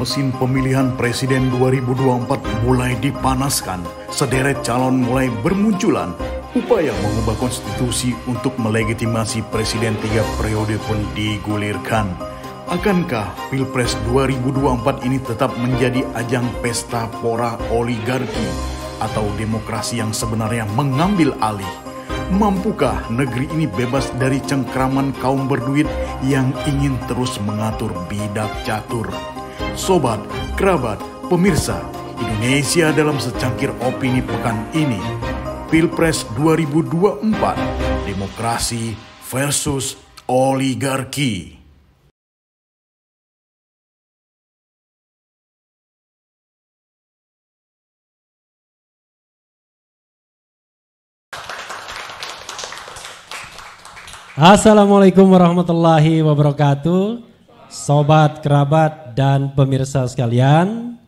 mesin pemilihan presiden 2024 mulai dipanaskan, sederet calon mulai bermunculan. Upaya mengubah konstitusi untuk melegitimasi presiden tiga periode pun digulirkan. Akankah Pilpres 2024 ini tetap menjadi ajang pesta pora oligarki atau demokrasi yang sebenarnya mengambil alih? Mampukah negeri ini bebas dari cengkraman kaum berduit yang ingin terus mengatur bidak catur? sobat, kerabat, pemirsa, Indonesia dalam secangkir opini pekan ini. Pilpres 2024, demokrasi versus oligarki. Assalamualaikum warahmatullahi wabarakatuh sobat kerabat dan pemirsa sekalian,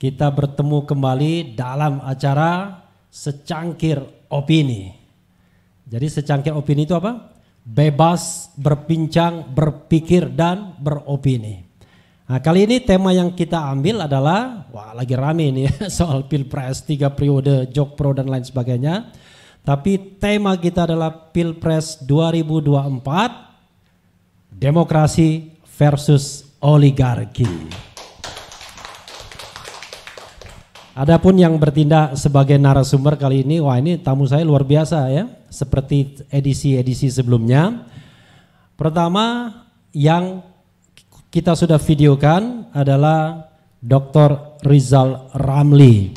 kita bertemu kembali dalam acara secangkir opini. Jadi secangkir opini itu apa? Bebas berbincang, berpikir dan beropini. Nah, kali ini tema yang kita ambil adalah wah lagi rame ini soal Pilpres tiga periode, Jokpro dan lain sebagainya. Tapi tema kita adalah Pilpres 2024 demokrasi versus oligarki. Adapun yang bertindak sebagai narasumber kali ini, wah ini tamu saya luar biasa ya, seperti edisi-edisi sebelumnya. Pertama yang kita sudah videokan adalah Dr. Rizal Ramli.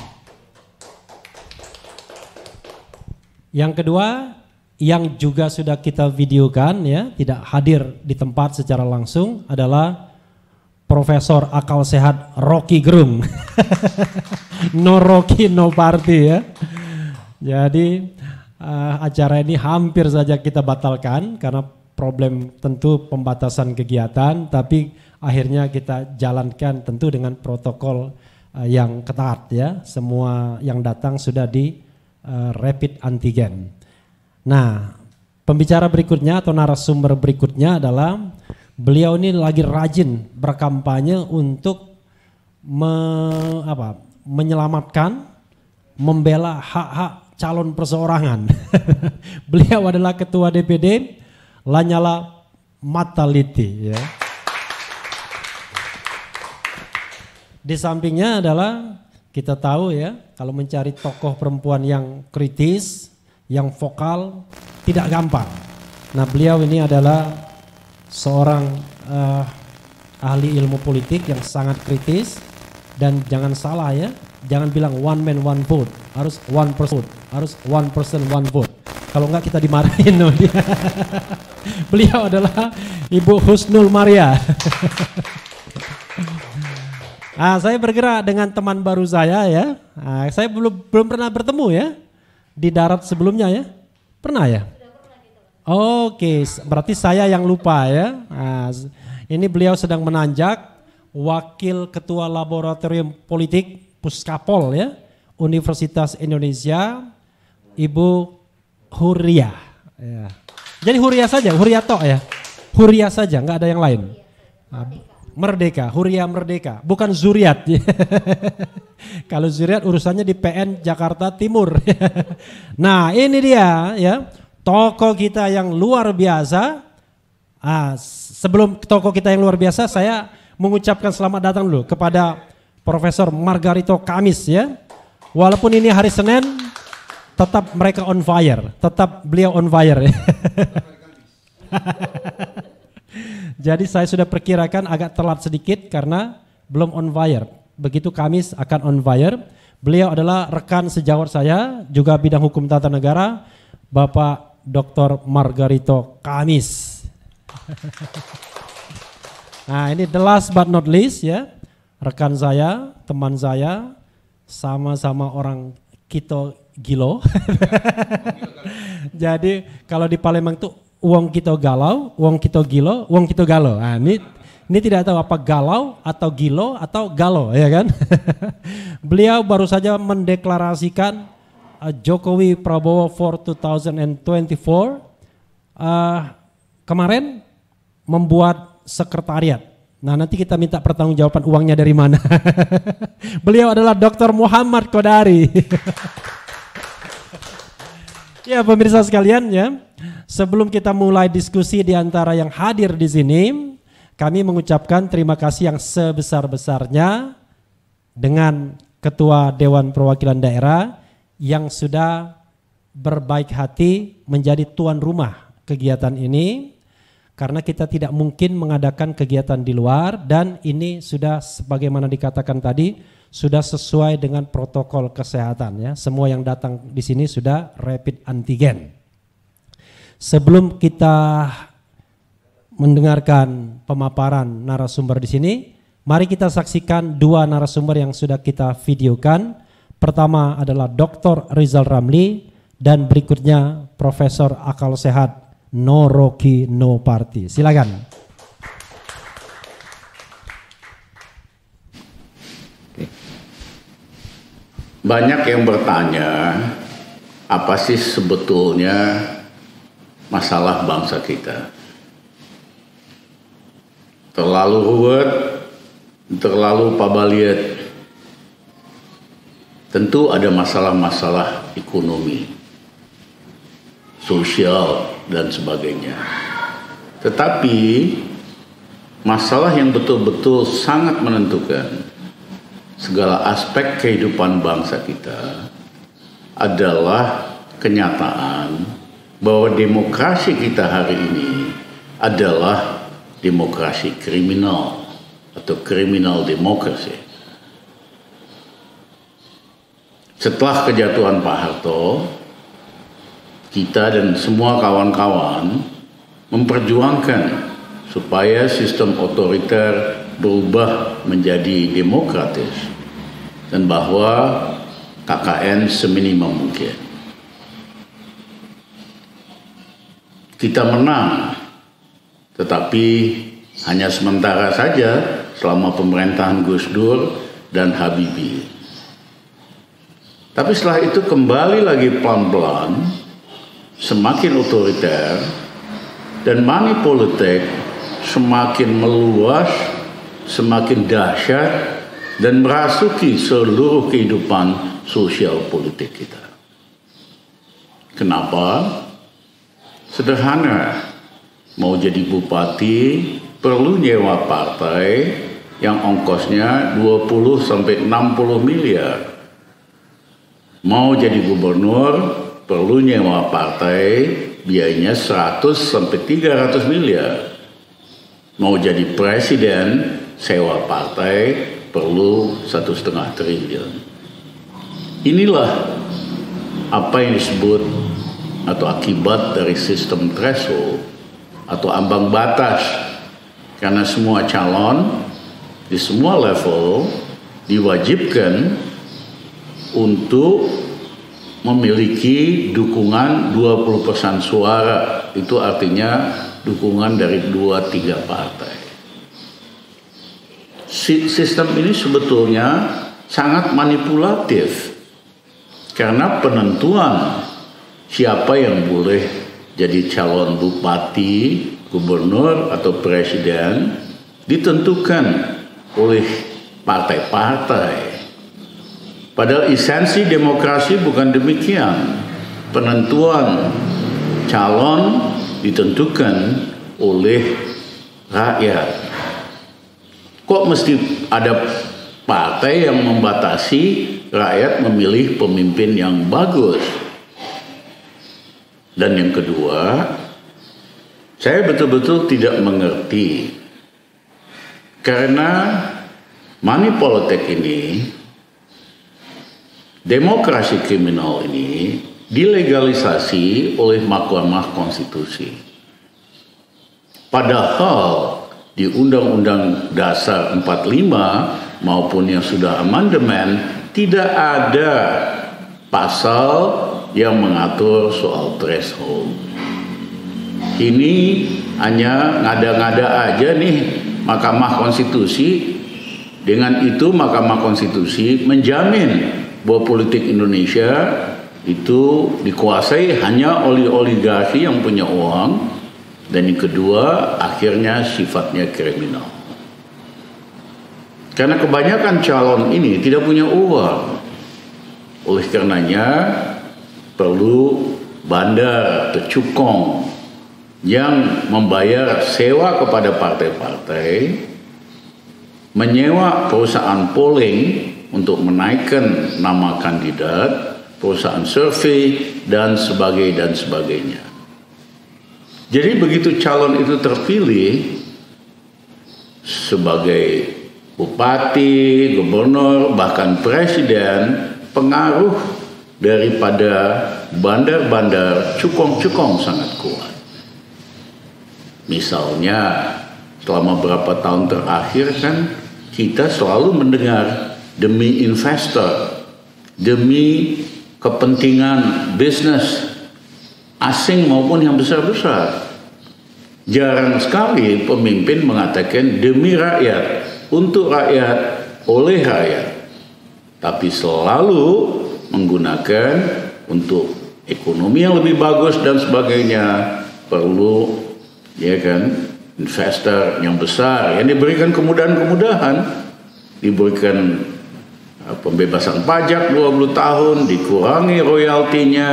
Yang kedua yang juga sudah kita videokan ya, tidak hadir di tempat secara langsung adalah Profesor Akal Sehat Rocky Gerung. no Rocky no party ya. Jadi uh, acara ini hampir saja kita batalkan karena problem tentu pembatasan kegiatan tapi akhirnya kita jalankan tentu dengan protokol uh, yang ketat ya. Semua yang datang sudah di uh, rapid antigen. Nah, pembicara berikutnya atau narasumber berikutnya adalah beliau ini lagi rajin berkampanye untuk me, apa, menyelamatkan, membela hak-hak calon perseorangan. beliau adalah ketua DPD Lanyala Mataliti. Ya. Di sampingnya adalah kita tahu ya kalau mencari tokoh perempuan yang kritis, yang vokal tidak gampang. Nah, beliau ini adalah seorang uh, ahli ilmu politik yang sangat kritis dan jangan salah ya, jangan bilang one man one vote, harus one person, harus one person one vote. Kalau enggak kita dimarahin loh dia. beliau adalah Ibu Husnul Maria. ah, saya bergerak dengan teman baru saya ya. Ah, saya belum belum pernah bertemu ya di darat sebelumnya ya? Pernah ya? Oke, okay, berarti saya yang lupa ya. Nah, ini beliau sedang menanjak Wakil Ketua Laboratorium Politik Puskapol ya, Universitas Indonesia, Ibu Huria. Ya. Jadi Huria saja, Huria tok ya. Huria saja, nggak ada yang lain. Nah, merdeka, Huria merdeka, bukan Zuriat. Kalau Zuriat urusannya di PN Jakarta Timur. nah, ini dia ya, toko kita yang luar biasa. Ah, sebelum toko kita yang luar biasa, saya mengucapkan selamat datang dulu kepada Profesor Margarito Kamis ya. Walaupun ini hari Senin, tetap mereka on fire, tetap beliau on fire. Jadi saya sudah perkirakan agak telat sedikit karena belum on fire. Begitu Kamis akan on fire. Beliau adalah rekan sejawat saya juga bidang hukum tata negara, Bapak Dr. Margarito Kamis. Nah ini the last but not least ya, rekan saya, teman saya, sama-sama orang Kito Gilo. Jadi kalau di Palembang tuh Uang kita galau, uang kita gilo, uang kita galau. Nah, ini ini tidak tahu apa galau atau gilo atau galau, ya kan. Beliau baru saja mendeklarasikan uh, Jokowi Prabowo for 2024 uh, ah, kemarin membuat sekretariat. Nah nanti kita minta pertanggungjawaban uangnya dari mana. Beliau adalah Dr. Muhammad Kodari. ya pemirsa sekalian ya Sebelum kita mulai diskusi di antara yang hadir di sini, kami mengucapkan terima kasih yang sebesar-besarnya dengan Ketua Dewan Perwakilan Daerah yang sudah berbaik hati menjadi tuan rumah kegiatan ini karena kita tidak mungkin mengadakan kegiatan di luar dan ini sudah sebagaimana dikatakan tadi sudah sesuai dengan protokol kesehatan ya. Semua yang datang di sini sudah rapid antigen. Sebelum kita mendengarkan pemaparan narasumber di sini, mari kita saksikan dua narasumber yang sudah kita videokan. Pertama adalah Dr. Rizal Ramli dan berikutnya Profesor Akal Sehat No Rocky No Party. Silakan. Banyak yang bertanya apa sih sebetulnya masalah bangsa kita. Terlalu ruwet, terlalu pabaliat Tentu ada masalah-masalah ekonomi, sosial, dan sebagainya. Tetapi masalah yang betul-betul sangat menentukan segala aspek kehidupan bangsa kita adalah kenyataan bahwa demokrasi kita hari ini adalah demokrasi kriminal atau kriminal demokrasi. Setelah kejatuhan Pak Harto, kita dan semua kawan-kawan memperjuangkan supaya sistem otoriter berubah menjadi demokratis dan bahwa KKN seminimum mungkin. kita menang tetapi hanya sementara saja selama pemerintahan Gus Dur dan Habibie. Tapi setelah itu kembali lagi pelan-pelan semakin otoriter dan money politik semakin meluas, semakin dahsyat dan merasuki seluruh kehidupan sosial politik kita. Kenapa? Sederhana, mau jadi bupati perlu nyewa partai yang ongkosnya 20 sampai 60 miliar. Mau jadi gubernur perlu nyewa partai biayanya 100 sampai 300 miliar. Mau jadi presiden sewa partai perlu satu setengah triliun. Inilah apa yang disebut atau akibat dari sistem threshold atau ambang batas karena semua calon di semua level diwajibkan untuk memiliki dukungan 20% suara itu artinya dukungan dari dua tiga partai sistem ini sebetulnya sangat manipulatif karena penentuan siapa yang boleh jadi calon bupati, gubernur atau presiden ditentukan oleh partai-partai. Padahal esensi demokrasi bukan demikian. Penentuan calon ditentukan oleh rakyat. Kok mesti ada partai yang membatasi rakyat memilih pemimpin yang bagus? Dan yang kedua, saya betul-betul tidak mengerti karena money politik ini, demokrasi kriminal ini dilegalisasi oleh Mahkamah Konstitusi. Padahal di Undang-Undang Dasar 45 maupun yang sudah amandemen tidak ada pasal yang mengatur soal threshold. Ini hanya ngada-ngada aja nih Mahkamah Konstitusi. Dengan itu Mahkamah Konstitusi menjamin bahwa politik Indonesia itu dikuasai hanya oleh oligarki yang punya uang dan yang kedua akhirnya sifatnya kriminal. Karena kebanyakan calon ini tidak punya uang. Oleh karenanya perlu bandar atau cukong yang membayar sewa kepada partai-partai menyewa perusahaan polling untuk menaikkan nama kandidat, perusahaan survei dan sebagainya dan sebagainya. Jadi begitu calon itu terpilih sebagai bupati, gubernur, bahkan presiden, pengaruh daripada bandar-bandar cukong-cukong sangat kuat. Misalnya selama berapa tahun terakhir kan kita selalu mendengar demi investor, demi kepentingan bisnis asing maupun yang besar-besar. Jarang sekali pemimpin mengatakan demi rakyat, untuk rakyat, oleh rakyat. Tapi selalu menggunakan untuk ekonomi yang lebih bagus dan sebagainya perlu ya kan investor yang besar yang diberikan kemudahan-kemudahan diberikan uh, pembebasan pajak 20 tahun dikurangi royaltinya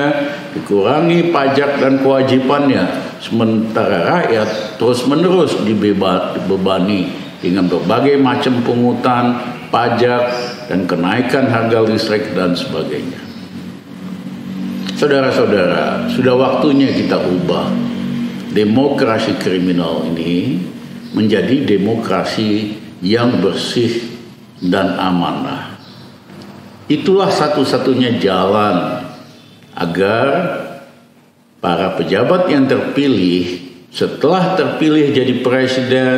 dikurangi pajak dan kewajibannya sementara rakyat terus menerus dibebani dengan berbagai macam pungutan, pajak, dan kenaikan harga listrik dan sebagainya. Saudara-saudara, sudah waktunya kita ubah demokrasi kriminal ini menjadi demokrasi yang bersih dan amanah. Itulah satu-satunya jalan agar para pejabat yang terpilih setelah terpilih jadi presiden,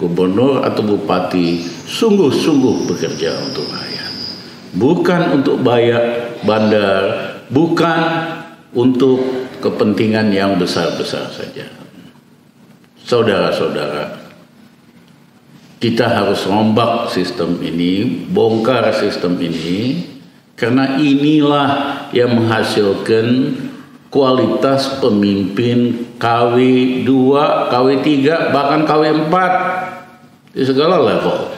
gubernur atau bupati sungguh-sungguh bekerja untuk rakyat. Bukan untuk bayar bandar, bukan untuk kepentingan yang besar-besar saja. Saudara-saudara, kita harus rombak sistem ini, bongkar sistem ini, karena inilah yang menghasilkan kualitas pemimpin KW2, KW3, bahkan KW4 di ya, segala level.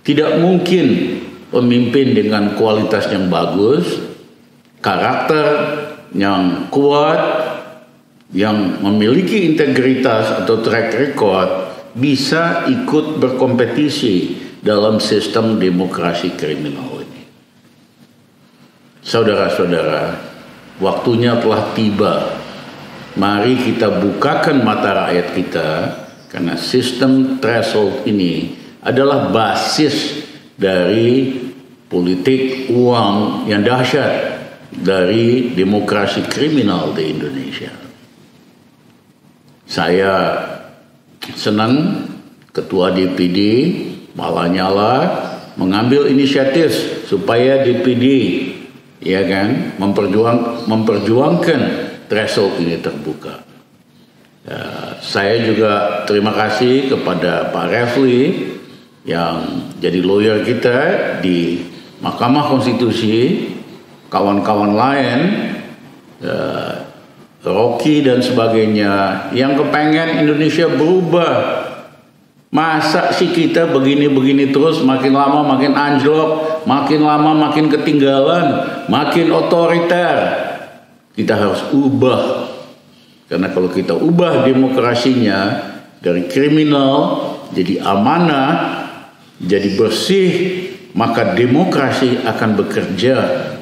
Tidak mungkin pemimpin dengan kualitas yang bagus, karakter yang kuat, yang memiliki integritas atau track record bisa ikut berkompetisi dalam sistem demokrasi kriminal ini. Saudara-saudara, waktunya telah tiba. Mari kita bukakan mata rakyat kita karena sistem threshold ini adalah basis dari politik uang yang dahsyat dari demokrasi kriminal di Indonesia. Saya senang ketua DPD nyala mengambil inisiatif supaya DPD ya kan memperjuang memperjuangkan threshold ini terbuka. Ya, saya juga terima kasih kepada Pak Refli yang jadi lawyer kita di Mahkamah Konstitusi, kawan-kawan lain, ya, Rocky dan sebagainya, yang kepengen Indonesia berubah. Masa sih kita begini-begini terus, makin lama makin anjlok, makin lama makin ketinggalan, makin otoriter. Kita harus ubah karena kalau kita ubah demokrasinya dari kriminal jadi amanah, jadi bersih, maka demokrasi akan bekerja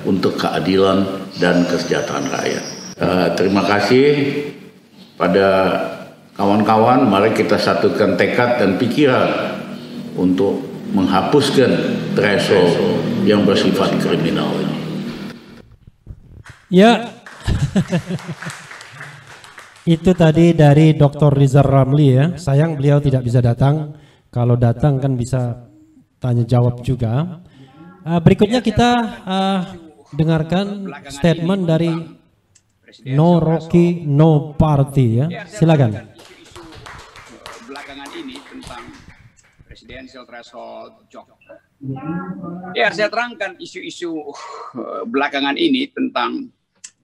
untuk keadilan dan kesejahteraan rakyat. Uh, terima kasih pada kawan-kawan, mari kita satukan tekad dan pikiran untuk menghapuskan threshold yang bersifat kriminal ini. Ya. Itu tadi dari Dr. Rizal Ramli ya. Sayang beliau tidak bisa datang. Kalau datang kan bisa tanya jawab juga. Uh, berikutnya kita uh, dengarkan statement dari No Rocky No Party ya. Silakan. Belakangan ini tentang presidential threshold job. Ya, saya terangkan isu-isu eh, belakangan ini tentang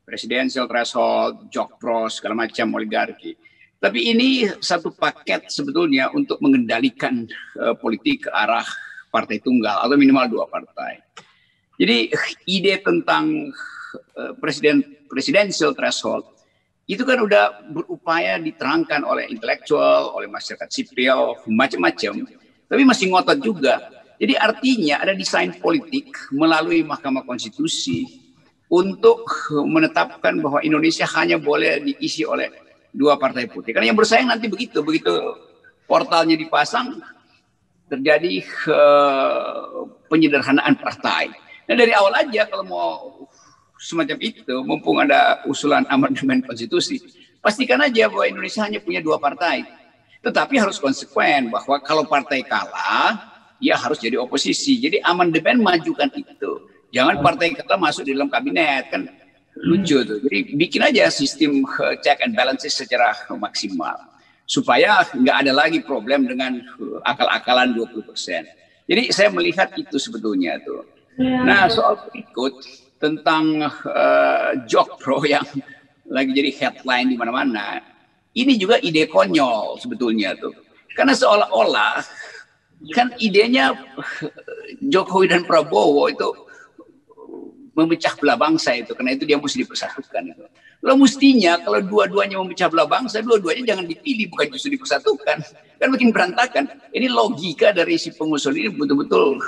presidensial threshold, pros, segala macam oligarki. Tapi ini satu paket sebetulnya untuk mengendalikan uh, politik ke arah partai tunggal atau minimal dua partai. Jadi ide tentang uh, presiden presidensial threshold itu kan udah berupaya diterangkan oleh intelektual, oleh masyarakat sipil, macam-macam. Tapi masih ngotot juga. Jadi artinya ada desain politik melalui Mahkamah Konstitusi untuk menetapkan bahwa Indonesia hanya boleh diisi oleh dua partai putih. Karena yang bersaing nanti begitu, begitu portalnya dipasang terjadi uh, penyederhanaan partai. Nah dari awal aja kalau mau semacam itu, mumpung ada usulan amandemen konstitusi, pastikan aja bahwa Indonesia hanya punya dua partai. Tetapi harus konsekuen bahwa kalau partai kalah, ya harus jadi oposisi. Jadi amandemen majukan itu Jangan partai kita masuk di dalam kabinet kan lucu hmm. tuh. Jadi bikin aja sistem eh, check and balances secara maksimal supaya nggak ada lagi problem dengan eh, akal-akalan 20 Jadi saya melihat itu sebetulnya tuh. Ya. Nah soal berikut tentang uh, jok yang lagi jadi headline di mana-mana. Ini juga ide konyol sebetulnya tuh. Karena seolah-olah ya. kan idenya Jokowi dan Prabowo itu memecah belah bangsa itu. Karena itu dia mesti dipersatukan itu. Lo mestinya kalau dua-duanya memecah belah bangsa, dua-duanya jangan dipilih bukan justru dipersatukan. Kan makin berantakan. Ini logika dari si pengusul ini betul-betul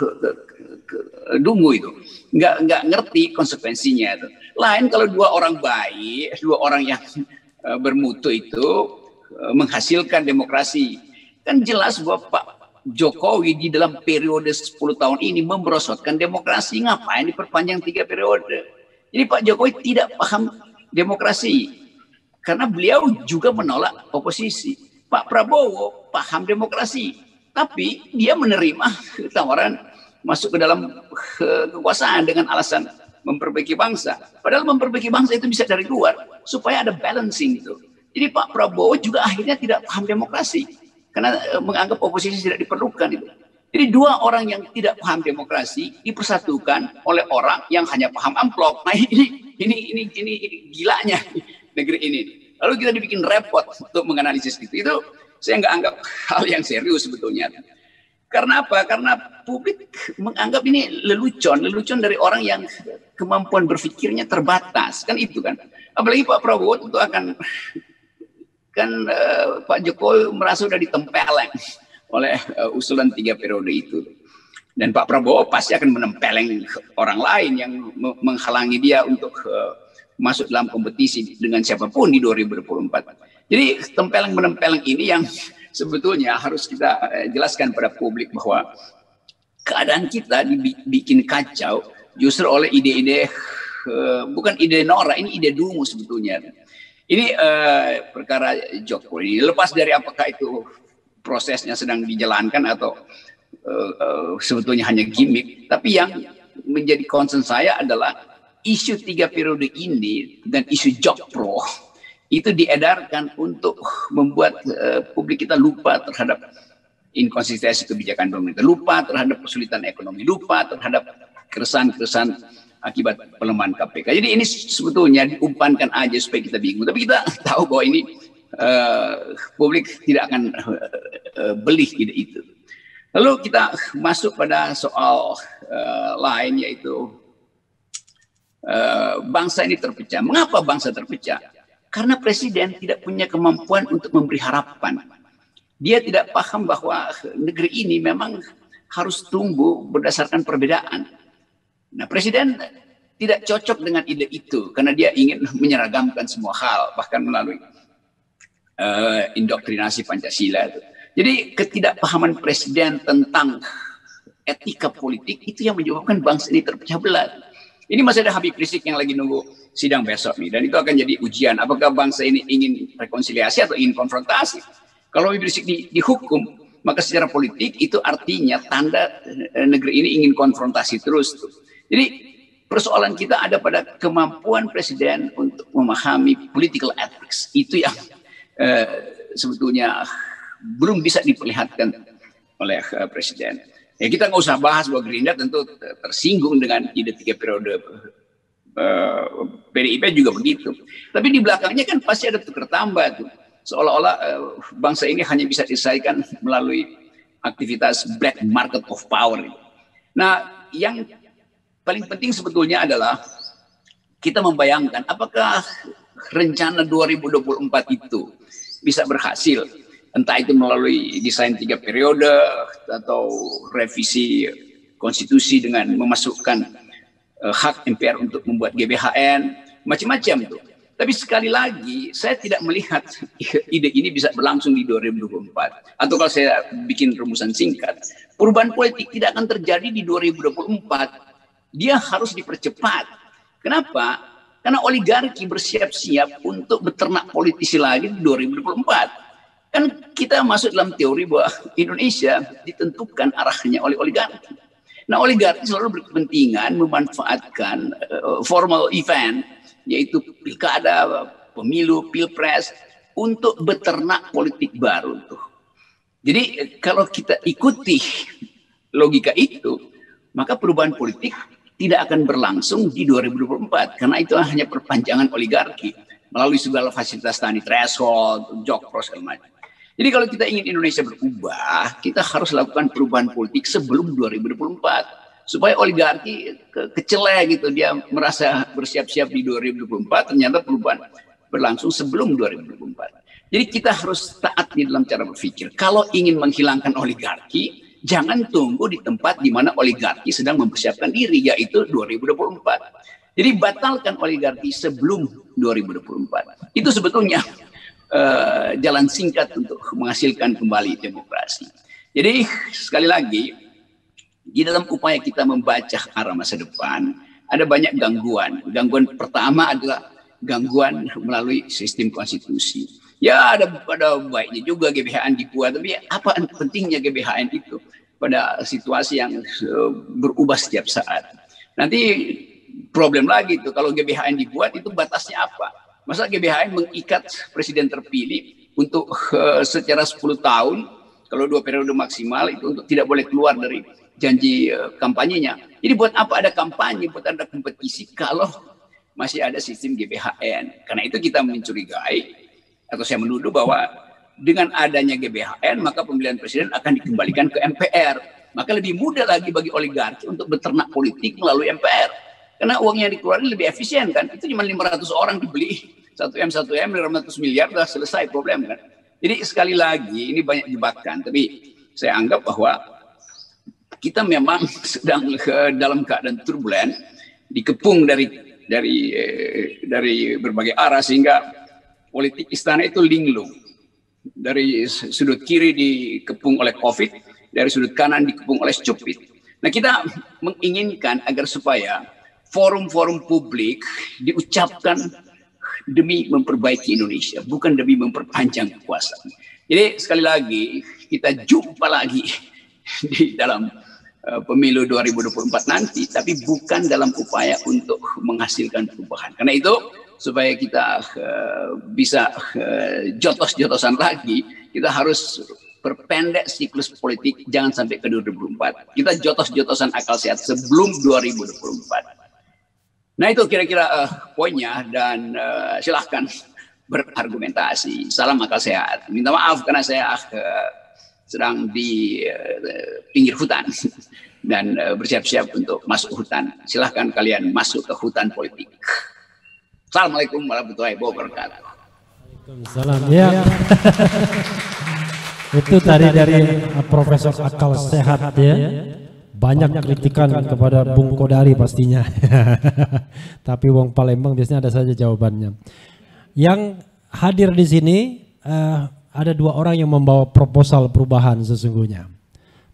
dungu itu. Nggak, nggak ngerti konsekuensinya itu. Lain kalau dua orang baik, dua orang yang eh, bermutu itu eh, menghasilkan demokrasi. Kan jelas bahwa Pak Jokowi di dalam periode 10 tahun ini memerosotkan demokrasi ngapain diperpanjang tiga periode jadi Pak Jokowi tidak paham demokrasi karena beliau juga menolak oposisi Pak Prabowo paham demokrasi tapi dia menerima tawaran masuk ke dalam kekuasaan dengan alasan memperbaiki bangsa padahal memperbaiki bangsa itu bisa dari luar supaya ada balancing itu jadi Pak Prabowo juga akhirnya tidak paham demokrasi karena eh, menganggap oposisi tidak diperlukan itu. Jadi dua orang yang tidak paham demokrasi dipersatukan oleh orang yang hanya paham amplop. Nah ini ini ini ini, ini gilanya negeri ini. Lalu kita dibikin repot untuk menganalisis itu. Itu saya nggak anggap hal yang serius sebetulnya. Karena apa? Karena publik menganggap ini lelucon, lelucon dari orang yang kemampuan berpikirnya terbatas, kan itu kan. Apalagi Pak Prabowo untuk akan kan uh, Pak Jokowi merasa sudah ditempeleng oleh uh, usulan tiga periode itu. Dan Pak Prabowo pasti akan menempeleng orang lain yang menghalangi dia untuk uh, masuk dalam kompetisi dengan siapapun di 2024. Jadi tempeleng-menempeleng ini yang sebetulnya harus kita uh, jelaskan pada publik bahwa keadaan kita dibikin kacau justru oleh ide-ide uh, bukan ide norak, ini ide dungu sebetulnya ini uh, perkara Jokowi. Lepas dari apakah itu prosesnya sedang dijalankan atau uh, uh, sebetulnya hanya gimmick, tapi yang menjadi concern saya adalah isu tiga periode ini dan isu Jokpro itu diedarkan untuk membuat uh, publik kita lupa terhadap inkonsistensi kebijakan pemerintah, lupa terhadap kesulitan ekonomi, lupa terhadap keresahan-keresahan akibat pelemahan KPK. Jadi ini sebetulnya diumpankan aja supaya kita bingung. Tapi kita tahu bahwa ini uh, publik tidak akan uh, beli ide itu. Lalu kita masuk pada soal uh, lain yaitu uh, bangsa ini terpecah. Mengapa bangsa terpecah? Karena presiden tidak punya kemampuan untuk memberi harapan. Dia tidak paham bahwa negeri ini memang harus tumbuh berdasarkan perbedaan Nah, presiden tidak cocok dengan ide itu karena dia ingin menyeragamkan semua hal, bahkan melalui uh, indoktrinasi Pancasila. Itu. Jadi ketidakpahaman presiden tentang etika politik itu yang menyebabkan bangsa ini terpecah belah. Ini masih ada Habib Rizik yang lagi nunggu sidang besok nih, dan itu akan jadi ujian apakah bangsa ini ingin rekonsiliasi atau ingin konfrontasi. Kalau Habib Rizik di, dihukum, maka secara politik itu artinya tanda eh, negeri ini ingin konfrontasi terus tuh. Jadi persoalan kita ada pada kemampuan presiden untuk memahami political ethics. Itu yang eh, sebetulnya belum bisa diperlihatkan oleh eh, presiden. Ya kita nggak usah bahas bahwa Gerindra tentu tersinggung dengan ide tiga periode eh, PDIP juga begitu. Tapi di belakangnya kan pasti ada tukar tambah tuh. Seolah-olah eh, bangsa ini hanya bisa diselesaikan melalui aktivitas black market of power. Nah, yang paling penting sebetulnya adalah kita membayangkan apakah rencana 2024 itu bisa berhasil entah itu melalui desain tiga periode atau revisi konstitusi dengan memasukkan eh, hak MPR untuk membuat GBHN macam-macam itu. Tapi sekali lagi saya tidak melihat ide ini bisa berlangsung di 2024 atau kalau saya bikin rumusan singkat, perubahan politik tidak akan terjadi di 2024 dia harus dipercepat. Kenapa? Karena oligarki bersiap-siap untuk beternak politisi lagi di 2024. Kan kita masuk dalam teori bahwa Indonesia ditentukan arahnya oleh oligarki. Nah oligarki selalu berkepentingan memanfaatkan uh, formal event, yaitu pilkada, pemilu, pilpres, untuk beternak politik baru tuh. Jadi eh, kalau kita ikuti logika itu, maka perubahan politik tidak akan berlangsung di 2024 karena itu hanya perpanjangan oligarki melalui segala fasilitas tani threshold, jok pros segala Jadi kalau kita ingin Indonesia berubah, kita harus lakukan perubahan politik sebelum 2024 supaya oligarki ke kecele gitu dia merasa bersiap-siap di 2024 ternyata perubahan berlangsung sebelum 2024. Jadi kita harus taat di dalam cara berpikir. Kalau ingin menghilangkan oligarki, Jangan tunggu di tempat di mana oligarki sedang mempersiapkan diri, yaitu 2024. Jadi batalkan oligarki sebelum 2024. Itu sebetulnya uh, jalan singkat untuk menghasilkan kembali demokrasi. Jadi sekali lagi, di dalam upaya kita membaca arah masa depan, ada banyak gangguan. Gangguan pertama adalah gangguan melalui sistem konstitusi. Ya ada, pada baiknya juga GBHN dibuat, tapi apa pentingnya GBHN itu pada situasi yang berubah setiap saat. Nanti problem lagi itu kalau GBHN dibuat itu batasnya apa? Masa GBHN mengikat presiden terpilih untuk eh, secara 10 tahun kalau dua periode maksimal itu untuk tidak boleh keluar dari janji eh, kampanyenya. Jadi buat apa ada kampanye, buat ada kompetisi kalau masih ada sistem GBHN. Karena itu kita mencurigai atau saya menuduh bahwa dengan adanya GBHN maka pemilihan presiden akan dikembalikan ke MPR. Maka lebih mudah lagi bagi oligarki untuk beternak politik melalui MPR. Karena uang yang dikeluarkan lebih efisien kan. Itu cuma 500 orang dibeli. 1M, 1M, 500 miliar sudah selesai problem kan. Jadi sekali lagi ini banyak jebakan. Tapi saya anggap bahwa kita memang sedang ke dalam keadaan turbulen. Dikepung dari dari eh, dari berbagai arah sehingga politik istana itu linglung. Dari sudut kiri dikepung oleh COVID, dari sudut kanan dikepung oleh stupid. Nah kita menginginkan agar supaya forum-forum publik diucapkan demi memperbaiki Indonesia, bukan demi memperpanjang kekuasaan. Jadi sekali lagi kita jumpa lagi di dalam eh, pemilu 2024 nanti, tapi bukan dalam upaya untuk menghasilkan perubahan. Karena itu supaya kita uh, bisa uh, jotos-jotosan lagi, kita harus perpendek siklus politik jangan sampai ke 2024. Kita jotos-jotosan akal sehat sebelum 2024. Nah itu kira-kira uh, poinnya dan uh, silahkan berargumentasi. Salam akal sehat. Minta maaf karena saya uh, sedang di uh, pinggir hutan dan uh, bersiap-siap untuk masuk hutan. Silahkan kalian masuk ke hutan politik. Assalamualaikum warahmatullahi wabarakatuh. Waalaikumsalam. Ya. Itu tadi dari Profesor Akal Sehat ya. ya. Banyak kritikan kepada Bung Kodari pastinya. Tapi Wong Palembang biasanya ada saja jawabannya. Yang hadir di sini uh, ada dua orang yang membawa proposal perubahan sesungguhnya.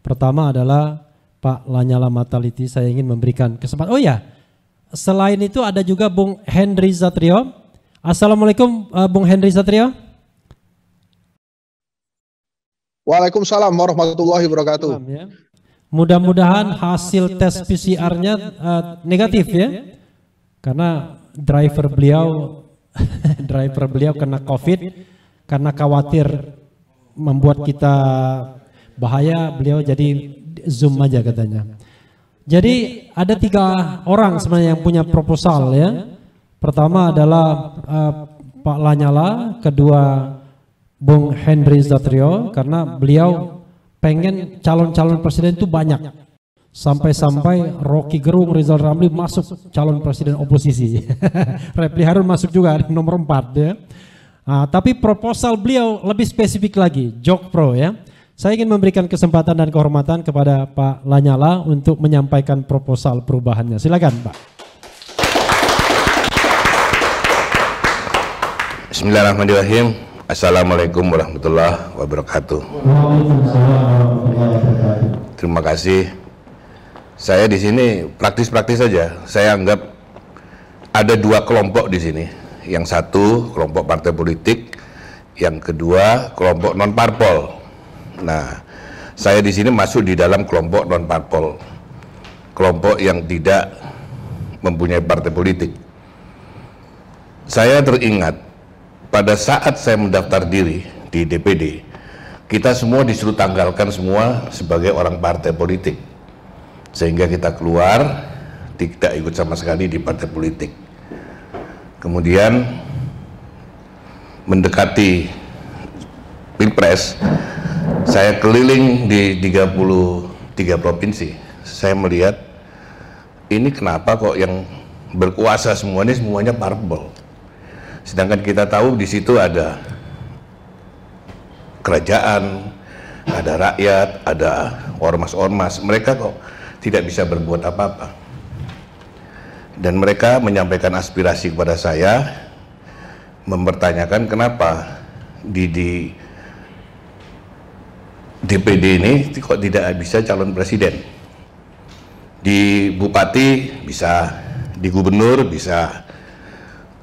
Pertama adalah Pak Lanyala Mataliti, saya ingin memberikan kesempatan. Oh ya, Selain itu ada juga Bung Henry Zatrio. Assalamualaikum uh, Bung Henry Satrio. Waalaikumsalam warahmatullahi wabarakatuh. Ya. Mudah-mudahan hasil tes PCR-nya uh, eh, ya. negatif ya. Karena driver beliau driver beliau kena Covid karena khawatir membuat kita bahaya, beliau jadi Zoom aja katanya. Jadi ada tiga orang sebenarnya yang punya proposal ya. ya. Pertama adalah uh, Pak Lanyala, kedua Bung Henry Zatrio karena beliau pengen calon-calon presiden itu banyak. Sampai-sampai Rocky Gerung, Rizal Ramli masuk calon presiden oposisi. Repli Harun masuk juga nomor empat ya. Nah, tapi proposal beliau lebih spesifik lagi, Jokpro ya. Saya ingin memberikan kesempatan dan kehormatan kepada Pak Lanyala untuk menyampaikan proposal perubahannya. Silakan, Pak. Bismillahirrahmanirrahim. Assalamualaikum warahmatullahi wabarakatuh. Terima kasih. Saya di sini praktis-praktis saja. Saya anggap ada dua kelompok di sini. Yang satu kelompok partai politik, yang kedua kelompok non parpol Nah, saya di sini masuk di dalam kelompok non parpol, kelompok yang tidak mempunyai partai politik. Saya teringat pada saat saya mendaftar diri di DPD, kita semua disuruh tanggalkan semua sebagai orang partai politik, sehingga kita keluar tidak ikut sama sekali di partai politik. Kemudian mendekati pilpres saya keliling di 33 provinsi saya melihat ini kenapa kok yang berkuasa semuanya semuanya parpol sedangkan kita tahu di situ ada kerajaan ada rakyat ada ormas-ormas mereka kok tidak bisa berbuat apa-apa dan mereka menyampaikan aspirasi kepada saya mempertanyakan kenapa di, di DPD ini kok tidak bisa calon presiden di bupati bisa di gubernur bisa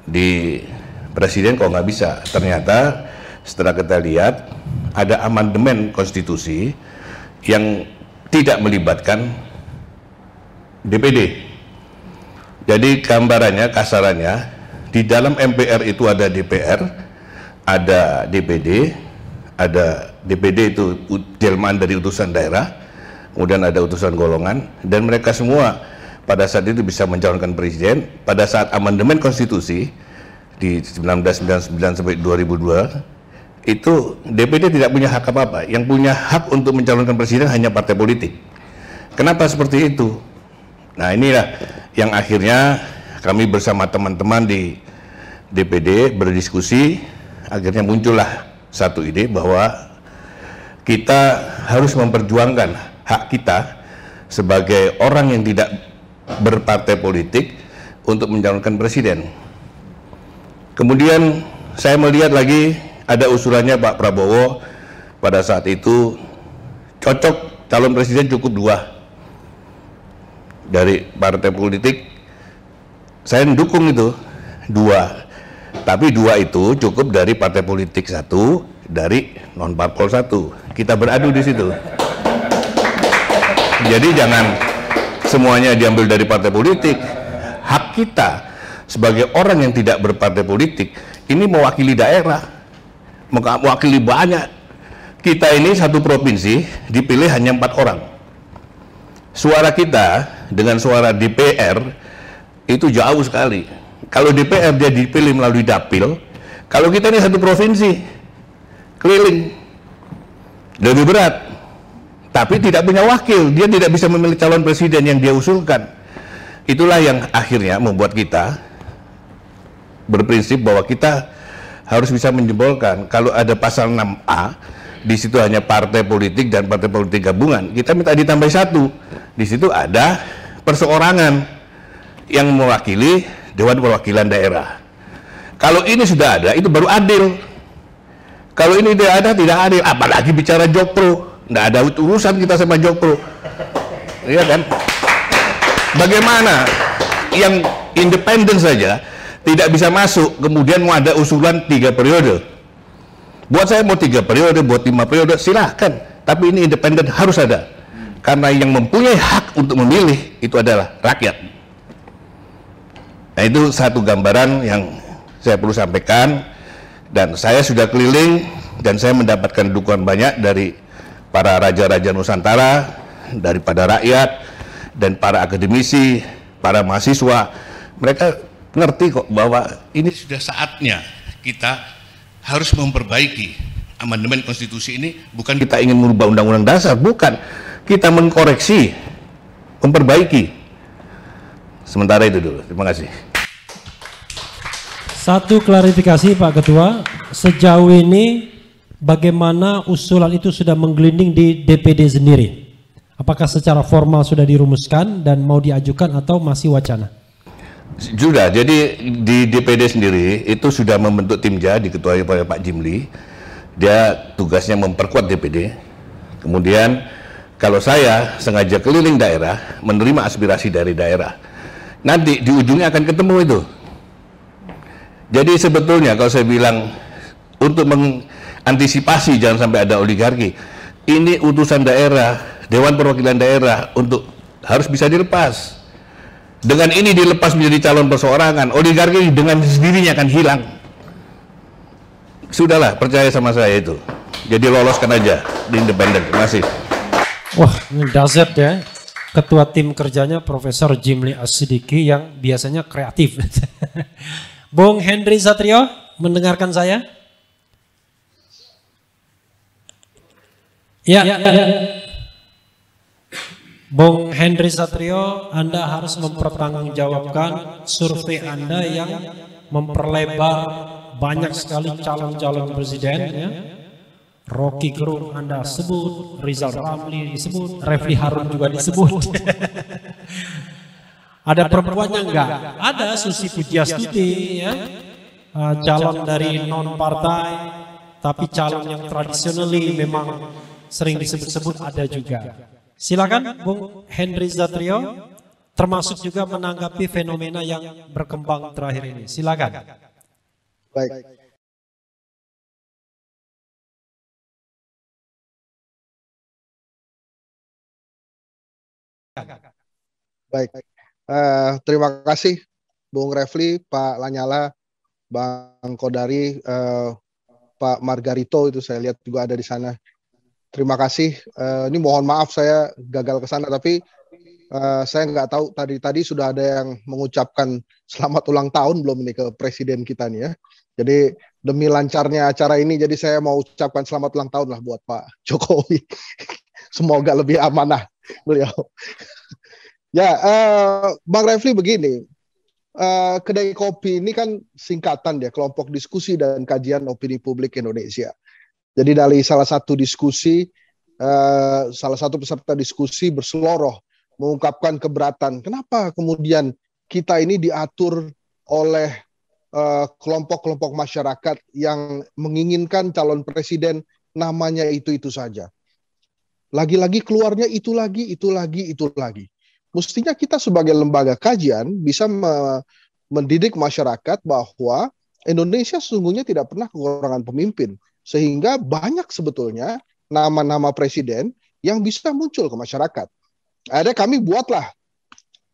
di presiden kok nggak bisa ternyata setelah kita lihat ada amandemen konstitusi yang tidak melibatkan DPD. Jadi gambarannya, kasarannya, di dalam MPR itu ada DPR, ada DPD, ada DPD itu jelmaan dari utusan daerah, kemudian ada utusan golongan, dan mereka semua pada saat itu bisa mencalonkan presiden. Pada saat amandemen konstitusi di 1999 sampai 2002, itu DPD tidak punya hak apa-apa. Yang punya hak untuk mencalonkan presiden hanya partai politik. Kenapa seperti itu? Nah inilah yang akhirnya kami bersama teman-teman di DPD berdiskusi, akhirnya muncullah satu ide bahwa kita harus memperjuangkan hak kita sebagai orang yang tidak berpartai politik untuk menjalankan presiden. Kemudian saya melihat lagi ada usulannya Pak Prabowo pada saat itu cocok calon presiden cukup dua dari partai politik. Saya mendukung itu dua tapi dua itu cukup dari partai politik satu, dari non parpol satu. Kita beradu di situ. Jadi jangan semuanya diambil dari partai politik. Hak kita sebagai orang yang tidak berpartai politik ini mewakili daerah, mewakili banyak. Kita ini satu provinsi dipilih hanya empat orang. Suara kita dengan suara DPR itu jauh sekali kalau DPR jadi dipilih melalui dapil, kalau kita ini satu provinsi keliling lebih berat. Tapi tidak punya wakil, dia tidak bisa memilih calon presiden yang dia usulkan. Itulah yang akhirnya membuat kita berprinsip bahwa kita harus bisa menjebolkan. Kalau ada pasal 6A, di situ hanya partai politik dan partai politik gabungan. Kita minta ditambah satu. Di situ ada perseorangan yang mewakili Dewan Perwakilan Daerah. Kalau ini sudah ada, itu baru adil. Kalau ini tidak ada, tidak adil. Apalagi bicara Jokpro. tidak ada urusan kita sama Jokpro. Iya kan? Bagaimana yang independen saja tidak bisa masuk, kemudian mau ada usulan tiga periode. Buat saya mau tiga periode, buat lima periode, silahkan. Tapi ini independen harus ada. Karena yang mempunyai hak untuk memilih itu adalah rakyat. Nah itu satu gambaran yang saya perlu sampaikan dan saya sudah keliling dan saya mendapatkan dukungan banyak dari para raja-raja Nusantara, daripada rakyat dan para akademisi, para mahasiswa. Mereka ngerti kok bahwa ini sudah saatnya kita harus memperbaiki amandemen konstitusi ini bukan kita ingin merubah undang-undang dasar, bukan kita mengkoreksi, memperbaiki Sementara itu dulu. Terima kasih. Satu klarifikasi Pak Ketua, sejauh ini bagaimana usulan itu sudah menggelinding di DPD sendiri? Apakah secara formal sudah dirumuskan dan mau diajukan atau masih wacana? Sudah, jadi di DPD sendiri itu sudah membentuk tim JA diketuai oleh Pak Jimli. Dia tugasnya memperkuat DPD. Kemudian kalau saya sengaja keliling daerah menerima aspirasi dari daerah Nanti di ujungnya akan ketemu itu. Jadi sebetulnya kalau saya bilang untuk mengantisipasi jangan sampai ada oligarki, ini utusan daerah, Dewan Perwakilan Daerah untuk harus bisa dilepas. Dengan ini dilepas menjadi calon perseorangan, oligarki dengan sendirinya akan hilang. Sudahlah, percaya sama saya itu. Jadi loloskan aja di independen. kasih. Wah, ini dasar ya. Ketua tim kerjanya Profesor Jimli Asidiki yang biasanya kreatif. Bung Henry Satrio, mendengarkan saya? Ya, ya, ya. ya. Bung Henry Satrio, Anda harus mempertanggungjawabkan survei Anda yang memperlebar banyak sekali calon-calon presiden. Ya Rocky Gerung Anda sebut, Rizal Ramli disebut, Refli Harun juga disebut. ada perempuannya enggak? Ada Susi Pujiastuti ya. Uh, calon dari non partai tapi calon yang tradisionally memang sering disebut-sebut ada juga. Silakan Bung Henry Zatrio termasuk juga menanggapi fenomena yang berkembang terakhir ini. Silakan. Baik. Baik. Uh, terima kasih Bung Refli, Pak Lanyala, Bang Kodari, uh, Pak Margarito itu saya lihat juga ada di sana. Terima kasih. Uh, ini mohon maaf saya gagal ke sana, tapi uh, saya nggak tahu tadi tadi sudah ada yang mengucapkan selamat ulang tahun belum nih ke presiden kita nih ya. Jadi demi lancarnya acara ini, jadi saya mau ucapkan selamat ulang tahun lah buat Pak Jokowi semoga lebih amanah beliau. ya, uh, Bang Refli begini, uh, kedai kopi ini kan singkatan ya, kelompok diskusi dan kajian opini publik Indonesia. Jadi dari salah satu diskusi, uh, salah satu peserta diskusi berseloroh mengungkapkan keberatan. Kenapa kemudian kita ini diatur oleh kelompok-kelompok masyarakat yang menginginkan calon presiden namanya itu-itu saja. Lagi-lagi keluarnya itu lagi, itu lagi, itu lagi. Mestinya kita sebagai lembaga kajian bisa me mendidik masyarakat bahwa Indonesia sesungguhnya tidak pernah kekurangan pemimpin. Sehingga banyak sebetulnya nama-nama presiden yang bisa muncul ke masyarakat. Ada kami buatlah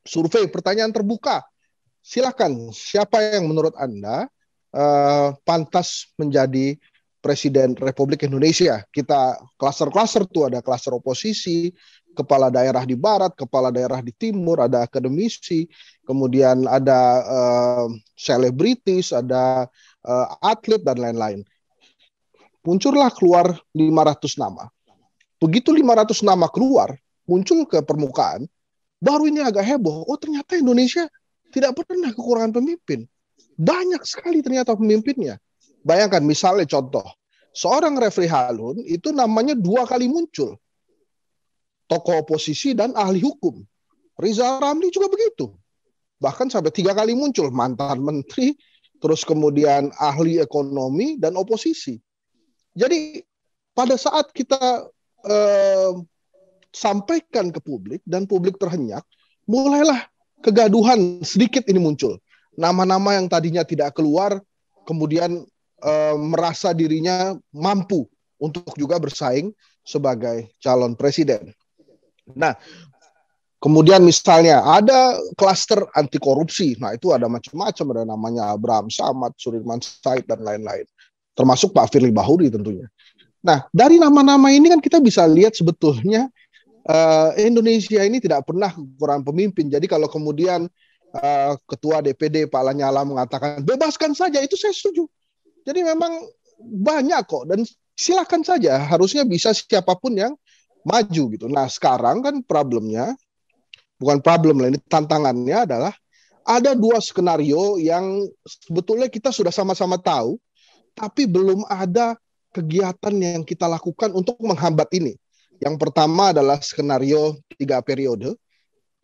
survei pertanyaan terbuka. Silakan siapa yang menurut Anda uh, pantas menjadi Presiden Republik Indonesia. Kita klaster-klaster tuh ada klaster oposisi, kepala daerah di barat, kepala daerah di timur, ada akademisi, kemudian ada eh, selebritis, uh, ada uh, atlet dan lain-lain. Muncullah keluar 500 nama. Begitu 500 nama keluar, muncul ke permukaan, baru ini agak heboh. Oh ternyata Indonesia tidak pernah kekurangan pemimpin. Banyak sekali ternyata pemimpinnya Bayangkan misalnya contoh, seorang Refri Harun itu namanya dua kali muncul. Tokoh oposisi dan ahli hukum. Riza Ramli juga begitu. Bahkan sampai tiga kali muncul mantan menteri, terus kemudian ahli ekonomi dan oposisi. Jadi pada saat kita eh, sampaikan ke publik dan publik terhenyak, mulailah kegaduhan sedikit ini muncul. Nama-nama yang tadinya tidak keluar kemudian Eh, merasa dirinya mampu untuk juga bersaing sebagai calon presiden. Nah, kemudian misalnya ada klaster anti korupsi. Nah, itu ada macam-macam ada namanya Abraham Samad, Sudirman Said dan lain-lain. Termasuk Pak Firly Bahuri tentunya. Nah, dari nama-nama ini kan kita bisa lihat sebetulnya uh, Indonesia ini tidak pernah kurang pemimpin. Jadi kalau kemudian uh, ketua DPD Pak Lanyala mengatakan bebaskan saja, itu saya setuju. Jadi memang banyak kok dan silakan saja harusnya bisa siapapun yang maju gitu. Nah sekarang kan problemnya bukan problem lah ini tantangannya adalah ada dua skenario yang sebetulnya kita sudah sama-sama tahu tapi belum ada kegiatan yang kita lakukan untuk menghambat ini. Yang pertama adalah skenario tiga periode,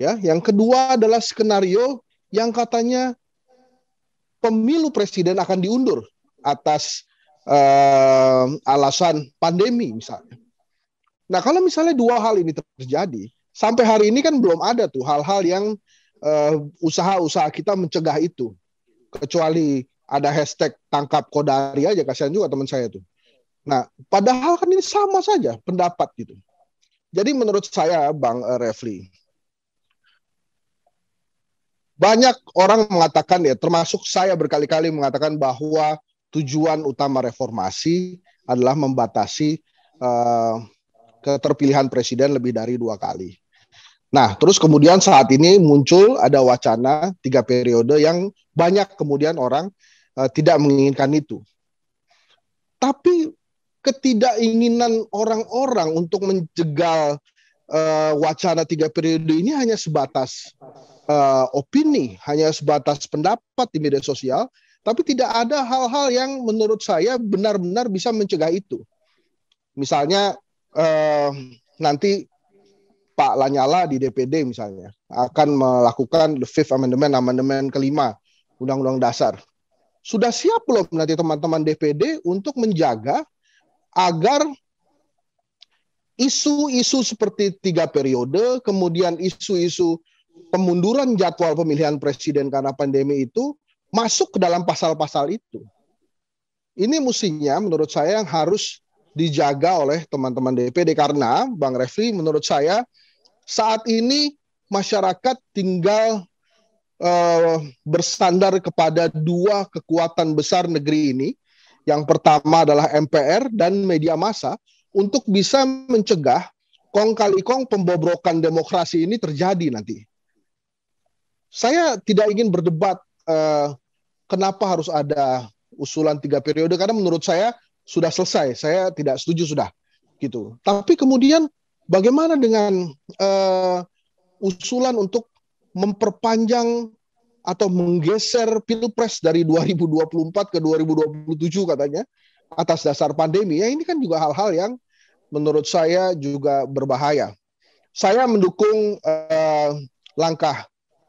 ya. Yang kedua adalah skenario yang katanya pemilu presiden akan diundur atas uh, alasan pandemi misalnya. Nah kalau misalnya dua hal ini terjadi, sampai hari ini kan belum ada tuh hal-hal yang usaha-usaha kita mencegah itu. Kecuali ada hashtag tangkap kodari aja, kasihan juga teman saya tuh. Nah padahal kan ini sama saja pendapat gitu. Jadi menurut saya Bang eh, Refli, banyak orang mengatakan ya, termasuk saya berkali-kali mengatakan bahwa tujuan utama reformasi adalah membatasi eh, keterpilihan presiden lebih dari dua kali. Nah, terus kemudian saat ini muncul ada wacana tiga periode yang banyak kemudian orang eh, tidak menginginkan itu. Tapi ketidakinginan orang-orang untuk menjegal uh, wacana tiga periode ini hanya sebatas uh, opini, hanya sebatas pendapat di media sosial, tapi tidak ada hal-hal yang menurut saya benar-benar bisa mencegah itu. Misalnya eh, nanti Pak Lanyala di DPD misalnya akan melakukan the fifth amendment, amandemen kelima Undang-Undang Dasar. Sudah siap belum nanti teman-teman DPD untuk menjaga agar isu-isu seperti tiga periode, kemudian isu-isu pemunduran jadwal pemilihan presiden karena pandemi itu masuk ke dalam pasal-pasal itu. Ini mestinya menurut saya yang harus dijaga oleh teman-teman DPD karena Bang Refli menurut saya saat ini masyarakat tinggal eh, bersandar kepada dua kekuatan besar negeri ini. Yang pertama adalah MPR dan media massa untuk bisa mencegah kong kali kong pembobrokan demokrasi ini terjadi nanti. Saya tidak ingin berdebat eh, kenapa harus ada usulan tiga periode karena menurut saya sudah selesai saya tidak setuju sudah gitu tapi kemudian bagaimana dengan eh, usulan untuk memperpanjang atau menggeser pilpres dari 2024 ke 2027 katanya atas dasar pandemi ya ini kan juga hal-hal yang menurut saya juga berbahaya saya mendukung eh, langkah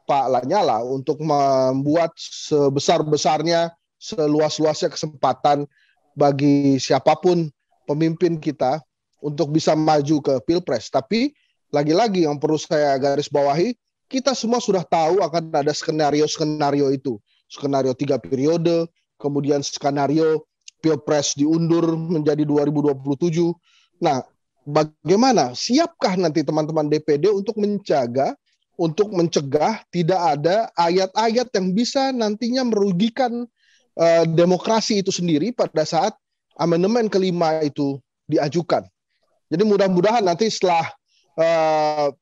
Pak Lanyala untuk membuat sebesar-besarnya, seluas-luasnya kesempatan bagi siapapun pemimpin kita untuk bisa maju ke Pilpres. Tapi lagi-lagi yang perlu saya garis bawahi, kita semua sudah tahu akan ada skenario-skenario itu. Skenario tiga periode, kemudian skenario Pilpres diundur menjadi 2027. Nah, bagaimana siapkah nanti teman-teman DPD untuk menjaga untuk mencegah tidak ada ayat-ayat yang bisa nantinya merugikan uh, demokrasi itu sendiri pada saat amandemen kelima itu diajukan. Jadi mudah-mudahan nanti setelah uh,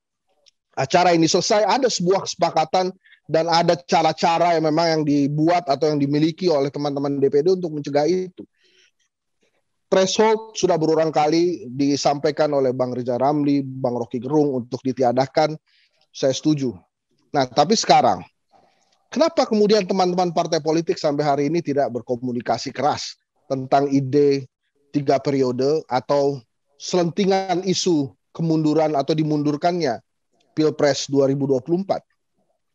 acara ini selesai ada sebuah kesepakatan dan ada cara-cara yang memang yang dibuat atau yang dimiliki oleh teman-teman DPD untuk mencegah itu. Threshold sudah berulang kali disampaikan oleh Bang Riza Ramli, Bang Rocky Gerung untuk ditiadakan saya setuju. Nah, tapi sekarang, kenapa kemudian teman-teman partai politik sampai hari ini tidak berkomunikasi keras tentang ide tiga periode atau selentingan isu kemunduran atau dimundurkannya Pilpres 2024?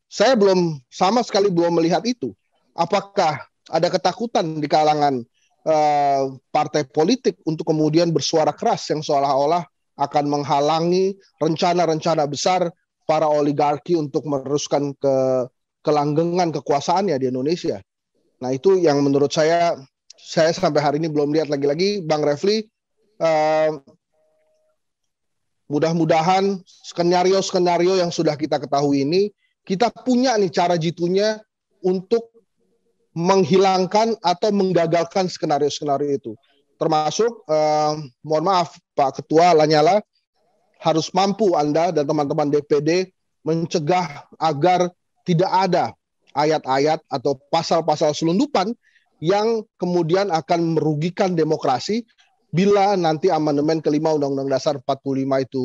Saya belum sama sekali belum melihat itu. Apakah ada ketakutan di kalangan eh, partai politik untuk kemudian bersuara keras yang seolah-olah akan menghalangi rencana-rencana besar para oligarki untuk meneruskan ke kelanggengan kekuasaannya di Indonesia. Nah itu yang menurut saya saya sampai hari ini belum lihat lagi-lagi Bang Refli. Uh, mudah-mudahan skenario-skenario yang sudah kita ketahui ini kita punya nih cara jitunya untuk menghilangkan atau menggagalkan skenario-skenario itu. Termasuk eh, mohon maaf Pak Ketua Lanyala, harus mampu Anda dan teman-teman DPD mencegah agar tidak ada ayat-ayat atau pasal-pasal selundupan yang kemudian akan merugikan demokrasi bila nanti amandemen kelima Undang-Undang Dasar 45 itu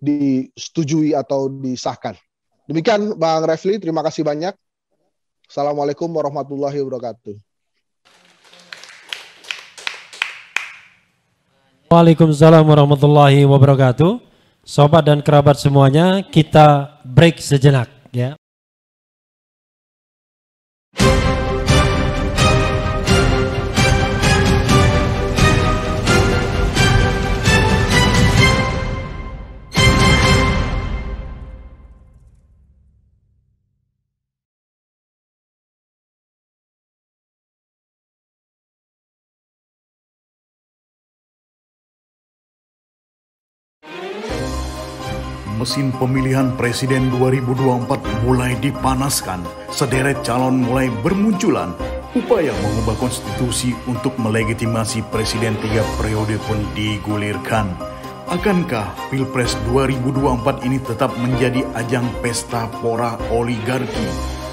disetujui atau disahkan. Demikian Bang Refli, terima kasih banyak. Assalamualaikum warahmatullahi wabarakatuh. Waalaikumsalam warahmatullahi wabarakatuh. Sobat dan kerabat semuanya, kita break sejenak ya. mesin pemilihan presiden 2024 mulai dipanaskan, sederet calon mulai bermunculan. Upaya mengubah konstitusi untuk melegitimasi presiden tiga periode pun digulirkan. Akankah Pilpres 2024 ini tetap menjadi ajang pesta pora oligarki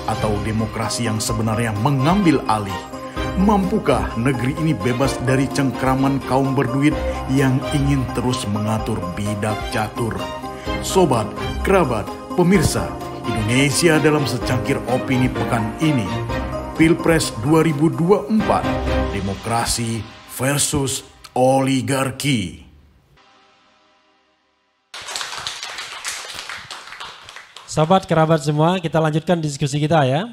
atau demokrasi yang sebenarnya mengambil alih? Mampukah negeri ini bebas dari cengkraman kaum berduit yang ingin terus mengatur bidak catur? sobat, kerabat, pemirsa, Indonesia dalam secangkir opini pekan ini. Pilpres 2024, demokrasi versus oligarki. Sobat kerabat semua, kita lanjutkan diskusi kita ya.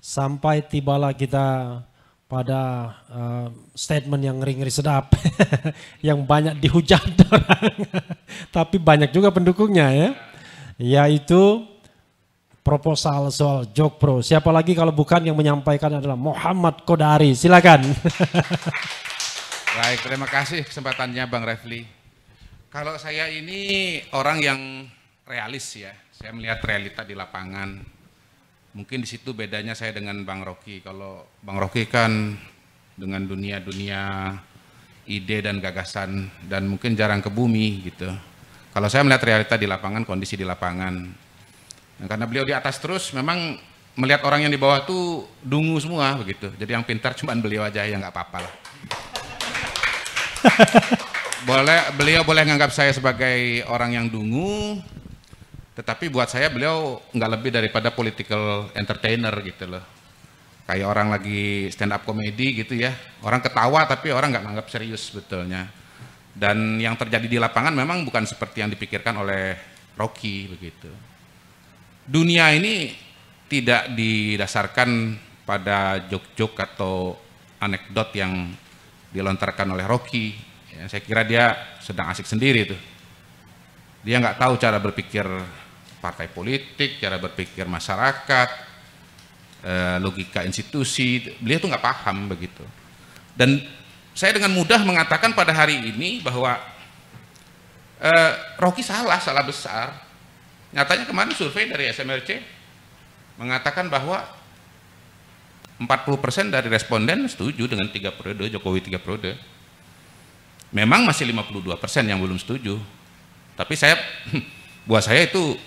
Sampai tibalah kita pada uh, statement yang ngeri-ngeri sedap, yang banyak dihujat orang, tapi banyak juga pendukungnya ya, yaitu proposal soal Jokpro. Siapa lagi kalau bukan yang menyampaikan adalah Muhammad Kodari. Silakan. Baik, terima kasih kesempatannya Bang Refli. Kalau saya ini orang yang realis ya, saya melihat realita di lapangan Mungkin di situ bedanya saya dengan Bang Rocky. Kalau Bang Rocky kan dengan dunia-dunia ide dan gagasan dan mungkin jarang ke bumi gitu. Kalau saya melihat realita di lapangan, kondisi di lapangan. Nah, karena beliau di atas terus memang melihat orang yang di bawah tuh dungu semua begitu. Jadi yang pintar cuma beliau aja yang nggak apa-apa lah. boleh beliau boleh nganggap saya sebagai orang yang dungu, tetapi buat saya beliau nggak lebih daripada political entertainer gitu loh. Kayak orang lagi stand up comedy gitu ya. Orang ketawa tapi orang nggak nganggap serius betulnya. Dan yang terjadi di lapangan memang bukan seperti yang dipikirkan oleh Rocky begitu. Dunia ini tidak didasarkan pada jok-jok atau anekdot yang dilontarkan oleh Rocky. Ya, saya kira dia sedang asik sendiri itu. Dia nggak tahu cara berpikir partai politik, cara berpikir masyarakat, eh, logika institusi, beliau tuh nggak paham begitu. Dan saya dengan mudah mengatakan pada hari ini bahwa eh, Rocky salah, salah besar. Nyatanya kemarin survei dari SMRC mengatakan bahwa 40% dari responden setuju dengan tiga periode Jokowi tiga periode. Memang masih 52% yang belum setuju. Tapi saya buat saya itu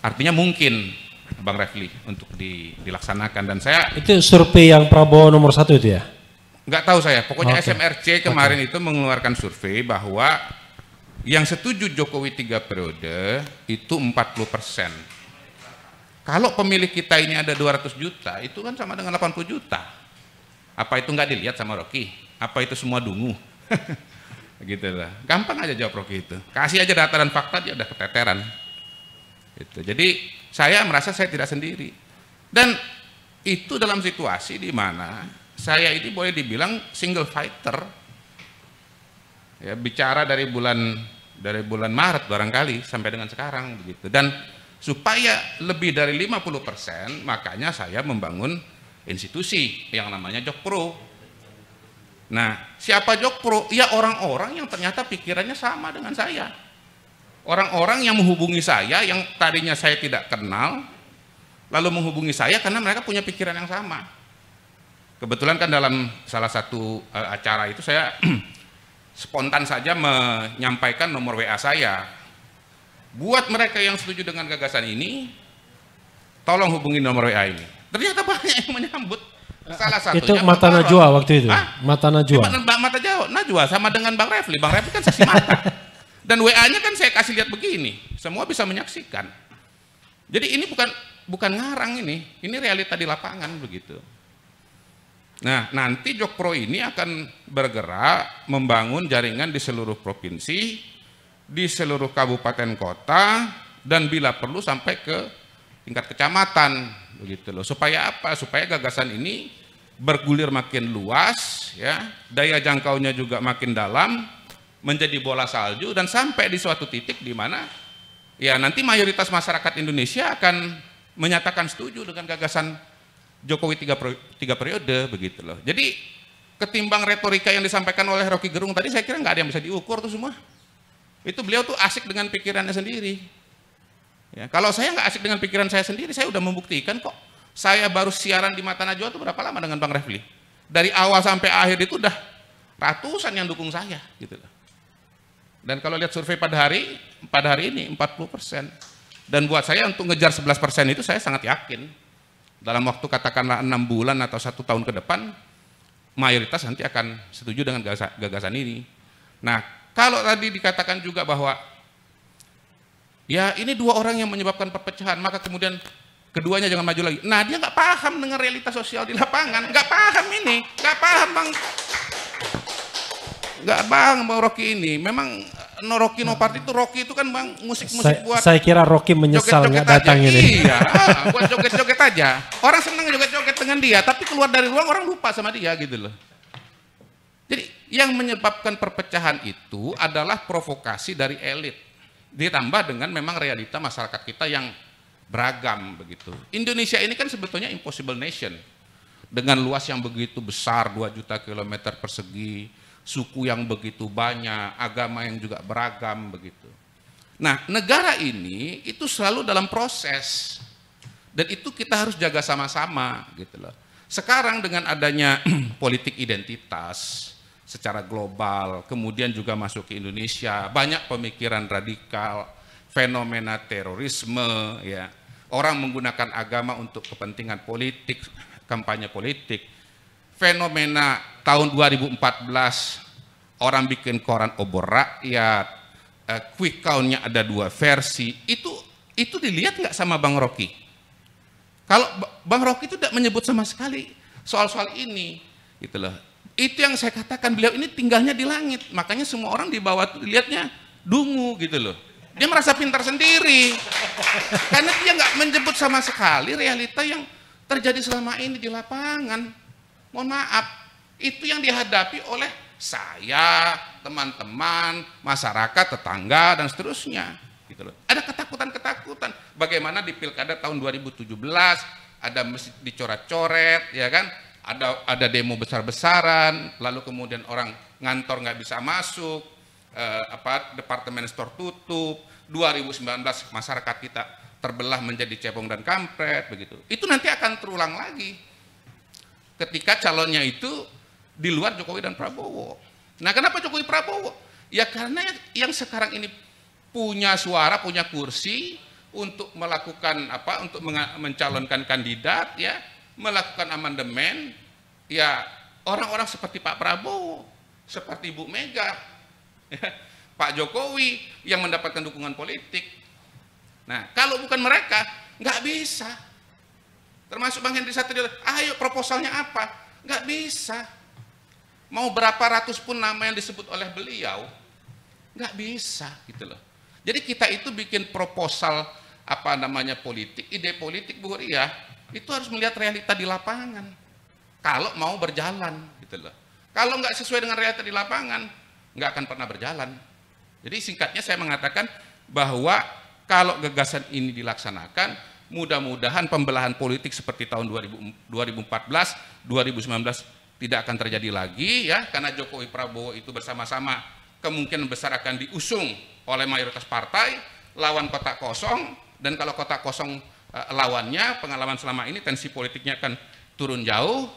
Artinya mungkin Bang Refli untuk di, dilaksanakan dan saya itu survei yang Prabowo nomor satu itu ya? Nggak tahu saya. Pokoknya okay. SMRC kemarin okay. itu mengeluarkan survei bahwa yang setuju Jokowi tiga periode itu 40 persen. Kalau pemilih kita ini ada 200 juta, itu kan sama dengan 80 juta. Apa itu nggak dilihat sama Rocky? Apa itu semua dungu? gitu lah. Gampang aja jawab Rocky itu. Kasih aja data dan fakta dia udah keteteran. Itu. Jadi saya merasa saya tidak sendiri. Dan itu dalam situasi di mana saya ini boleh dibilang single fighter. Ya, bicara dari bulan dari bulan Maret barangkali sampai dengan sekarang begitu. Dan supaya lebih dari 50% makanya saya membangun institusi yang namanya Jokpro Nah, siapa Jokpro? Ya orang-orang yang ternyata pikirannya sama dengan saya. Orang-orang yang menghubungi saya, yang tadinya saya tidak kenal, lalu menghubungi saya karena mereka punya pikiran yang sama. Kebetulan kan dalam salah satu eh, acara itu saya spontan saja menyampaikan nomor WA saya. Buat mereka yang setuju dengan gagasan ini, tolong hubungi nomor WA ini. Ternyata banyak yang menyambut. Salah satunya itu mata Najwa waktu itu. Hah? Mata Najwa. Mata, iya, Najwa sama dengan Bang Refli. Bang Refli kan saksi mata. Dan WA-nya kan saya kasih lihat begini, semua bisa menyaksikan. Jadi ini bukan bukan ngarang ini, ini realita di lapangan begitu. Nah, nanti Jokpro ini akan bergerak membangun jaringan di seluruh provinsi, di seluruh kabupaten kota, dan bila perlu sampai ke tingkat kecamatan begitu loh. Supaya apa? Supaya gagasan ini bergulir makin luas ya, daya jangkaunya juga makin dalam menjadi bola salju dan sampai di suatu titik di mana ya nanti mayoritas masyarakat Indonesia akan menyatakan setuju dengan gagasan Jokowi tiga, tiga periode begitu loh. Jadi ketimbang retorika yang disampaikan oleh Rocky Gerung tadi saya kira nggak ada yang bisa diukur tuh semua. Itu beliau tuh asik dengan pikirannya sendiri. Ya, kalau saya nggak asik dengan pikiran saya sendiri, saya udah membuktikan kok. Saya baru siaran di Mata Najwa tuh berapa lama dengan Bang Refli? Dari awal sampai akhir itu udah ratusan yang dukung saya gitu loh. Dan kalau lihat survei pada hari, pada hari ini 40 persen. Dan buat saya untuk ngejar 11 persen itu saya sangat yakin. Dalam waktu katakanlah enam bulan atau satu tahun ke depan, mayoritas nanti akan setuju dengan gagasan ini. Nah, kalau tadi dikatakan juga bahwa ya ini dua orang yang menyebabkan perpecahan, maka kemudian keduanya jangan maju lagi. Nah, dia nggak paham dengan realitas sosial di lapangan, nggak paham ini, nggak paham bang. Enggak bang, bang Rocky ini memang eh, no Rocky no party itu Rocky itu kan bang musik-musik buat. Saya kira Rocky menyesal nggak datang aja. ini. Iya, ah, buat joget-joget aja. Orang senang joget-joget dengan dia, tapi keluar dari ruang orang lupa sama dia gitu loh. Jadi yang menyebabkan perpecahan itu adalah provokasi dari elit. Ditambah dengan memang realita masyarakat kita yang beragam begitu. Indonesia ini kan sebetulnya impossible nation. Dengan luas yang begitu besar, 2 juta kilometer persegi, suku yang begitu banyak, agama yang juga beragam begitu. Nah, negara ini itu selalu dalam proses. Dan itu kita harus jaga sama-sama gitu loh. Sekarang dengan adanya politik identitas secara global, kemudian juga masuk ke Indonesia, banyak pemikiran radikal, fenomena terorisme ya. Orang menggunakan agama untuk kepentingan politik, kampanye politik fenomena tahun 2014 orang bikin koran obor rakyat, eh, quick countnya ada dua versi, itu itu dilihat nggak sama Bang Rocky? Kalau Bang Rocky itu tidak menyebut sama sekali soal-soal ini, gitu loh. Itu yang saya katakan beliau ini tinggalnya di langit, makanya semua orang di bawah itu dilihatnya dungu gitu loh. Dia merasa pintar sendiri, karena dia nggak menyebut sama sekali realita yang terjadi selama ini di lapangan. Mohon maaf, itu yang dihadapi oleh saya, teman-teman, masyarakat, tetangga, dan seterusnya. Gitu loh. Ada ketakutan-ketakutan. Bagaimana di pilkada tahun 2017, ada masjid dicoret-coret, ya kan? Ada, ada demo besar-besaran, lalu kemudian orang ngantor nggak bisa masuk, eh, apa departemen store tutup, 2019 masyarakat kita terbelah menjadi cebong dan kampret begitu. Itu nanti akan terulang lagi ketika calonnya itu di luar Jokowi dan Prabowo. Nah, kenapa Jokowi Prabowo? Ya karena yang sekarang ini punya suara, punya kursi untuk melakukan apa? Untuk mencalonkan kandidat ya, melakukan amandemen ya orang-orang seperti Pak Prabowo, seperti Bu Mega, ya, Pak Jokowi yang mendapatkan dukungan politik. Nah, kalau bukan mereka, nggak bisa. Termasuk Bang Hendri Satrio, ayo proposalnya apa? Nggak bisa. Mau berapa ratus pun nama yang disebut oleh beliau, nggak bisa gitu loh. Jadi kita itu bikin proposal apa namanya politik, ide politik Bu Ria, ya, itu harus melihat realita di lapangan. Kalau mau berjalan gitu loh. Kalau nggak sesuai dengan realita di lapangan, nggak akan pernah berjalan. Jadi singkatnya saya mengatakan bahwa kalau gagasan ini dilaksanakan, Mudah-mudahan pembelahan politik seperti tahun 2014, 2019 tidak akan terjadi lagi ya karena Jokowi Prabowo itu bersama-sama kemungkinan besar akan diusung oleh mayoritas partai lawan kotak kosong dan kalau kotak kosong e, lawannya pengalaman selama ini tensi politiknya akan turun jauh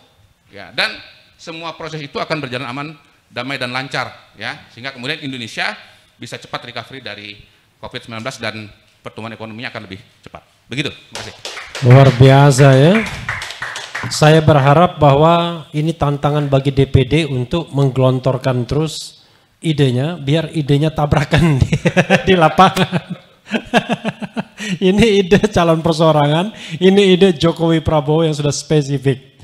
ya dan semua proses itu akan berjalan aman damai dan lancar ya sehingga kemudian Indonesia bisa cepat recovery dari COVID-19 dan pertumbuhan ekonominya akan lebih cepat. Begitu, Luar biasa ya. Saya berharap bahwa ini tantangan bagi DPD untuk menggelontorkan terus idenya, biar idenya tabrakan di, di lapangan. ini ide calon persorangan ini ide Jokowi Prabowo yang sudah spesifik.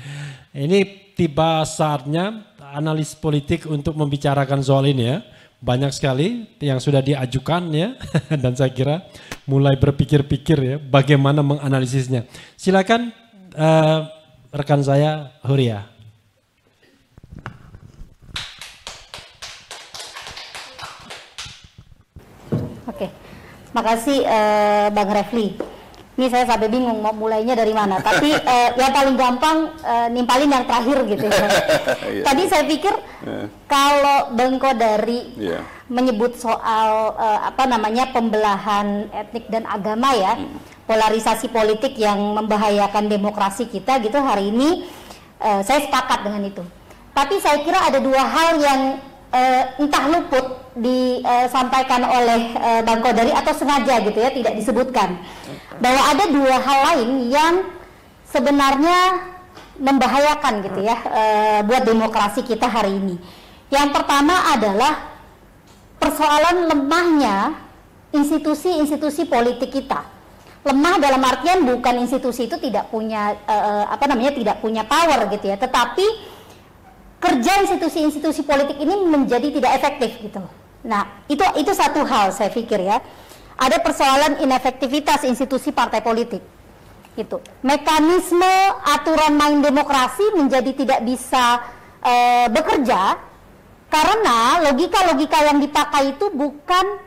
Ini tiba saatnya analis politik untuk membicarakan soal ini ya banyak sekali yang sudah diajukan ya dan saya kira mulai berpikir-pikir ya bagaimana menganalisisnya. Silakan uh, rekan saya Huria. Oke, terima makasih uh, Bang Refli ini saya sampai bingung mau mulainya dari mana. Tapi eh, yang paling gampang eh, nimpalin yang terakhir gitu. Ya. Iya. Tadi saya pikir iya. kalau Bengko dari iya. menyebut soal eh, apa namanya pembelahan etnik dan agama ya, hmm. polarisasi politik yang membahayakan demokrasi kita gitu hari ini eh, saya sepakat dengan itu. Tapi saya kira ada dua hal yang uh, entah luput disampaikan eh, oleh uh, Bang Kodari atau sengaja gitu ya tidak disebutkan bahwa ada dua hal lain yang sebenarnya membahayakan gitu ya e, buat demokrasi kita hari ini. Yang pertama adalah persoalan lemahnya institusi-institusi politik kita. Lemah dalam artian bukan institusi itu tidak punya e, apa namanya tidak punya power gitu ya, tetapi kerja institusi-institusi politik ini menjadi tidak efektif gitu. Nah, itu itu satu hal saya pikir ya ada persoalan inefektivitas institusi partai politik. Itu mekanisme aturan main demokrasi menjadi tidak bisa e, bekerja karena logika-logika yang dipakai itu bukan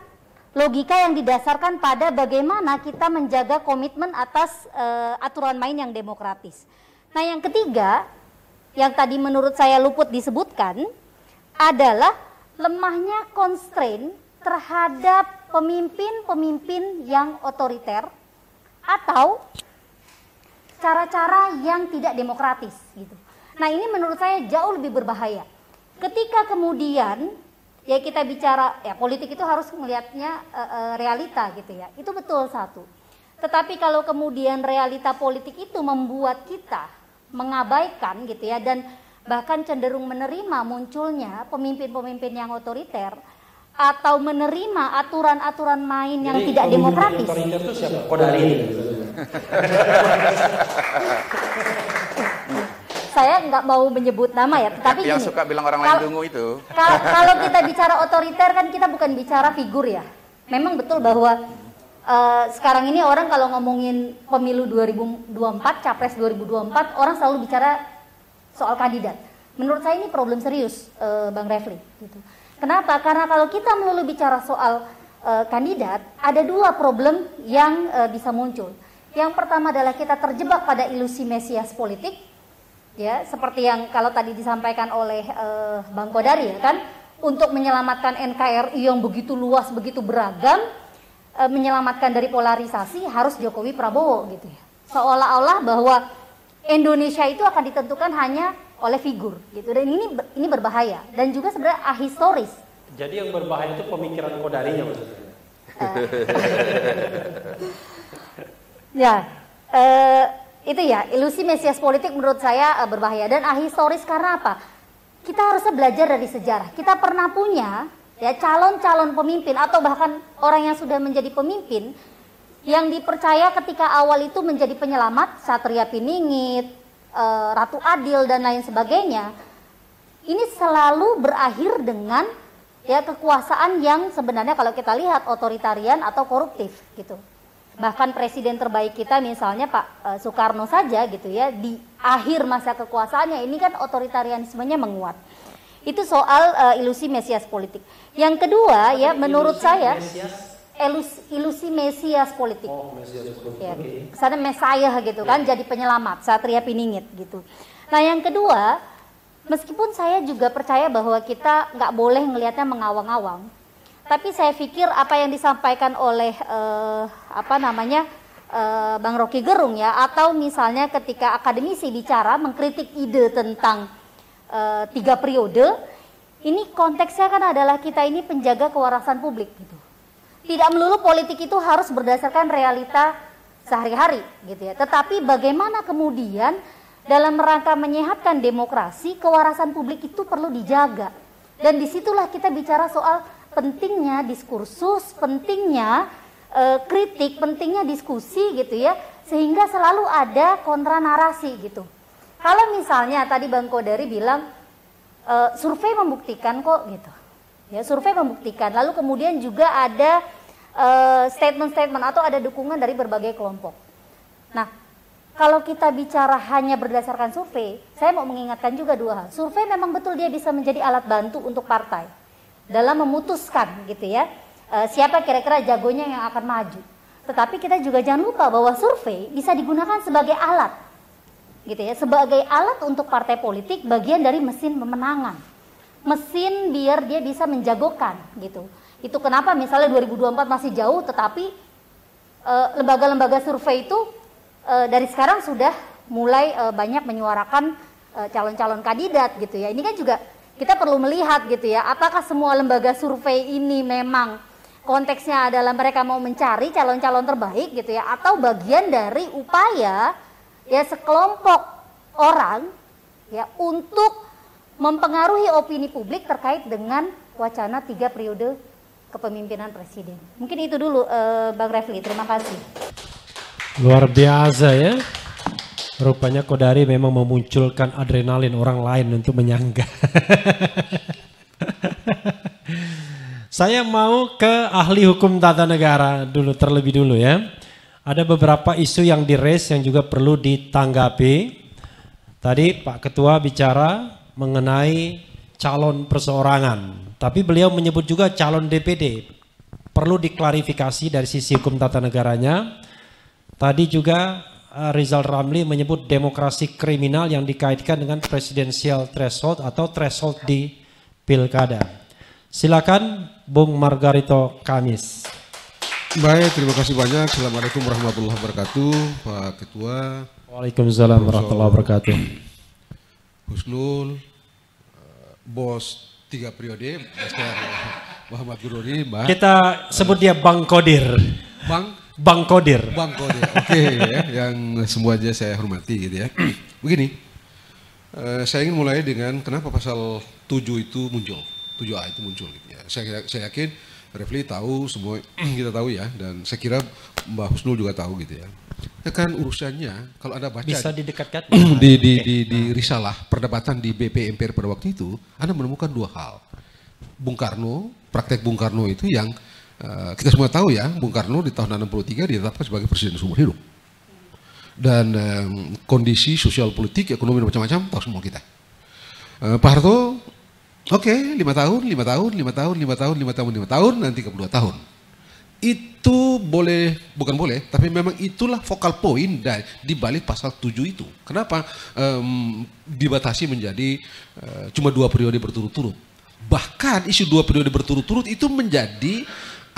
logika yang didasarkan pada bagaimana kita menjaga komitmen atas e, aturan main yang demokratis. Nah, yang ketiga yang tadi menurut saya luput disebutkan adalah lemahnya constraint terhadap pemimpin-pemimpin yang otoriter atau cara-cara yang tidak demokratis gitu. Nah, ini menurut saya jauh lebih berbahaya. Ketika kemudian ya kita bicara ya politik itu harus melihatnya uh, uh, realita gitu ya. Itu betul satu. Tetapi kalau kemudian realita politik itu membuat kita mengabaikan gitu ya dan bahkan cenderung menerima munculnya pemimpin-pemimpin yang otoriter, atau menerima aturan-aturan main yang Jadi, tidak demokratis. Oh, saya nggak mau menyebut nama ya, tetapi yang ini, suka bilang orang lain dungu itu. Kalau, kalau kita bicara otoriter kan kita bukan bicara figur ya. Memang betul bahwa uh, sekarang ini orang kalau ngomongin pemilu 2024, capres 2024, orang selalu bicara soal kandidat. Menurut saya ini problem serius, uh, Bang Refli. Gitu Kenapa? Karena kalau kita melulu bicara soal uh, kandidat, ada dua problem yang uh, bisa muncul. Yang pertama adalah kita terjebak pada ilusi mesias politik, ya, seperti yang kalau tadi disampaikan oleh uh, Bang Kodari, ya kan, untuk menyelamatkan NKRI yang begitu luas, begitu beragam, uh, menyelamatkan dari polarisasi harus Jokowi Prabowo gitu ya. Seolah-olah bahwa Indonesia itu akan ditentukan hanya oleh figur gitu dan ini ini berbahaya dan juga sebenarnya ahistoris jadi yang berbahaya itu pemikiran kodarinya maksudnya ya uh, itu ya ilusi mesias politik menurut saya uh, berbahaya dan ahistoris karena apa kita harusnya belajar dari sejarah kita pernah punya ya calon-calon pemimpin atau bahkan orang yang sudah menjadi pemimpin yang dipercaya ketika awal itu menjadi penyelamat Satria Piningit, e, Ratu Adil dan lain sebagainya ini selalu berakhir dengan ya kekuasaan yang sebenarnya kalau kita lihat otoritarian atau koruptif gitu bahkan presiden terbaik kita misalnya Pak e, Soekarno saja gitu ya di akhir masa kekuasaannya ini kan otoritarianismenya menguat itu soal uh, ilusi mesias politik yang kedua ya menurut saya Elus, ilusi Mesias politik. Oh, Mesias Ya, okay. Sana Mesiah gitu kan, yeah. jadi penyelamat, Satria Piningit gitu. Nah yang kedua, meskipun saya juga percaya bahwa kita nggak boleh ngelihatnya mengawang-awang, tapi saya pikir apa yang disampaikan oleh eh, apa namanya eh, Bang Rocky Gerung ya, atau misalnya ketika akademisi bicara mengkritik ide tentang eh, tiga periode, ini konteksnya kan adalah kita ini penjaga kewarasan publik gitu tidak melulu politik itu harus berdasarkan realita sehari-hari gitu ya. Tetapi bagaimana kemudian dalam rangka menyehatkan demokrasi, kewarasan publik itu perlu dijaga. Dan disitulah kita bicara soal pentingnya diskursus, pentingnya e, kritik, pentingnya diskusi gitu ya, sehingga selalu ada kontra narasi gitu. Kalau misalnya tadi Bang Kodari bilang e, survei membuktikan kok gitu ya survei membuktikan lalu kemudian juga ada eh, statement-statement uh, atau ada dukungan dari berbagai kelompok nah kalau kita bicara hanya berdasarkan survei, saya mau mengingatkan juga dua hal. Survei memang betul dia bisa menjadi alat bantu untuk partai dalam memutuskan gitu ya eh, siapa kira-kira jagonya yang akan maju. Tetapi kita juga jangan lupa bahwa survei bisa digunakan sebagai alat gitu ya, sebagai alat untuk partai politik bagian dari mesin pemenangan mesin biar dia bisa menjagokan gitu. Itu kenapa misalnya 2024 masih jauh tetapi eh, lembaga-lembaga survei itu uh, dari sekarang sudah mulai uh, banyak menyuarakan calon-calon kandidat gitu ya. Ini kan juga kita perlu melihat gitu ya, apakah semua lembaga survei ini memang konteksnya adalah mereka mau mencari calon-calon terbaik gitu ya atau bagian dari upaya ya sekelompok orang ya untuk mempengaruhi opini publik terkait dengan wacana tiga periode kepemimpinan presiden. Mungkin itu dulu uh, Bang Refli, terima kasih. Luar biasa ya. Rupanya Kodari memang memunculkan adrenalin orang lain untuk menyangga. Saya mau ke ahli hukum tata negara dulu terlebih dulu ya. Ada beberapa isu yang di yang juga perlu ditanggapi. Tadi Pak Ketua bicara mengenai calon perseorangan, tapi beliau menyebut juga calon DPD. Perlu diklarifikasi dari sisi hukum tata negaranya. Tadi juga eh, Rizal Ramli menyebut demokrasi kriminal yang dikaitkan dengan presidensial threshold atau threshold di pilkada. Silakan Bung Margarito Kamis. Baik, terima kasih banyak. Assalamualaikum warahmatullahi wabarakatuh, Pak Ketua. Waalaikumsalam warahmatullahi wabarakatuh. Husnul, eh, bos tiga periode, Master Muhammad Gururi, Mbak. Kita sebut dia Bang Kodir. Bang? Bang Kodir. Bang Kodir, oke okay, ya, yang semua aja saya hormati gitu ya. Begini, eh, saya ingin mulai dengan kenapa pasal 7 itu muncul, 7A itu muncul gitu ya. Saya, saya yakin Refli tahu semua kita tahu ya dan saya kira Mbak Husnul juga tahu gitu ya. Ya kan urusannya kalau Anda baca bisa didekatkan di di, di di risalah perdebatan di BPMP pada waktu itu Anda menemukan dua hal. Bung Karno, praktek Bung Karno itu yang uh, kita semua tahu ya, Bung Karno di tahun 63 ditetapkan sebagai presiden seumur hidup. Dan um, kondisi sosial politik, ekonomi macam-macam tahu semua kita. Uh, Pak Harto Oke, okay, lima tahun, lima tahun, lima tahun, lima tahun, lima tahun, lima tahun, nanti ke dua tahun. Itu boleh, bukan boleh, tapi memang itulah vokal poin dari di balik pasal tujuh itu. Kenapa um, dibatasi menjadi uh, cuma dua periode berturut-turut? Bahkan isu dua periode berturut-turut itu menjadi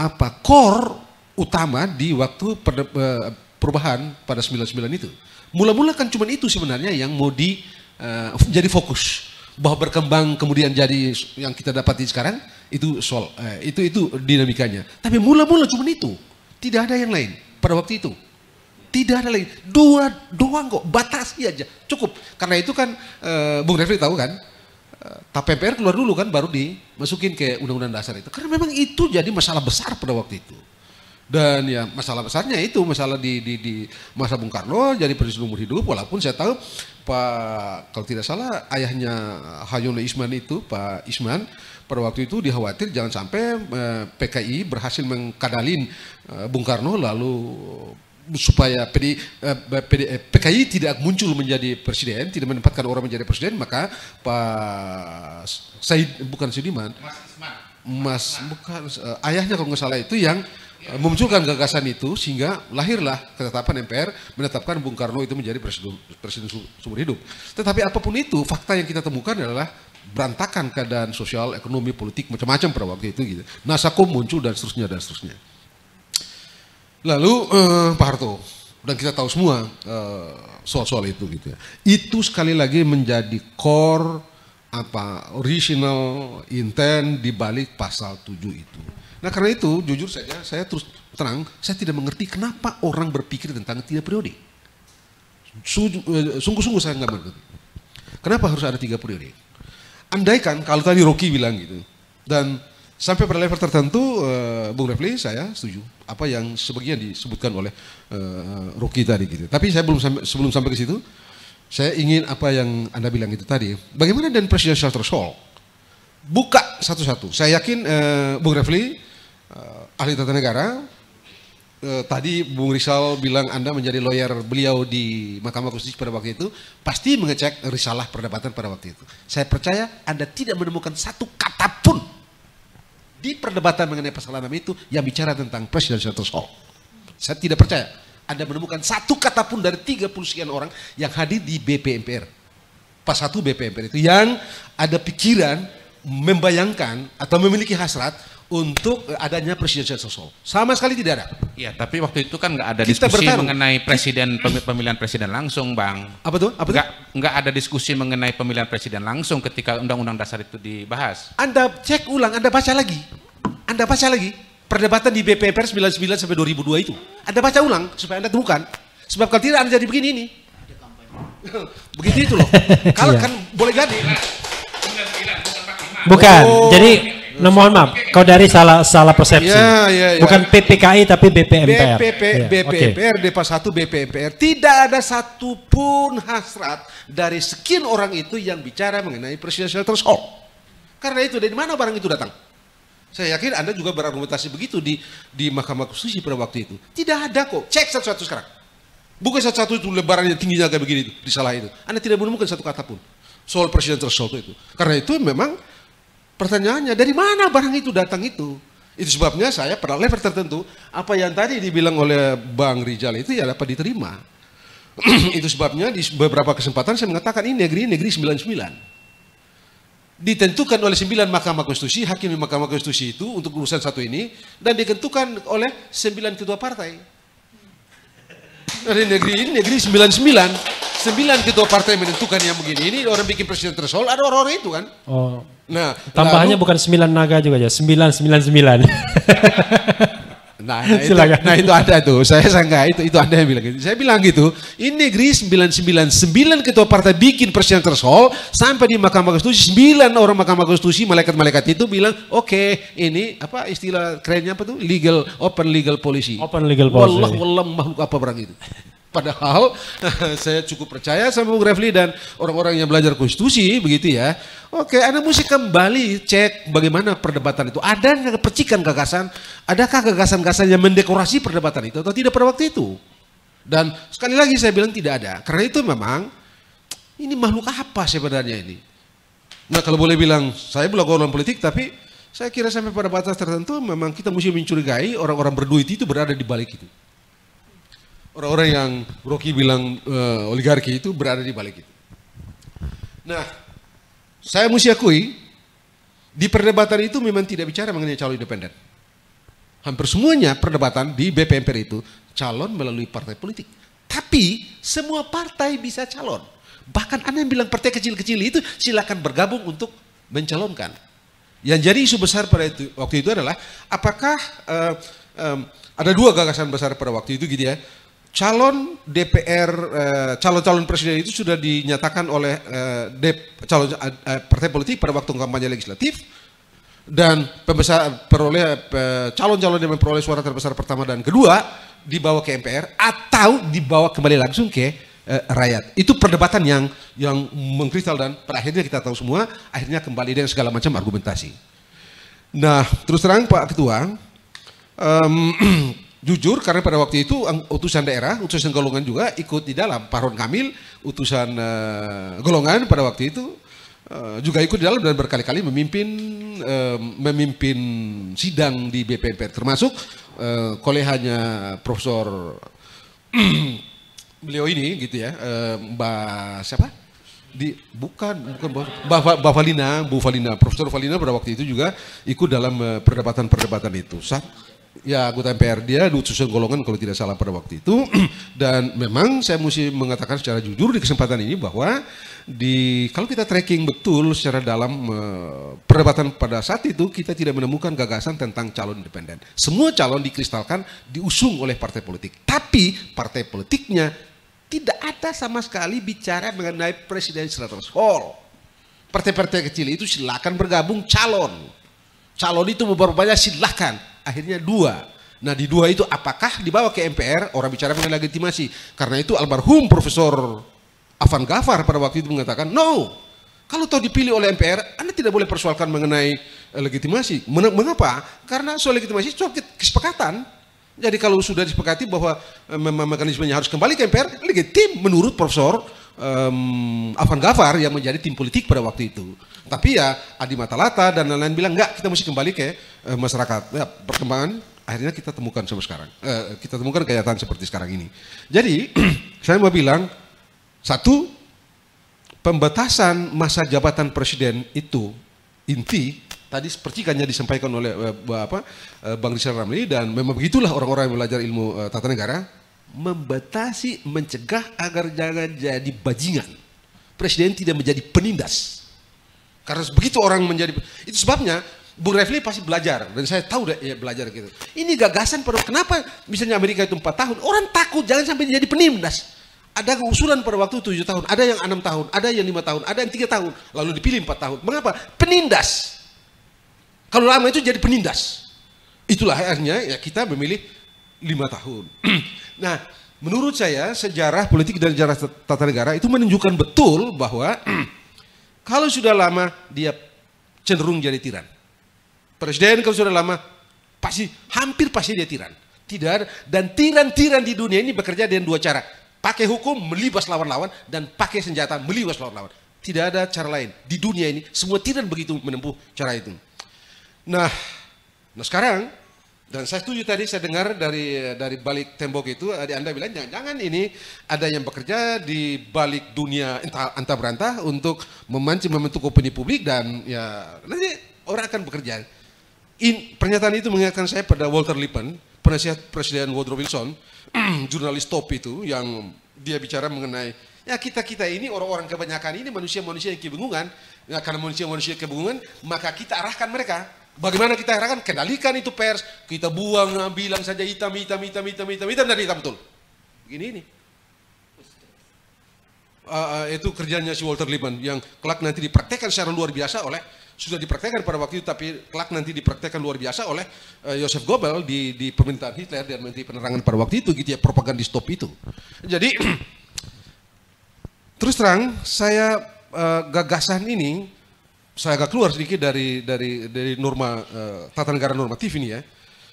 apa core utama di waktu per, uh, perubahan pada 99 itu. Mula-mula kan cuma itu sebenarnya yang mau di uh, jadi fokus bahwa berkembang kemudian jadi yang kita dapati sekarang itu soal eh, itu itu dinamikanya. Tapi mula-mula cuma itu, tidak ada yang lain pada waktu itu. Tidak ada lagi dua doang kok, batasi aja, cukup. Karena itu kan eh, Bung Refli tahu kan, eh, TAP MPR keluar dulu kan baru dimasukin ke undang-undang dasar itu. Karena memang itu jadi masalah besar pada waktu itu. Dan ya masalah besarnya itu masalah di, di, di masa Bung Karno jadi presiden umur hidup walaupun saya tahu Pak kalau tidak salah ayahnya Hayono Isman itu Pak Isman pada waktu itu dikhawatir jangan sampai eh, PKI berhasil mengkadalin eh, Bung Karno lalu supaya PD, eh, PD, eh, PKI tidak muncul menjadi presiden, tidak menempatkan orang menjadi presiden, maka Pak Said bukan Sudiman, Mas, Isman. Mas, Mas bukan eh, ayahnya kalau nggak salah itu yang memunculkan gagasan itu sehingga lahirlah ketetapan MPR menetapkan Bung Karno itu menjadi presiden presiden seumur hidup. Tetapi apapun itu fakta yang kita temukan adalah berantakan keadaan sosial, ekonomi, politik macam-macam pada waktu itu gitu. Nasakom muncul dan seterusnya dan seterusnya. Lalu eh, Pak Harto dan kita tahu semua eh, soal-soal eh, itu gitu ya. Itu sekali lagi menjadi core apa original intent di balik pasal 7 itu. Nah karena itu jujur saja saya terus terang saya tidak mengerti kenapa orang berpikir tentang tiga periode. Eh, sungguh-sungguh saya nggak mengerti. Kenapa harus ada tiga periode? Andaikan kalau tadi Rocky bilang gitu dan sampai pada level tertentu uh, Bung Refli saya setuju apa yang sebagian disebutkan oleh uh, Rocky tadi gitu. Tapi saya belum sampai, sebelum sampai ke situ saya ingin apa yang Anda bilang itu tadi. Bagaimana dan presidential threshold? Buka satu-satu. Saya yakin eh, Bung Refli, eh, ahli tata negara, eh, tadi Bung Rizal bilang Anda menjadi lawyer beliau di Mahkamah Konstitusi pada waktu itu, pasti mengecek risalah perdebatan pada waktu itu. Saya percaya Anda tidak menemukan satu kata pun di perdebatan mengenai pasal 6 itu yang bicara tentang presidential threshold. Saya tidak percaya. Anda menemukan satu kata pun dari 30 sekian orang yang hadir di BPMPR. Pas satu BPMPR itu yang ada pikiran membayangkan atau memiliki hasrat untuk eh, adanya presidensial sosok Sama sekali tidak ada. Iya, tapi waktu itu kan nggak ada diskusi bertarung. mengenai presiden pemilihan presiden langsung, Bang. Apa tuh? Apa Nggak, nggak ada diskusi mengenai pemilihan presiden langsung ketika undang-undang dasar itu dibahas. Anda cek ulang, Anda baca lagi. Anda baca lagi perdebatan di BPPR 99 sampai 2002 itu. Anda baca ulang supaya Anda temukan. Sebab kalau tidak Anda jadi begini ini. Begitu itu loh. Kalau iya. kan boleh jadi. Bukan. Oh. Jadi No, mohon maaf, kau dari salah salah persepsi. Ya, ya, ya. Bukan PPKI tapi BPMPR. BPP, ya, BPMPR, okay. DEPA 1 BPMPR. Tidak ada satupun hasrat dari sekian orang itu yang bicara mengenai presidensial threshold. Karena itu dari mana barang itu datang? Saya yakin Anda juga berargumentasi begitu di di Mahkamah Konstitusi pada waktu itu. Tidak ada kok. Cek satu-satu sekarang. Bukan satu-satu itu lebarannya tingginya agak begini itu, disalah itu. Anda tidak menemukan satu kata pun soal presiden tersebut itu. Karena itu memang pertanyaannya dari mana barang itu datang itu? Itu sebabnya saya pada level tertentu apa yang tadi dibilang oleh Bang Rizal itu ya dapat diterima. itu sebabnya di beberapa kesempatan saya mengatakan ini negeri negeri 99 ditentukan oleh sembilan Mahkamah Konstitusi, hakim di Mahkamah Konstitusi itu untuk urusan satu ini, dan ditentukan oleh sembilan ketua partai. Dari negeri ini, negeri sembilan sembilan sembilan ketua partai menentukan yang begini, ini orang bikin presiden tersol, ada orang-orang itu kan. Oh. Nah, tambahannya lalu, bukan sembilan naga juga ya, sembilan sembilan sembilan. Nah, nah, itu, nah itu ada tuh. Saya sangka itu itu ada yang bilang gitu. Saya bilang gitu. Ini negeri 999 ketua partai bikin presiden threshold sampai di Mahkamah Konstitusi 9 orang Mahkamah Konstitusi malaikat-malaikat itu bilang, "Oke, okay, ini apa istilah kerennya apa tuh? Legal open legal policy." Open legal policy. Wallah wallah makhluk apa barang itu. Padahal saya cukup percaya sama Bung Refli dan orang-orang yang belajar konstitusi begitu ya. Oke, Anda mesti kembali cek bagaimana perdebatan itu. Ada percikan gagasan, adakah gagasan-gagasan yang mendekorasi perdebatan itu atau tidak pada waktu itu? Dan sekali lagi saya bilang tidak ada. Karena itu memang ini makhluk apa sebenarnya ini? Nah kalau boleh bilang saya bukan orang politik tapi saya kira sampai pada batas tertentu memang kita mesti mencurigai orang-orang berduit itu berada di balik itu orang-orang yang Rocky bilang uh, oligarki itu berada di balik itu. Nah, saya mesti akui di perdebatan itu memang tidak bicara mengenai calon independen. Hampir semuanya perdebatan di BPMP itu calon melalui partai politik. Tapi semua partai bisa calon. Bahkan Anda yang bilang partai kecil-kecil itu silakan bergabung untuk mencalonkan. Yang jadi isu besar pada itu, waktu itu adalah apakah uh, um, ada dua gagasan besar pada waktu itu gitu ya calon DPR eh, calon-calon presiden itu sudah dinyatakan oleh eh, Dep, calon eh, partai politik pada waktu kampanye legislatif dan peroleh calon-calon yang memperoleh suara terbesar pertama dan kedua dibawa ke MPR atau dibawa kembali langsung ke rakyat. Itu perdebatan yang yang mengkristal dan pada akhirnya kita tahu semua akhirnya kembali dengan segala macam argumentasi. Nah, terus terang Pak Ketua, jujur karena pada waktu itu utusan daerah, utusan golongan juga ikut di dalam. Paron Kamil, utusan uh, golongan pada waktu itu uh, juga ikut di dalam dan berkali-kali memimpin uh, memimpin sidang di BPP, termasuk uh, kolehanya Profesor beliau ini gitu ya, uh, Mbak siapa? di bukan bukan Mbak Valina, Bu Valina, Profesor Valina pada waktu itu juga ikut dalam perdebatan-perdebatan itu ya anggota MPR dia susun golongan kalau tidak salah pada waktu itu dan memang saya mesti mengatakan secara jujur di kesempatan ini bahwa di kalau kita tracking betul secara dalam perdebatan pada saat itu kita tidak menemukan gagasan tentang calon independen. Semua calon dikristalkan diusung oleh partai politik. Tapi partai politiknya tidak ada sama sekali bicara mengenai presiden threshold. Partai-partai kecil itu silakan bergabung calon. Calon itu beberapa banyak silakan akhirnya dua. Nah di dua itu apakah dibawa ke MPR orang bicara mengenai legitimasi? Karena itu almarhum Profesor Afan Gafar pada waktu itu mengatakan no. Kalau tahu dipilih oleh MPR, Anda tidak boleh persoalkan mengenai eh, legitimasi. mengapa? Karena soal legitimasi soal kesepakatan. Jadi kalau sudah disepakati bahwa eh, mekanismenya harus kembali ke MPR, legitim menurut Profesor um, Afan Gafar yang menjadi tim politik pada waktu itu. Tapi ya Adi Matalata dan lain-lain bilang enggak kita mesti kembali ke uh, masyarakat. Ya, perkembangan akhirnya kita temukan sampai sekarang. Uh, kita temukan kenyataan seperti sekarang ini. Jadi saya mau bilang satu pembatasan masa jabatan presiden itu inti tadi seperti kanya disampaikan oleh eh, apa Bang Rizal Ramli dan memang begitulah orang-orang yang belajar ilmu tata negara membatasi, mencegah agar jangan jadi bajingan. Presiden tidak menjadi penindas. Karena begitu orang menjadi itu sebabnya Bung Refli pasti belajar dan saya tahu deh, ya, belajar gitu. Ini gagasan pada kenapa misalnya Amerika itu empat tahun orang takut jangan sampai jadi penindas. Ada usulan pada waktu tujuh tahun, ada yang enam tahun, ada yang lima tahun, ada yang tiga tahun, lalu dipilih empat tahun. Mengapa? Penindas. Kalau lama itu jadi penindas. Itulah akhirnya ya kita memilih lima tahun. nah, menurut saya sejarah politik dan sejarah tata negara itu menunjukkan betul bahwa kalau sudah lama dia cenderung jadi tiran. Presiden kalau sudah lama pasti hampir pasti dia tiran. Tidak dan tiran-tiran di dunia ini bekerja dengan dua cara. Pakai hukum melibas lawan-lawan dan pakai senjata melibas lawan-lawan. Tidak ada cara lain. Di dunia ini semua tiran begitu menempuh cara itu. Nah, nah sekarang dan saya setuju tadi saya dengar dari dari balik tembok itu ada Anda bilang jangan-jangan ini ada yang bekerja di balik dunia antar berantah untuk memancing membentuk opini publik dan ya nanti orang akan bekerja. In, pernyataan itu mengingatkan saya pada Walter Lippmann, penasihat Presiden Woodrow Wilson, jurnalis top itu yang dia bicara mengenai ya kita-kita ini orang-orang kebanyakan ini manusia-manusia yang kebingungan. Ya, karena manusia-manusia kebingungan, maka kita arahkan mereka Bagaimana kita harapkan kendalikan itu pers, kita buang bilang saja hitam hitam hitam hitam hitam hitam dan hitam betul. Begini ini. Uh, uh, itu kerjanya si Walter Lippmann yang kelak nanti dipraktekkan secara luar biasa oleh sudah dipraktekkan pada waktu itu tapi kelak nanti dipraktekkan luar biasa oleh uh, Joseph Goebbels di, di pemerintahan Hitler dan Menteri Penerangan pada waktu itu gitu ya propaganda stop itu. Jadi terus terang saya uh, gagasan ini saya agak keluar sedikit dari dari dari norma uh, tata negara normatif ini ya.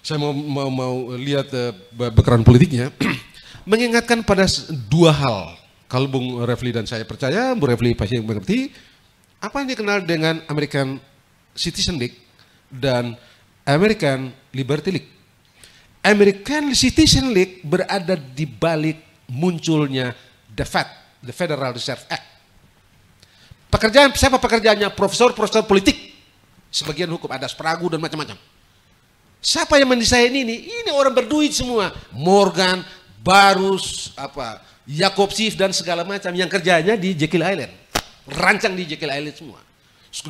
Saya mau mau, mau lihat uh, eh, bekeran politiknya. Mengingatkan pada dua hal. Kalau Bung Refli dan saya percaya, Bung Refli pasti mengerti apa yang dikenal dengan American Citizen League dan American Liberty League. American Citizen League berada di balik munculnya the Fed, the Federal Reserve Act Pekerjaan siapa pekerjaannya? Profesor-profesor politik. Sebagian hukum ada Spragu dan macam-macam. Siapa yang mendesain ini? Ini orang berduit semua. Morgan, Barus, apa, Yakobsif dan segala macam yang kerjanya di Jekyll Island. Rancang di Jekyll Island semua.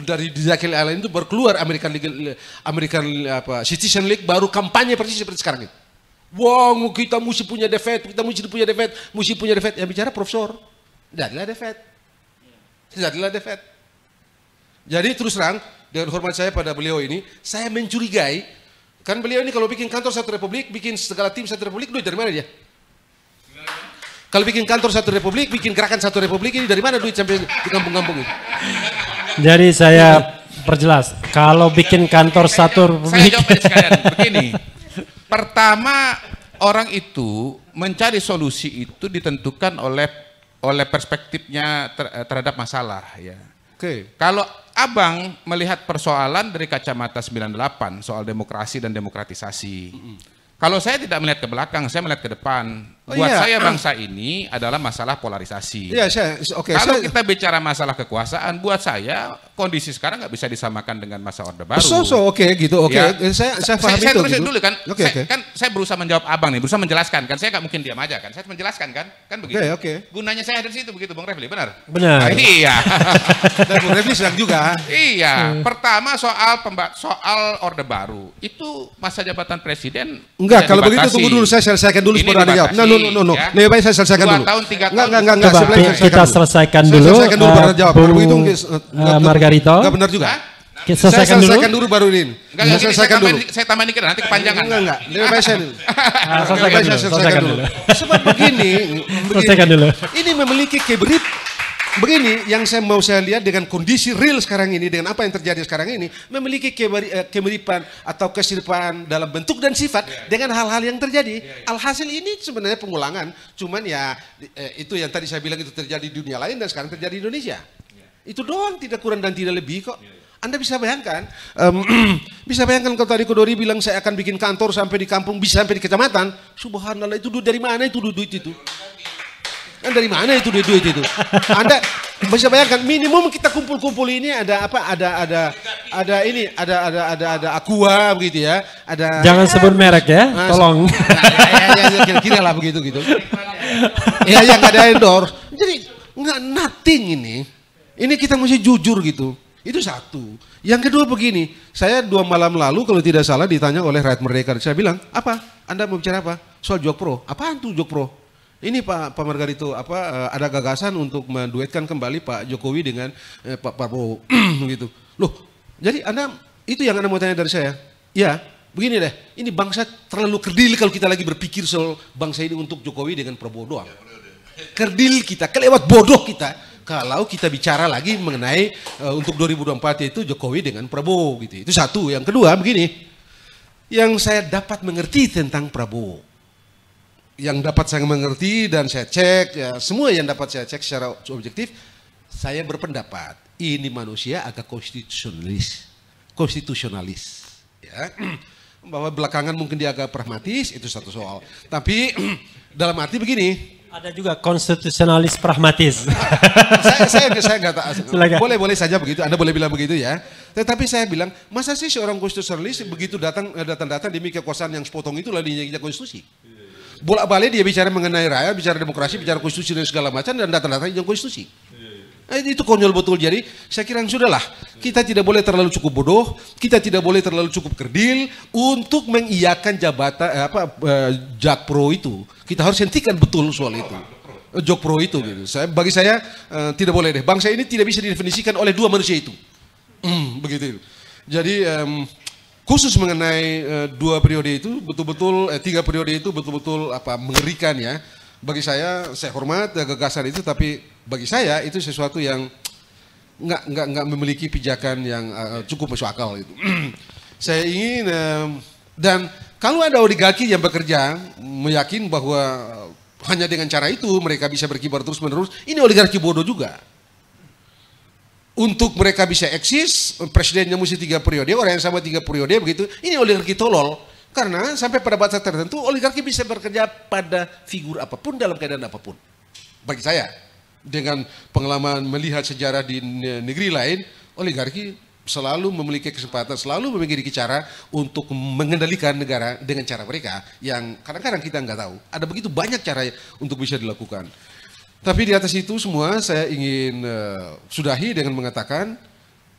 Dari Jekyll Island itu berkeluar American Legal, American apa, Citizen League baru kampanye persis seperti sekarang ini. wong wow, kita mesti punya defet, kita mesti punya defet, mesti punya defet. Yang bicara profesor. Dan lah defet jadilah defet Jadi terus terang, dengan hormat saya pada beliau ini, saya mencurigai, kan beliau ini kalau bikin kantor satu republik, bikin segala tim satu republik, duit dari mana dia? Kalau bikin kantor satu republik, bikin gerakan satu republik ini dari mana duit sampai di kampung-kampung itu? Jadi saya perjelas, kalau bikin kantor satu republik. Saya jawab sekalian, begini. Pertama, orang itu mencari solusi itu ditentukan oleh oleh perspektifnya ter, eh, terhadap masalah ya. Oke. Okay. Kalau Abang melihat persoalan dari kacamata 98 soal demokrasi dan demokratisasi. Mm -hmm. Kalau saya tidak melihat ke belakang, saya melihat ke depan. Oh, iya. Buat iya. saya bangsa ini adalah masalah polarisasi. Iya, saya, okay, Kalau saya, kita bicara masalah kekuasaan, buat saya kondisi sekarang nggak bisa disamakan dengan masa Orde Baru. So, so oke okay, gitu, oke. Okay. Ya. Saya, saya paham saya, itu. gitu. dulu kan, okay, saya, okay. kan saya berusaha menjawab abang nih, berusaha menjelaskan kan. Saya nggak mungkin diam aja kan, saya menjelaskan kan, kan begitu. Oke, okay, oke. Okay. Gunanya saya ada di situ begitu, bang Refli, benar? Benar. Nah, iya. Dan Bung Refli sedang juga. Iya. Hmm. Pertama soal pemba soal Orde Baru itu masa jabatan presiden. Enggak, kalau dibatasi. begitu tunggu dulu saya selesaikan dulu sebelum anda Nah, no no Ya? Nih baik saya selesaikan dua dulu. tahun tiga tahun. Enggak enggak enggak. Coba kita, selesaikan dulu. Saya selesaikan dulu uh, baru jawab. Kalau begitu uh, Margarito. Enggak benar juga. Kita selesaikan, saya selesaikan dulu. dulu baru ini. Enggak, enggak, saya selesaikan dulu. Saya tambahin dikit nanti kepanjangan. Enggak, enggak. Lebih baik saya dulu. Ah, selesaikan, dulu. selesaikan dulu. Sebab begini, Selesaikan dulu. Ini memiliki kibrit begini yang saya mau saya lihat dengan kondisi real sekarang ini dengan apa yang terjadi sekarang ini memiliki eh, kemiripan atau keserupaan dalam bentuk dan sifat yeah. Ya. dengan hal-hal yang terjadi yeah, yeah. alhasil ini sebenarnya pengulangan cuman ya eh, itu yang tadi saya bilang itu terjadi di dunia lain dan sekarang terjadi di Indonesia yeah. itu doang tidak kurang dan tidak lebih kok yeah, ya. Anda bisa bayangkan, um, bisa bayangkan kalau tadi Kodori bilang saya akan bikin kantor sampai di kampung, bisa sampai di kecamatan. Subhanallah itu duit dari mana itu duit, duit itu? Ya, Kan dari mana itu duit-duit itu? Anda bisa bayangkan minimum kita kumpul-kumpul ini ada apa? Ada ada ada ini ada ada ada ada aqua begitu ya. Ada Jangan sebut merek ya, tolong. Ya, ya, ya, ya, kira-kira lah begitu gitu. ya yang ada endor. Jadi nggak nothing ini. Ini kita mesti jujur gitu. Itu satu. Yang kedua begini, saya dua malam lalu kalau tidak salah ditanya oleh Rakyat Merdeka, saya bilang, apa? Anda mau bicara apa? Soal Jok Pro. Apaan tuh Jok Pro? Ini Pak Pak Margarito apa eh, ada gagasan untuk menduetkan kembali Pak Jokowi dengan eh, Pak Prabowo gitu. Loh, jadi Anda itu yang Anda mau tanya dari saya. Ya, begini deh. Ini bangsa terlalu kerdil kalau kita lagi berpikir soal bangsa ini untuk Jokowi dengan Prabowo doang. Ya, kerdil kita, kelewat bodoh kita kalau kita bicara lagi mengenai uh, untuk 2024 itu Jokowi dengan Prabowo gitu. Itu satu. Yang kedua begini. Yang saya dapat mengerti tentang Prabowo yang dapat saya mengerti dan saya cek ya semua yang dapat saya cek secara objektif saya berpendapat ini manusia agak konstitusionalis konstitusionalis ya bahwa belakangan mungkin dia agak pragmatis itu satu soal tapi dalam arti begini ada juga konstitusionalis pragmatis. saya saya saya nggak tahu. Boleh boleh saja begitu. Anda boleh bilang begitu ya. Tetapi saya bilang masa sih seorang konstitusionalis begitu datang eh, datang datang demi kekuasaan yang sepotong itu lalu dinyatakan konstitusi bolak-balik dia bicara mengenai rakyat, bicara demokrasi, bicara konstitusi dan segala macam dan data-data yang konstitusi. Nah, itu konyol betul. Jadi saya kira yang sudah lah kita tidak boleh terlalu cukup bodoh, kita tidak boleh terlalu cukup kerdil untuk mengiyakan jabatan eh, apa eh, Pro itu. Kita harus hentikan betul soal itu. Eh, Pro itu ya. gitu. Saya bagi saya eh, tidak boleh deh. Bangsa ini tidak bisa didefinisikan oleh dua manusia itu. hmm, begitu. Jadi eh, khusus mengenai uh, dua periode itu betul-betul eh, tiga periode itu betul-betul apa mengerikan ya. Bagi saya saya hormat ya, gagasan itu tapi bagi saya itu sesuatu yang nggak nggak nggak memiliki pijakan yang uh, cukup masuk akal itu. saya ingin uh, dan kalau ada oligarki yang bekerja meyakin bahwa hanya dengan cara itu mereka bisa berkibar terus menerus, ini oligarki bodoh juga untuk mereka bisa eksis, presidennya mesti tiga periode, orang yang sama tiga periode begitu. Ini oligarki tolol. Karena sampai pada batas tertentu oligarki bisa bekerja pada figur apapun dalam keadaan apapun. Bagi saya, dengan pengalaman melihat sejarah di negeri lain, oligarki selalu memiliki kesempatan, selalu memiliki cara untuk mengendalikan negara dengan cara mereka yang kadang-kadang kita nggak tahu. Ada begitu banyak cara untuk bisa dilakukan. Tapi di atas itu semua saya ingin uh, sudahi dengan mengatakan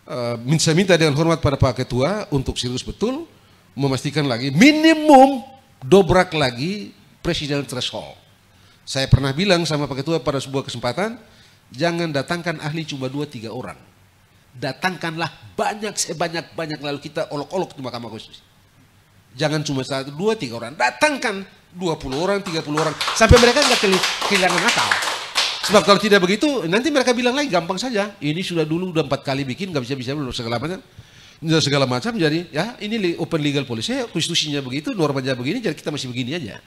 uh, saya minta dengan hormat pada Pak Ketua untuk serius betul memastikan lagi minimum dobrak lagi presiden threshold. Saya pernah bilang sama Pak Ketua pada sebuah kesempatan jangan datangkan ahli cuma dua tiga orang. Datangkanlah banyak sebanyak-banyak lalu kita olok-olok di Mahkamah Konstitusi. Jangan cuma satu, dua, tiga orang. Datangkan 20 orang, 30 orang. Sampai mereka nggak kehilangan akal. Sebab kalau tidak begitu, nanti mereka bilang lagi gampang saja. Ini sudah dulu udah empat kali bikin, nggak bisa-bisa belum segala macam. Ini Segala macam jadi ya ini open legal policy, ya, konstitusinya begitu, normanya begini, jadi kita masih begini aja.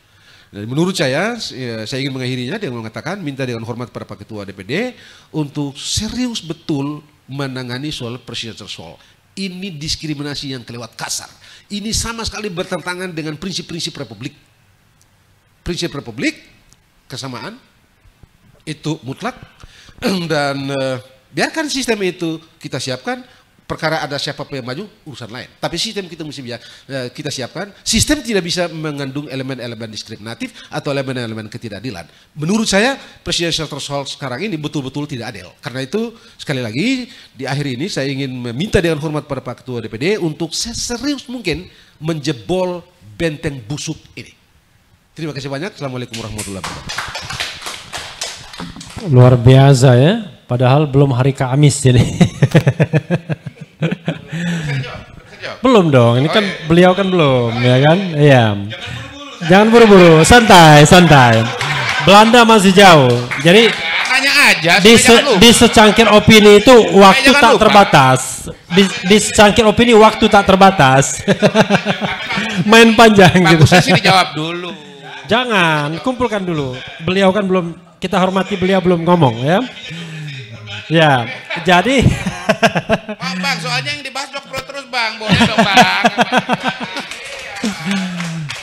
Jadi nah, menurut saya, ya, saya ingin mengakhirinya dengan mengatakan minta dengan hormat kepada Pak Ketua DPD untuk serius betul menangani soal presiden soal. Ini diskriminasi yang kelewat kasar. Ini sama sekali bertentangan dengan prinsip-prinsip republik. Prinsip republik, kesamaan, itu mutlak dan uh, biarkan sistem itu kita siapkan perkara ada siapa yang maju urusan lain tapi sistem kita mesti biar, uh, kita siapkan sistem tidak bisa mengandung elemen-elemen diskriminatif atau elemen-elemen ketidakadilan menurut saya presidential Threshold sekarang ini betul-betul tidak adil karena itu sekali lagi di akhir ini saya ingin meminta dengan hormat pada Pak Ketua DPD untuk seserius mungkin menjebol benteng busuk ini terima kasih banyak assalamualaikum warahmatullahi wabarakatuh Luar biasa ya. Padahal belum hari Kamis ini. belum dong. Ini oh, kan iya. beliau kan belum, ya kan? Iya. Jangan buru-buru, santai, santai. Belanda masih jauh. Jadi Di, se, di secangkir opini itu waktu tak terbatas. Di, di secangkir opini waktu tak terbatas. Main panjang gitu. dulu. Jangan, kumpulkan dulu. Beliau kan belum kita hormati beliau belum ngomong ya. Ya, jadi. Maaf bang, soalnya yang dibahas dokter terus bang, boleh dong bang.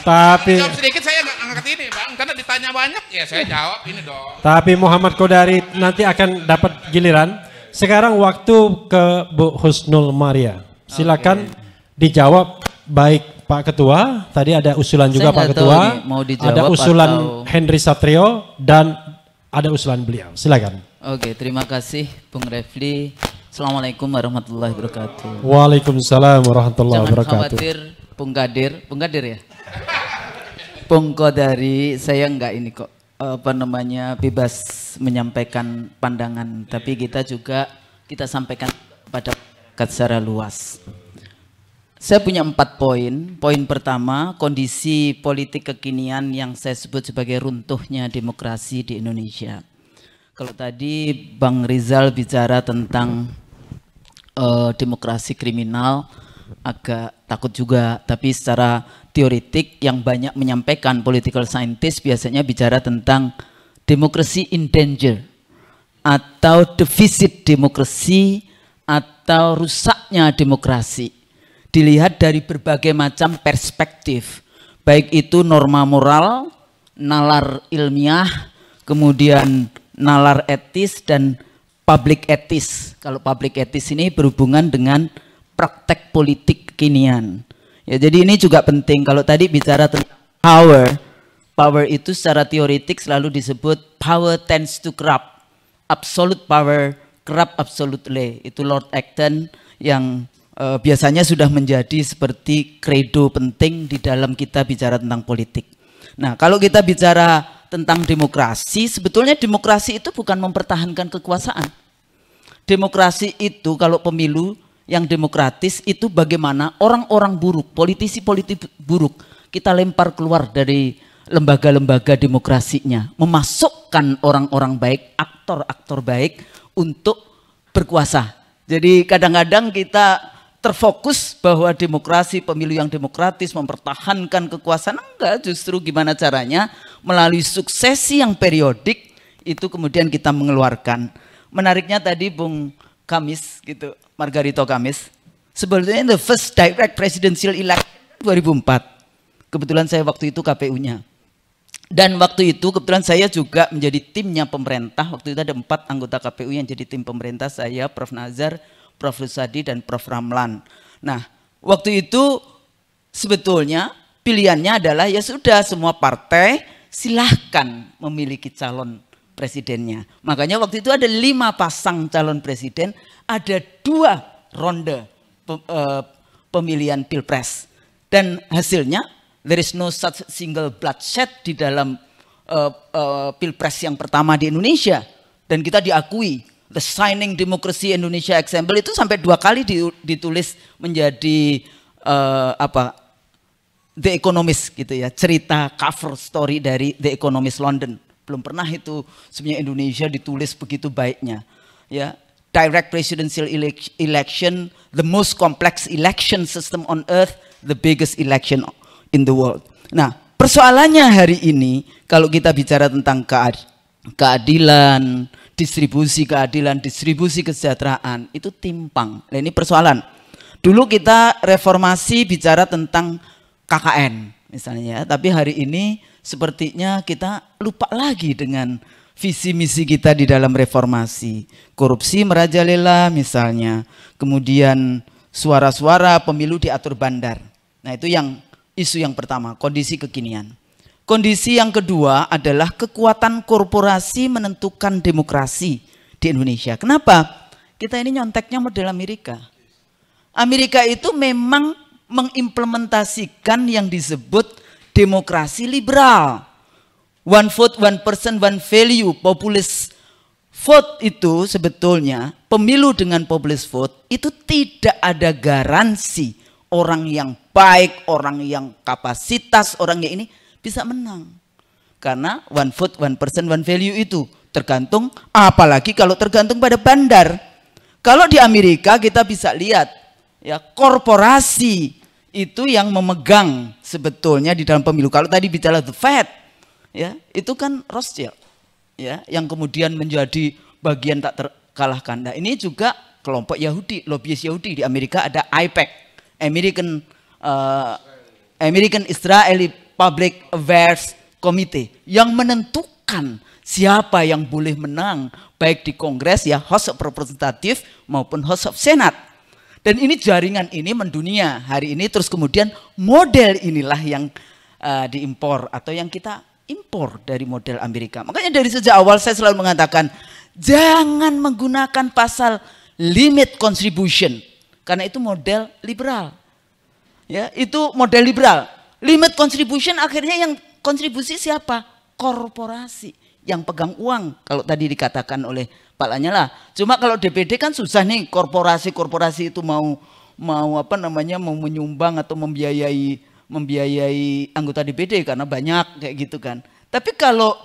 Tapi jawab sedikit saya nggak angkat ini bang, karena ditanya banyak ya saya jawab ini dong. Tapi Muhammad Kodari nanti akan dapat giliran. Sekarang waktu ke Bu Husnul Maria. Silakan okay. dijawab baik Pak Ketua. Tadi ada usulan saya juga Pak Ketua. Nih, mau dijawab ada usulan atau... Henry Satrio dan ada usulan beliau. Silakan. Oke, terima kasih Bung Refli. Assalamualaikum warahmatullahi wabarakatuh. Waalaikumsalam warahmatullahi wabarakatuh. Jangan khawatir, Bung Kadir, Bung Kadir ya. Bung Kodari, saya enggak ini kok apa namanya bebas menyampaikan pandangan, tapi kita juga kita sampaikan pada masyarakat secara luas. Saya punya empat poin. Poin pertama, kondisi politik kekinian yang saya sebut sebagai runtuhnya demokrasi di Indonesia. Kalau tadi Bang Rizal bicara tentang uh, demokrasi kriminal, agak takut juga. Tapi secara teoretik yang banyak menyampaikan political scientist biasanya bicara tentang demokrasi in danger atau defisit demokrasi atau rusaknya demokrasi dilihat dari berbagai macam perspektif, baik itu norma moral, nalar ilmiah, kemudian nalar etis dan public etis. Kalau public etis ini berhubungan dengan praktek politik kekinian. Ya, jadi ini juga penting kalau tadi bicara tentang power, power itu secara teoretik selalu disebut power tends to corrupt, absolute power corrupt absolutely. Itu Lord Acton yang uh, biasanya sudah menjadi seperti kredo penting di dalam kita bicara tentang politik. Nah, kalau kita bicara tentang demokrasi, sebetulnya demokrasi itu bukan mempertahankan kekuasaan. Demokrasi itu kalau pemilu yang demokratis itu bagaimana orang-orang buruk, politisi politik buruk kita lempar keluar dari lembaga-lembaga demokrasinya, memasukkan orang-orang baik, aktor-aktor baik untuk berkuasa. Jadi kadang-kadang kita terfokus bahwa demokrasi, pemilu yang demokratis, mempertahankan kekuasaan. Enggak, justru gimana caranya melalui suksesi yang periodik itu kemudian kita mengeluarkan. Menariknya tadi Bung Kamis gitu, Margarito Kamis. Sebetulnya the first direct presidential election 2004. Kebetulan saya waktu itu KPU-nya. Dan waktu itu kebetulan saya juga menjadi timnya pemerintah. Waktu itu ada empat anggota KPU yang jadi tim pemerintah. Saya, Prof. Nazar, Prof. Rusadi dan Prof. Ramlan. Nah, waktu itu sebetulnya pilihannya adalah ya sudah semua partai silahkan memiliki calon presidennya. Makanya waktu itu ada lima pasang calon presiden, ada dua ronde eh, pemilihan pilpres. Dan hasilnya there is no such single bloodshed di dalam uh, uh, pilpres yang pertama di Indonesia. Dan kita diakui The Signing Democracy Indonesia Example itu sampai dua kali ditulis menjadi uh, apa The Economist gitu ya cerita cover story dari The Economist London belum pernah itu sebenarnya Indonesia ditulis begitu baiknya ya direct presidential election the most complex election system on earth the biggest election in the world nah persoalannya hari ini kalau kita bicara tentang keadilan distribusi keadilan, distribusi kesejahteraan itu timpang. Nah, ini persoalan. Dulu kita reformasi bicara tentang KKN misalnya, ya. tapi hari ini sepertinya kita lupa lagi dengan visi misi kita di dalam reformasi. Korupsi merajalela misalnya, kemudian suara-suara pemilu diatur bandar. Nah, itu yang isu yang pertama, kondisi kekinian. Kondisi yang kedua adalah kekuatan korporasi menentukan demokrasi di Indonesia. Kenapa? Kita ini nyonteknya model Amerika. Amerika itu memang mengimplementasikan yang disebut demokrasi liberal. One vote, one person, one value, populist vote itu sebetulnya pemilu dengan populist vote itu tidak ada garansi orang yang baik, orang yang kapasitas, orang yang ini bisa menang. Karena one foot, one person, one value itu tergantung apalagi kalau tergantung pada bandar. Kalau di Amerika kita bisa lihat ya korporasi itu yang memegang sebetulnya di dalam pemilu. Kalau tadi bicara the Fed ya, itu kan Rothschild ya yang kemudian menjadi bagian tak terkalahkan. Nah, ini juga kelompok Yahudi, lobbyis Yahudi di Amerika ada IPEC, American uh, American Israeli Public Affairs Committee yang menentukan siapa yang boleh menang baik di Kongres ya House of Representative maupun House of Senate. Dan ini jaringan ini mendunia hari ini terus kemudian model inilah yang uh, diimpor atau yang kita impor dari model Amerika. Makanya dari sejak awal saya selalu mengatakan jangan menggunakan pasal limit contribution karena itu model liberal. Ya, itu model liberal Limit contribution akhirnya yang kontribusi siapa? Korporasi yang pegang uang kalau tadi dikatakan oleh Pak Lanyala. Cuma kalau DPD kan susah nih korporasi-korporasi itu mau mau apa namanya mau menyumbang atau membiayai membiayai anggota DPD karena banyak kayak gitu kan. Tapi kalau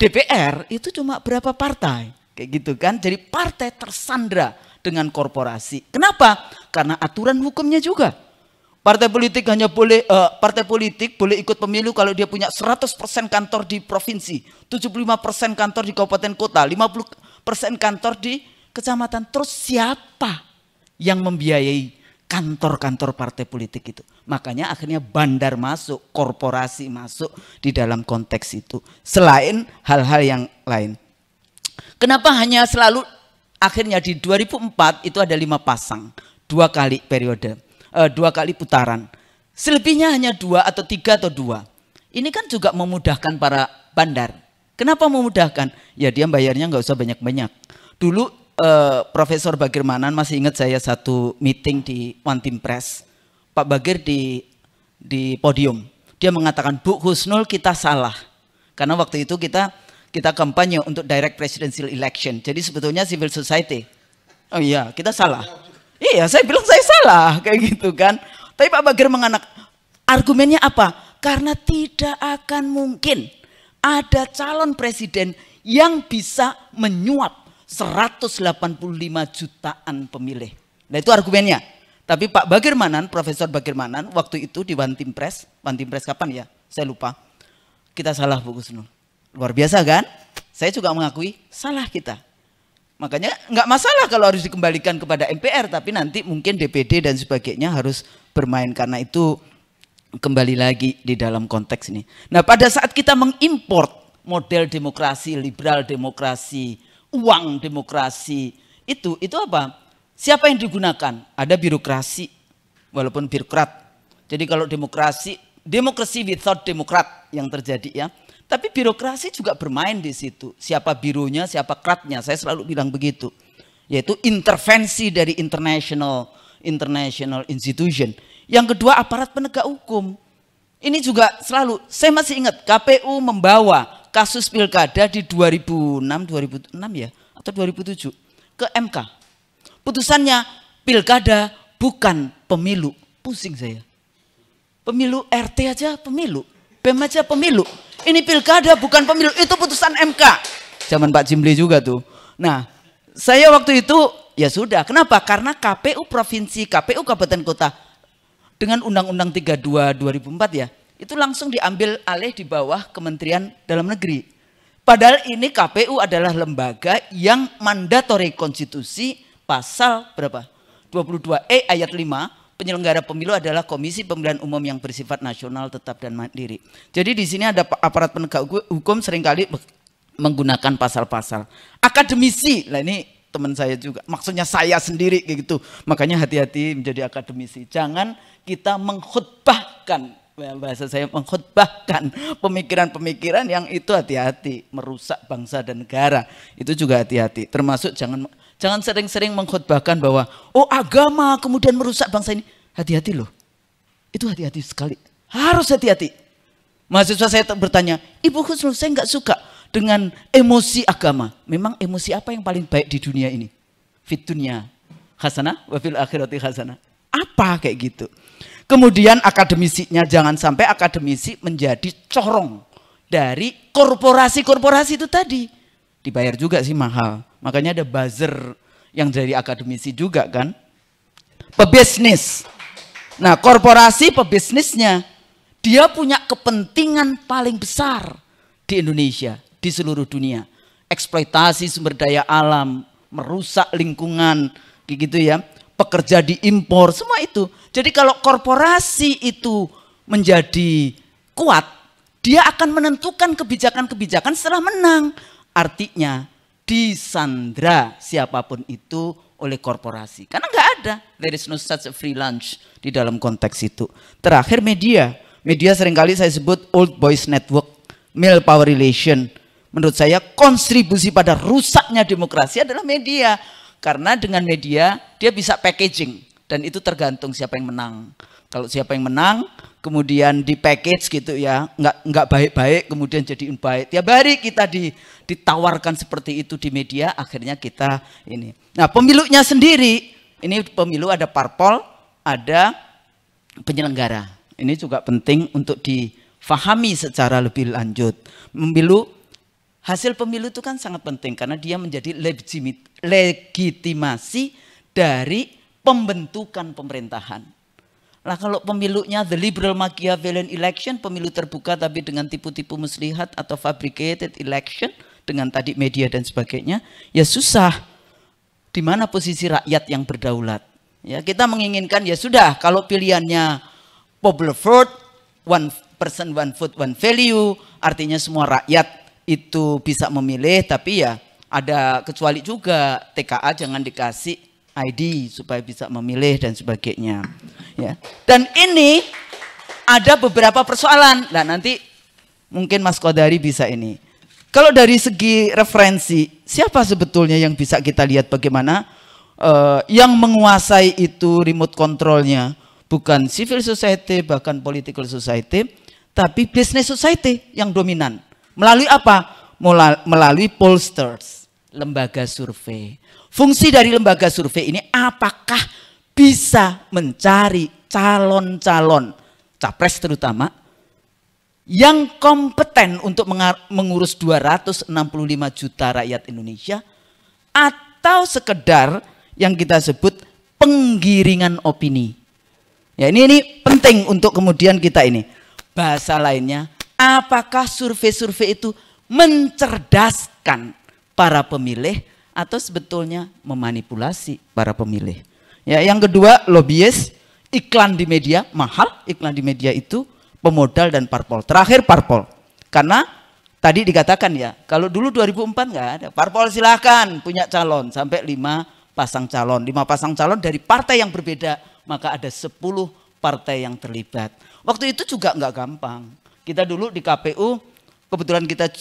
DPR itu cuma berapa partai kayak gitu kan. Jadi partai tersandra dengan korporasi. Kenapa? Karena aturan hukumnya juga Partai politik hanya boleh uh, partai politik boleh ikut pemilu kalau dia punya 100% kantor di provinsi, 75% kantor di kabupaten kota, 50% kantor di kecamatan. Terus siapa yang membiayai kantor-kantor partai politik itu? Makanya akhirnya bandar masuk, korporasi masuk di dalam konteks itu. Selain hal-hal yang lain. Kenapa hanya selalu akhirnya di 2004 itu ada lima pasang, dua kali periode. Eh, dua kali putaran. Selebihnya hanya dua atau tiga atau dua. Ini kan juga memudahkan para bandar. Kenapa memudahkan? Ya dia bayarnya nggak usah banyak-banyak. Dulu eh, Profesor Bagir Manan masih ingat saya satu meeting di One Team Press. Pak Bagir di di podium. Dia mengatakan, Bu Husnul kita salah. Karena waktu itu kita kita kampanye untuk direct presidential election. Jadi sebetulnya civil society. Oh iya, kita salah Iya, saya bilang saya salah kayak gitu kan. Tapi Pak Bagir menganak argumennya apa? Karena tidak akan mungkin ada calon presiden yang bisa menyuap 185 jutaan pemilih. Nah itu argumennya. Tapi Pak Bagirmanan, Profesor Bagirmanan waktu itu di One Team Press, One Team Press kapan ya? Saya lupa. Kita salah Bu Gusnul. Luar biasa kan? Saya juga mengakui salah kita. Makanya nggak masalah kalau harus dikembalikan kepada MPR, tapi nanti mungkin DPD dan sebagainya harus bermain karena itu kembali lagi di dalam konteks ini. Nah pada saat kita mengimport model demokrasi, liberal demokrasi, uang demokrasi, itu itu apa? Siapa yang digunakan? Ada birokrasi, walaupun birokrat. Jadi kalau demokrasi, demokrasi without demokrat yang terjadi ya. Tapi birokrasi juga bermain di situ. Siapa birunya, siapa kratnya. Saya selalu bilang begitu. Yaitu intervensi dari international international institution. Yang kedua aparat penegak hukum. Ini juga selalu, saya masih ingat KPU membawa kasus pilkada di 2006, 2006 ya, atau 2007 ke MK. Putusannya pilkada bukan pemilu. Pusing saya. Pemilu RT aja pemilu, Pem aja pemilu. Ini pilkada bukan pemilu, itu putusan MK. Zaman Pak Jimli juga tuh. Nah, saya waktu itu ya sudah. Kenapa? Karena KPU provinsi, KPU kabupaten kota dengan Undang-Undang 32 2004 ya, itu langsung diambil alih di bawah Kementerian Dalam Negeri. Padahal ini KPU adalah lembaga yang mandatori konstitusi pasal berapa? 22E ayat 5 penyelenggara pemilu adalah Komisi Pemilihan Umum yang bersifat nasional tetap dan mandiri. Jadi di sini ada aparat penegak hukum seringkali menggunakan pasal-pasal. Akademisi, lah ini teman saya juga, maksudnya saya sendiri gitu. Makanya hati-hati menjadi akademisi. Jangan kita mengkhutbahkan, bahasa saya mengkhutbahkan pemikiran-pemikiran yang itu hati-hati, merusak bangsa dan negara. Itu juga hati-hati, termasuk jangan Jangan sering-sering mengkhutbahkan bahwa, oh agama kemudian merusak bangsa ini. Hati-hati loh. Itu hati-hati sekali. Harus hati-hati. Mahasiswa saya bertanya, Ibu Husnul saya nggak suka dengan emosi agama. Memang emosi apa yang paling baik di dunia ini? Fit dunia hasanah, wafil akhirati hasanah. Apa kayak gitu. Kemudian akademisinya jangan sampai akademisi menjadi corong dari korporasi-korporasi itu tadi dibayar juga sih mahal. Makanya ada buzzer yang dari akademisi juga kan. Pebisnis. Nah korporasi pebisnisnya, dia punya kepentingan paling besar di Indonesia, di seluruh dunia. Eksploitasi sumber daya alam, merusak lingkungan, gitu ya. Pekerja diimpor, semua itu. Jadi kalau korporasi itu menjadi kuat, dia akan menentukan kebijakan-kebijakan setelah menang. Artinya disandra siapapun itu oleh korporasi. Karena nggak ada, there is no such a free lunch di dalam konteks itu. Terakhir media. Media seringkali saya sebut old boys network, male power relation. Menurut saya kontribusi pada rusaknya demokrasi adalah media. Karena dengan media dia bisa packaging dan itu tergantung siapa yang menang. Kalau siapa yang menang, kemudian di package gitu ya, nggak nggak baik-baik, kemudian jadi baik. Tiap hari kita di ditawarkan seperti itu di media, akhirnya kita ini. Nah pemilunya sendiri, ini pemilu ada parpol, ada penyelenggara. Ini juga penting untuk difahami secara lebih lanjut. Pemilu hasil pemilu itu kan sangat penting karena dia menjadi legitimasi dari pembentukan pemerintahan. Nah kalau pemilunya the liberal Machiavellian election, pemilu terbuka tapi dengan tipu-tipu muslihat atau fabricated election, dengan tadi media dan sebagainya, ya susah. Di mana posisi rakyat yang berdaulat? Ya, kita menginginkan ya sudah kalau pilihannya popular vote, one person one vote one value, artinya semua rakyat itu bisa memilih tapi ya ada kecuali juga TKA jangan dikasih ID supaya bisa memilih dan sebagainya. Ya. Dan ini ada beberapa persoalan. Nah, nanti mungkin Mas Kodari bisa ini. Kalau dari segi referensi, siapa sebetulnya yang bisa kita lihat bagaimana uh, yang menguasai itu remote controlnya? Bukan civil society, bahkan political society, tapi business society yang dominan. Melalui apa? Melalui pollsters, lembaga survei. Fungsi dari lembaga survei ini apakah bisa mencari calon-calon capres terutama yang kompeten untuk mengurus 265 juta rakyat Indonesia atau sekedar yang kita sebut penggiringan opini. Ya ini ini penting untuk kemudian kita ini. Bahasa lainnya, apakah survei-survei itu mencerdaskan para pemilih atau sebetulnya memanipulasi para pemilih. Ya, yang kedua, lobbyis, iklan di media mahal, iklan di media itu pemodal dan parpol. Terakhir parpol. Karena tadi dikatakan ya, kalau dulu 2004 enggak ada. Parpol silahkan punya calon sampai lima pasang calon. lima pasang calon dari partai yang berbeda, maka ada sepuluh partai yang terlibat. Waktu itu juga enggak gampang. Kita dulu di KPU, kebetulan kita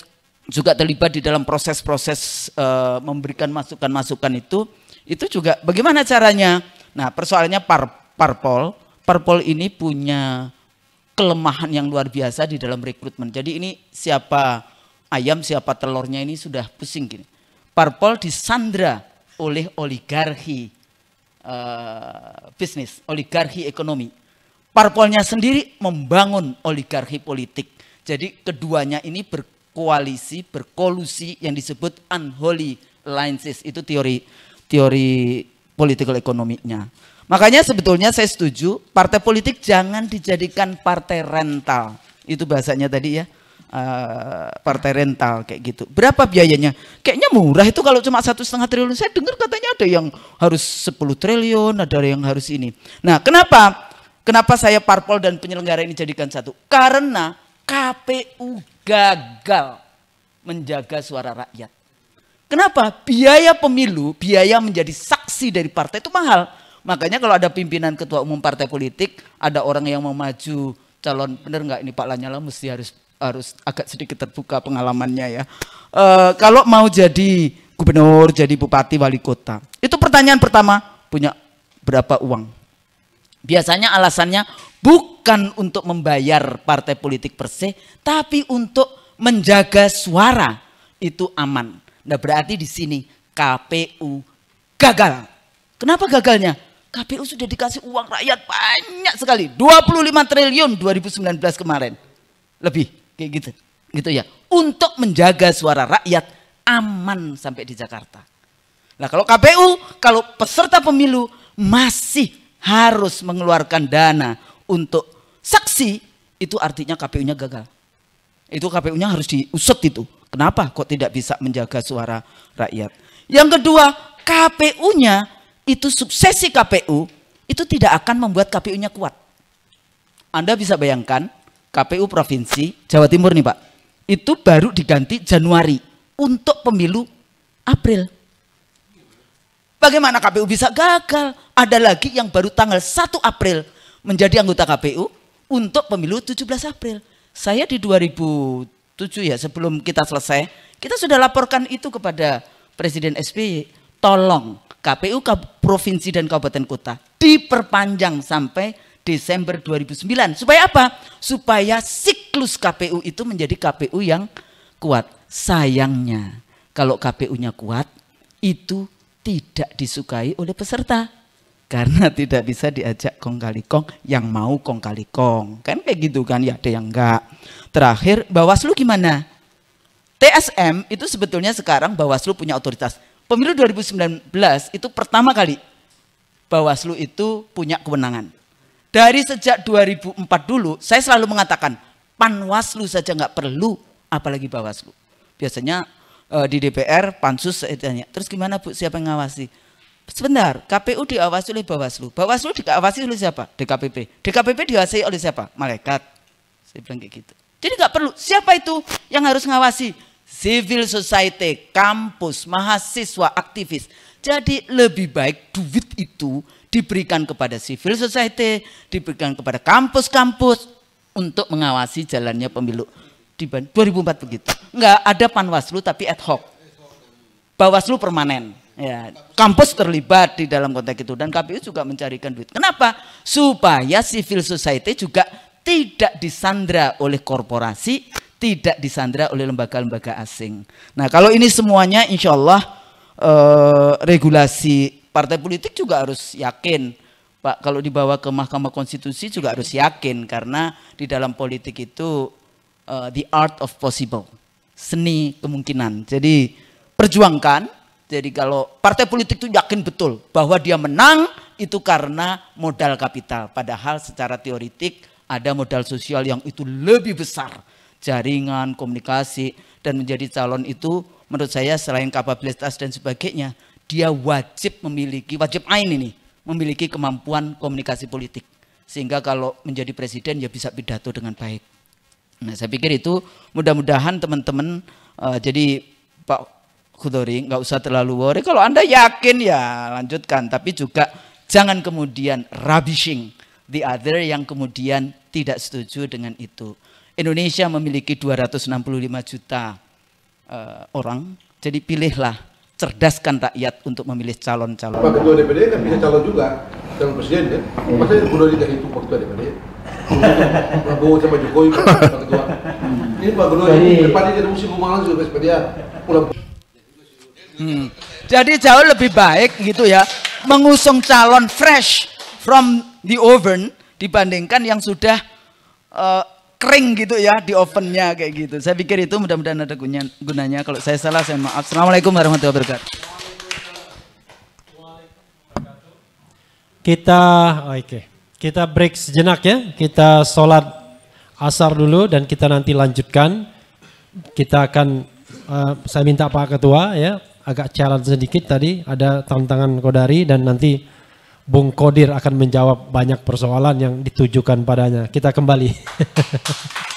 juga terlibat di dalam proses-proses e, memberikan masukan-masukan itu. Itu juga bagaimana caranya? Nah persoalannya par, parpol, parpol ini punya kelemahan yang luar biasa di dalam rekrutmen. Jadi ini siapa ayam, siapa telurnya ini sudah pusing gini. Parpol disandra oleh oligarki uh, bisnis, oligarki ekonomi. Parpolnya sendiri membangun oligarki politik. Jadi keduanya ini berkoalisi, berkolusi yang disebut unholy alliances. Itu teori teori political ekonominya. Makanya sebetulnya saya setuju partai politik jangan dijadikan partai rental. Itu bahasanya tadi ya. Uh, partai rental kayak gitu. Berapa biayanya? Kayaknya murah itu kalau cuma satu setengah triliun. Saya dengar katanya ada yang harus 10 triliun, ada yang harus ini. Nah, kenapa? Kenapa saya parpol dan penyelenggara ini jadikan satu? Karena KPU gagal menjaga suara rakyat. Kenapa? Biaya pemilu, biaya menjadi saksi dari partai itu mahal Makanya kalau ada pimpinan ketua umum partai politik, ada orang yang mau maju calon, benar nggak ini Pak Lanyala mesti harus harus agak sedikit terbuka pengalamannya ya. E, kalau mau jadi gubernur, jadi bupati, wali kota, itu pertanyaan pertama punya berapa uang? Biasanya alasannya bukan untuk membayar partai politik perse, tapi untuk menjaga suara itu aman. Nah berarti di sini KPU gagal. Kenapa gagalnya? KPU sudah dikasih uang rakyat banyak sekali. 25 triliun 2019 kemarin. Lebih kayak gitu. Gitu ya. Untuk menjaga suara rakyat aman sampai di Jakarta. Nah, kalau KPU, kalau peserta pemilu masih harus mengeluarkan dana untuk saksi, itu artinya KPU-nya gagal. Itu KPU-nya harus diusut itu. Kenapa kok tidak bisa menjaga suara rakyat? Yang kedua, KPU-nya itu suksesi KPU, itu tidak akan membuat KPU-nya kuat. Anda bisa bayangkan KPU Provinsi Jawa Timur nih Pak, itu baru diganti Januari untuk pemilu April. Bagaimana KPU bisa gagal? Ada lagi yang baru tanggal 1 April menjadi anggota KPU untuk pemilu 17 April. Saya di 2007 ya sebelum kita selesai, kita sudah laporkan itu kepada Presiden SBY. Tolong KPU provinsi dan kabupaten kota diperpanjang sampai Desember 2009. Supaya apa? Supaya siklus KPU itu menjadi KPU yang kuat. Sayangnya kalau KPU-nya kuat itu tidak disukai oleh peserta karena tidak bisa diajak kong kali kong yang mau kong kali kong kan kayak gitu kan ya ada yang enggak terakhir Bawaslu gimana TSM itu sebetulnya sekarang Bawaslu punya otoritas Pemilu 2019 itu pertama kali Bawaslu itu punya kewenangan. Dari sejak 2004 dulu, saya selalu mengatakan panwaslu saja nggak perlu, apalagi bawaslu. Biasanya e, di DPR, pansus saya tanya, terus gimana bu, siapa yang ngawasi? Sebentar, KPU diawasi oleh bawaslu. Bawaslu diawasi oleh siapa? DKPP. DKPP diawasi oleh siapa? Malaikat. Saya bilang kayak gitu. Jadi nggak perlu. Siapa itu yang harus ngawasi? civil society, kampus, mahasiswa, aktivis. Jadi lebih baik duit itu diberikan kepada civil society, diberikan kepada kampus-kampus untuk mengawasi jalannya pemilu. Di 2004 begitu. Enggak ada panwaslu tapi ad hoc. Bawaslu permanen. Ya, kampus terlibat di dalam konteks itu dan KPU juga mencarikan duit. Kenapa? Supaya civil society juga tidak disandra oleh korporasi tidak disandra oleh lembaga-lembaga asing. Nah, kalau ini semuanya insya Allah eh, regulasi partai politik juga harus yakin. Pak, kalau dibawa ke Mahkamah Konstitusi juga harus yakin karena di dalam politik itu eh, the art of possible, seni kemungkinan. Jadi perjuangkan. Jadi kalau partai politik itu yakin betul bahwa dia menang itu karena modal kapital. Padahal secara teoritik ada modal sosial yang itu lebih besar jaringan, komunikasi, dan menjadi calon itu menurut saya selain kapabilitas dan sebagainya, dia wajib memiliki, wajib ain ini, memiliki kemampuan komunikasi politik. Sehingga kalau menjadi presiden ya bisa pidato dengan baik. Nah saya pikir itu mudah-mudahan teman-teman, uh, jadi Pak Kudori nggak usah terlalu worry. Kalau Anda yakin ya lanjutkan, tapi juga jangan kemudian rubbishing the other yang kemudian tidak setuju dengan itu. Indonesia memiliki 265 juta uh, orang, jadi pilihlah, cerdaskan rakyat untuk memilih calon-calon. Pak Ketua DPD kan bisa calon juga, calon presiden kan? Iya. Masa udah tidak itu Pak Ketua DPD? Prabowo sama Jokowi kan, Pak Ketua. Ini Pak Ketua ini depannya jadi musim juga, sudah seperti pulang. Hmm. Jadi jauh lebih baik gitu ya, mengusung calon fresh from the oven dibandingkan yang sudah uh, kering gitu ya di ovennya kayak gitu. Saya pikir itu mudah-mudahan ada gunanya, gunanya. Kalau saya salah saya maaf. Assalamualaikum warahmatullahi wabarakatuh. Kita oh, oke. Okay. Kita break sejenak ya. Kita sholat asar dulu dan kita nanti lanjutkan. Kita akan uh, saya minta Pak Ketua ya agak challenge sedikit tadi ada tantangan Kodari dan nanti Bung Kodir akan menjawab banyak persoalan yang ditujukan padanya. Kita kembali.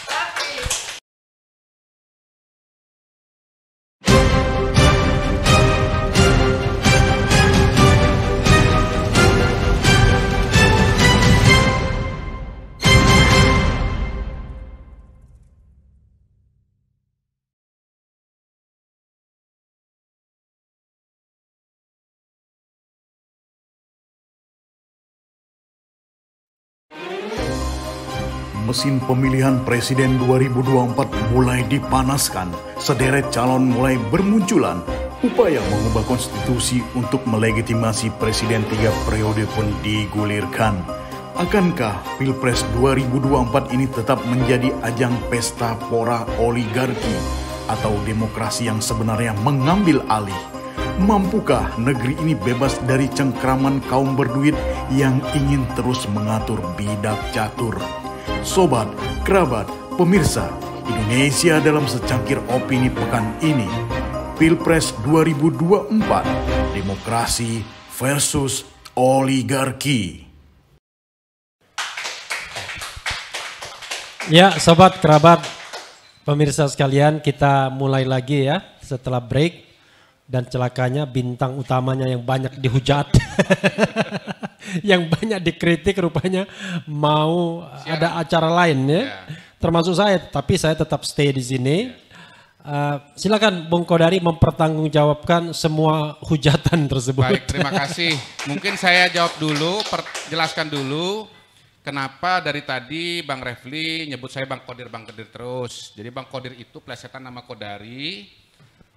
mesin pemilihan presiden 2024 mulai dipanaskan, sederet calon mulai bermunculan. Upaya mengubah konstitusi untuk melegitimasi presiden tiga periode pun digulirkan. Akankah Pilpres 2024 ini tetap menjadi ajang pesta pora oligarki atau demokrasi yang sebenarnya mengambil alih? Mampukah negeri ini bebas dari cengkraman kaum berduit yang ingin terus mengatur bidak catur? sobat, kerabat, pemirsa, Indonesia dalam secangkir opini pekan ini. Pilpres 2024, demokrasi versus oligarki. Ya, sobat kerabat, pemirsa sekalian, kita mulai lagi ya setelah break dan celakanya bintang utamanya yang banyak dihujat, yang banyak dikritik rupanya mau Siaran. ada acara lain ya, ya. termasuk saya. Tapi saya tetap stay di sini. Ya. Uh, silakan Bung Kodari mempertanggungjawabkan semua hujatan tersebut. Baik, terima kasih. Mungkin saya jawab dulu, jelaskan dulu kenapa dari tadi Bang Refli nyebut saya Bang Kodir, Bang Kodir terus. Jadi Bang Kodir itu plesetan nama Kodari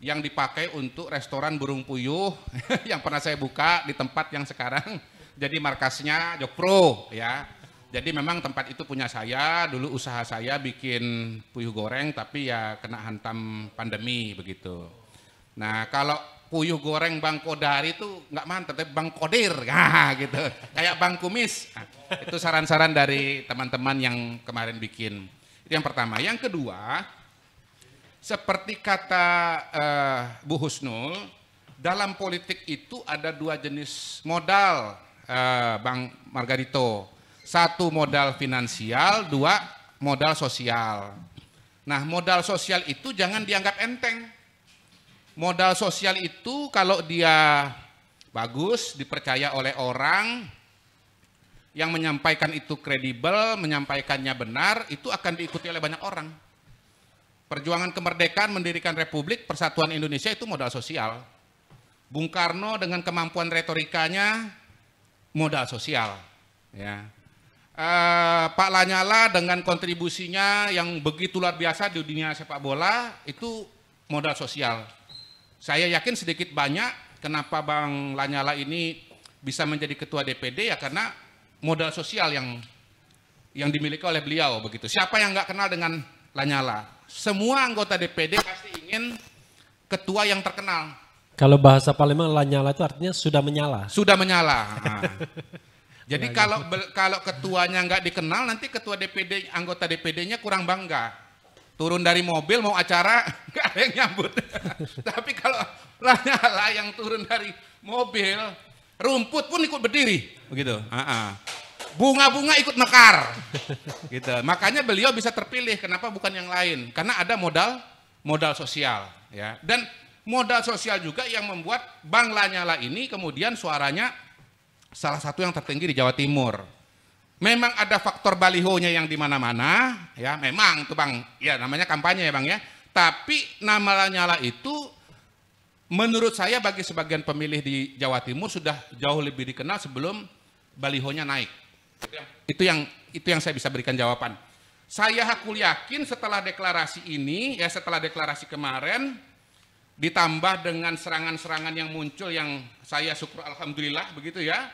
yang dipakai untuk restoran burung puyuh yang pernah saya buka di tempat yang sekarang jadi markasnya Jokpro ya. Jadi memang tempat itu punya saya, dulu usaha saya bikin puyuh goreng tapi ya kena hantam pandemi begitu. Nah kalau puyuh goreng Bang Kodari itu nggak mantap, tapi Bang Kodir, ya gitu. Kayak Bang Kumis. Nah, itu saran-saran dari teman-teman yang kemarin bikin. Itu yang pertama. Yang kedua, seperti kata uh, Bu Husnul, dalam politik itu ada dua jenis modal, uh, Bang Margarito. Satu modal finansial, dua modal sosial. Nah, modal sosial itu jangan dianggap enteng. Modal sosial itu kalau dia bagus, dipercaya oleh orang, yang menyampaikan itu kredibel, menyampaikannya benar, itu akan diikuti oleh banyak orang. Perjuangan kemerdekaan mendirikan republik persatuan Indonesia itu modal sosial. Bung Karno dengan kemampuan retorikanya modal sosial. Ya. Eh, Pak Lanyala dengan kontribusinya yang begitu luar biasa di dunia sepak bola itu modal sosial. Saya yakin sedikit banyak kenapa Bang Lanyala ini bisa menjadi ketua DPD ya karena modal sosial yang yang dimiliki oleh beliau begitu. Siapa yang nggak kenal dengan Lanyala? semua anggota DPD pasti ingin ketua yang terkenal. Kalau bahasa Palembang lanyala itu artinya sudah menyala. Sudah menyala. Nah. Jadi iya, iya. kalau kalau ketuanya nggak dikenal nanti ketua DPD anggota DPD-nya kurang bangga. Turun dari mobil mau acara nggak ada yang nyambut. Tapi kalau lanyala yang turun dari mobil rumput pun ikut berdiri begitu. Uh -uh bunga-bunga ikut mekar. gitu. Makanya beliau bisa terpilih kenapa bukan yang lain? Karena ada modal modal sosial ya. Dan modal sosial juga yang membuat Bang Lanyala ini kemudian suaranya salah satu yang tertinggi di Jawa Timur. Memang ada faktor balihonya yang di mana-mana ya, memang tuh Bang. Ya namanya kampanye ya Bang ya. Tapi nama Lanyala itu menurut saya bagi sebagian pemilih di Jawa Timur sudah jauh lebih dikenal sebelum balihonya naik itu yang, itu yang itu yang saya bisa berikan jawaban. Saya aku yakin setelah deklarasi ini, ya setelah deklarasi kemarin, ditambah dengan serangan-serangan yang muncul yang saya syukur alhamdulillah begitu ya,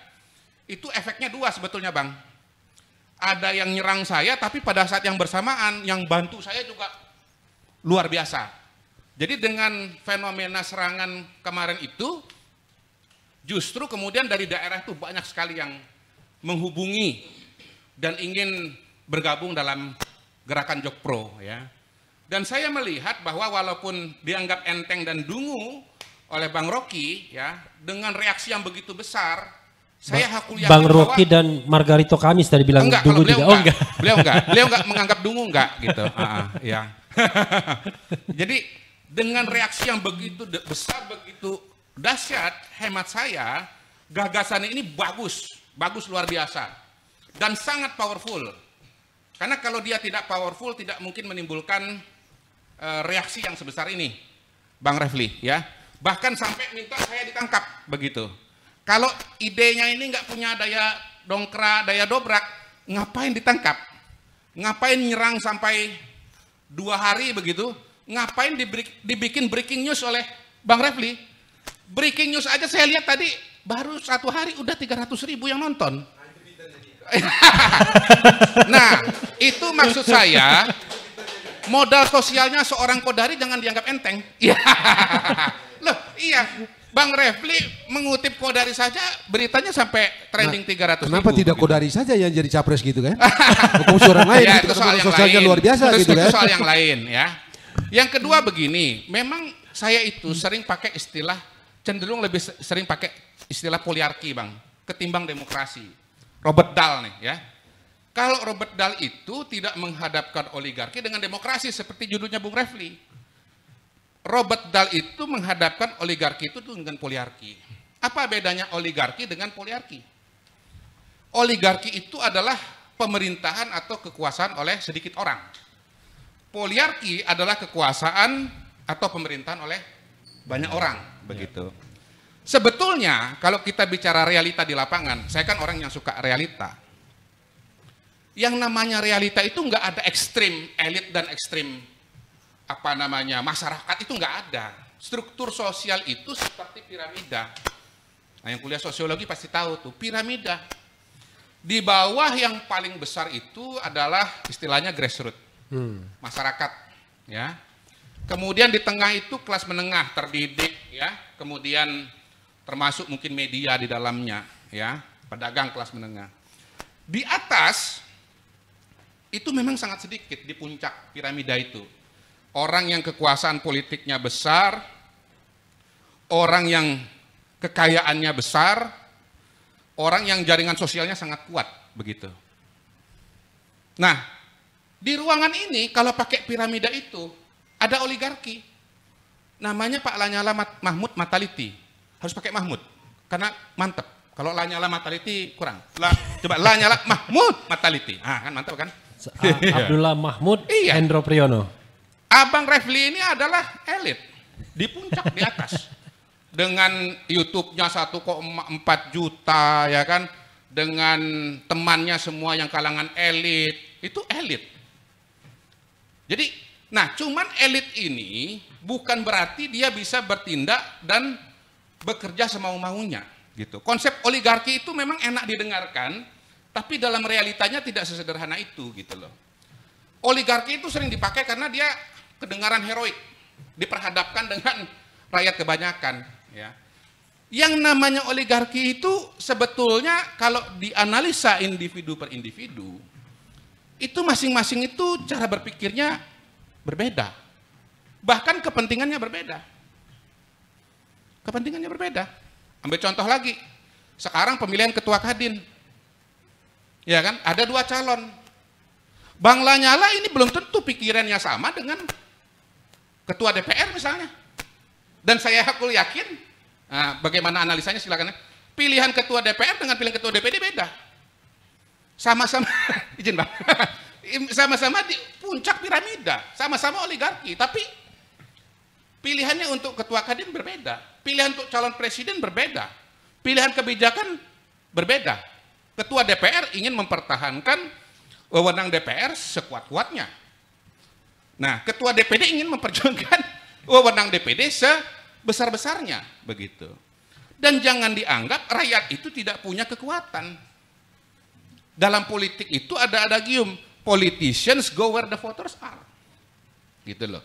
itu efeknya dua sebetulnya bang. Ada yang nyerang saya, tapi pada saat yang bersamaan yang bantu saya juga luar biasa. Jadi dengan fenomena serangan kemarin itu, justru kemudian dari daerah itu banyak sekali yang menghubungi dan ingin bergabung dalam gerakan Jokpro ya. Dan saya melihat bahwa walaupun dianggap enteng dan dungu oleh Bang Rocky ya dengan reaksi yang begitu besar saya hakul Bang Rocky dan Margarito Kamis tadi bilang enggak, dungu dia juga. Oh, enggak, oh enggak. Beliau enggak. beliau enggak menganggap dungu enggak gitu. uh, uh, ya. Jadi dengan reaksi yang begitu besar begitu dahsyat hemat saya gagasan ini bagus bagus luar biasa dan sangat powerful. Karena kalau dia tidak powerful tidak mungkin menimbulkan e, reaksi yang sebesar ini. Bang Refli ya. Bahkan sampai minta saya ditangkap begitu. Kalau idenya ini nggak punya daya dongkrak, daya dobrak, ngapain ditangkap? Ngapain nyerang sampai dua hari begitu? Ngapain dibikin breaking news oleh Bang Refli? Breaking news aja saya lihat tadi baru satu hari udah 300 ribu yang nonton. nah, itu maksud saya modal sosialnya seorang kodari jangan dianggap enteng. Iya. Loh, iya. Bang Refli mengutip Kodari saja beritanya sampai trending nah, 300 ribu. Kenapa tidak Kodari saja yang jadi capres gitu kan? Hukum seorang lain ya, gitu, itu kan, soal yang sosialnya lain. luar biasa Terus gitu itu kan? soal yang lain ya. Yang kedua hmm. begini, memang saya itu sering pakai istilah cenderung lebih sering pakai istilah poliarki bang, ketimbang demokrasi. Robert Dahl nih ya. Kalau Robert Dahl itu tidak menghadapkan oligarki dengan demokrasi seperti judulnya Bung Refli. Robert Dahl itu menghadapkan oligarki itu dengan poliarki. Apa bedanya oligarki dengan poliarki? Oligarki itu adalah pemerintahan atau kekuasaan oleh sedikit orang. Poliarki adalah kekuasaan atau pemerintahan oleh banyak orang, begitu. Sebetulnya kalau kita bicara realita di lapangan, saya kan orang yang suka realita. Yang namanya realita itu nggak ada ekstrim elit dan ekstrim apa namanya masyarakat itu nggak ada. Struktur sosial itu seperti piramida. Nah, yang kuliah sosiologi pasti tahu tuh piramida. Di bawah yang paling besar itu adalah istilahnya grassroots, hmm. masyarakat, ya. Kemudian di tengah itu kelas menengah terdidik, ya. Kemudian termasuk mungkin media di dalamnya, ya, pedagang kelas menengah. Di atas itu memang sangat sedikit di puncak piramida itu. Orang yang kekuasaan politiknya besar, orang yang kekayaannya besar, orang yang jaringan sosialnya sangat kuat begitu. Nah, di ruangan ini kalau pakai piramida itu ada oligarki. Namanya Pak Lanyala Mahmud Mataliti harus pakai Mahmud karena mantep. Kalau lanyala mataliti kurang. La, coba lanyala Mahmud mataliti. Ah kan mantep kan? Iya. Abdullah Mahmud iya. Hendro Priyono. Abang Refli ini adalah elit di puncak di atas dengan YouTube-nya satu empat juta ya kan dengan temannya semua yang kalangan elit itu elit jadi nah cuman elit ini bukan berarti dia bisa bertindak dan bekerja semau-maunya gitu. Konsep oligarki itu memang enak didengarkan, tapi dalam realitanya tidak sesederhana itu gitu loh. Oligarki itu sering dipakai karena dia kedengaran heroik, diperhadapkan dengan rakyat kebanyakan ya. Yang namanya oligarki itu sebetulnya kalau dianalisa individu per individu, itu masing-masing itu cara berpikirnya berbeda. Bahkan kepentingannya berbeda. Kepentingannya berbeda. Ambil contoh lagi. Sekarang pemilihan ketua kadin. Ya kan? Ada dua calon. Bang Lanyala ini belum tentu pikirannya sama dengan ketua DPR misalnya. Dan saya hakul yakin, nah, bagaimana analisanya silakan. Ya. Pilihan ketua DPR dengan pilihan ketua DPD beda. Sama-sama, izin bang, sama-sama di puncak piramida, sama-sama oligarki, tapi Pilihannya untuk ketua kadin berbeda, pilihan untuk calon presiden berbeda, pilihan kebijakan berbeda. Ketua DPR ingin mempertahankan wewenang DPR sekuat-kuatnya. Nah, ketua DPD ingin memperjuangkan wewenang DPD sebesar-besarnya, begitu. Dan jangan dianggap rakyat itu tidak punya kekuatan. Dalam politik itu ada adagium, politicians go where the voters are. Gitu loh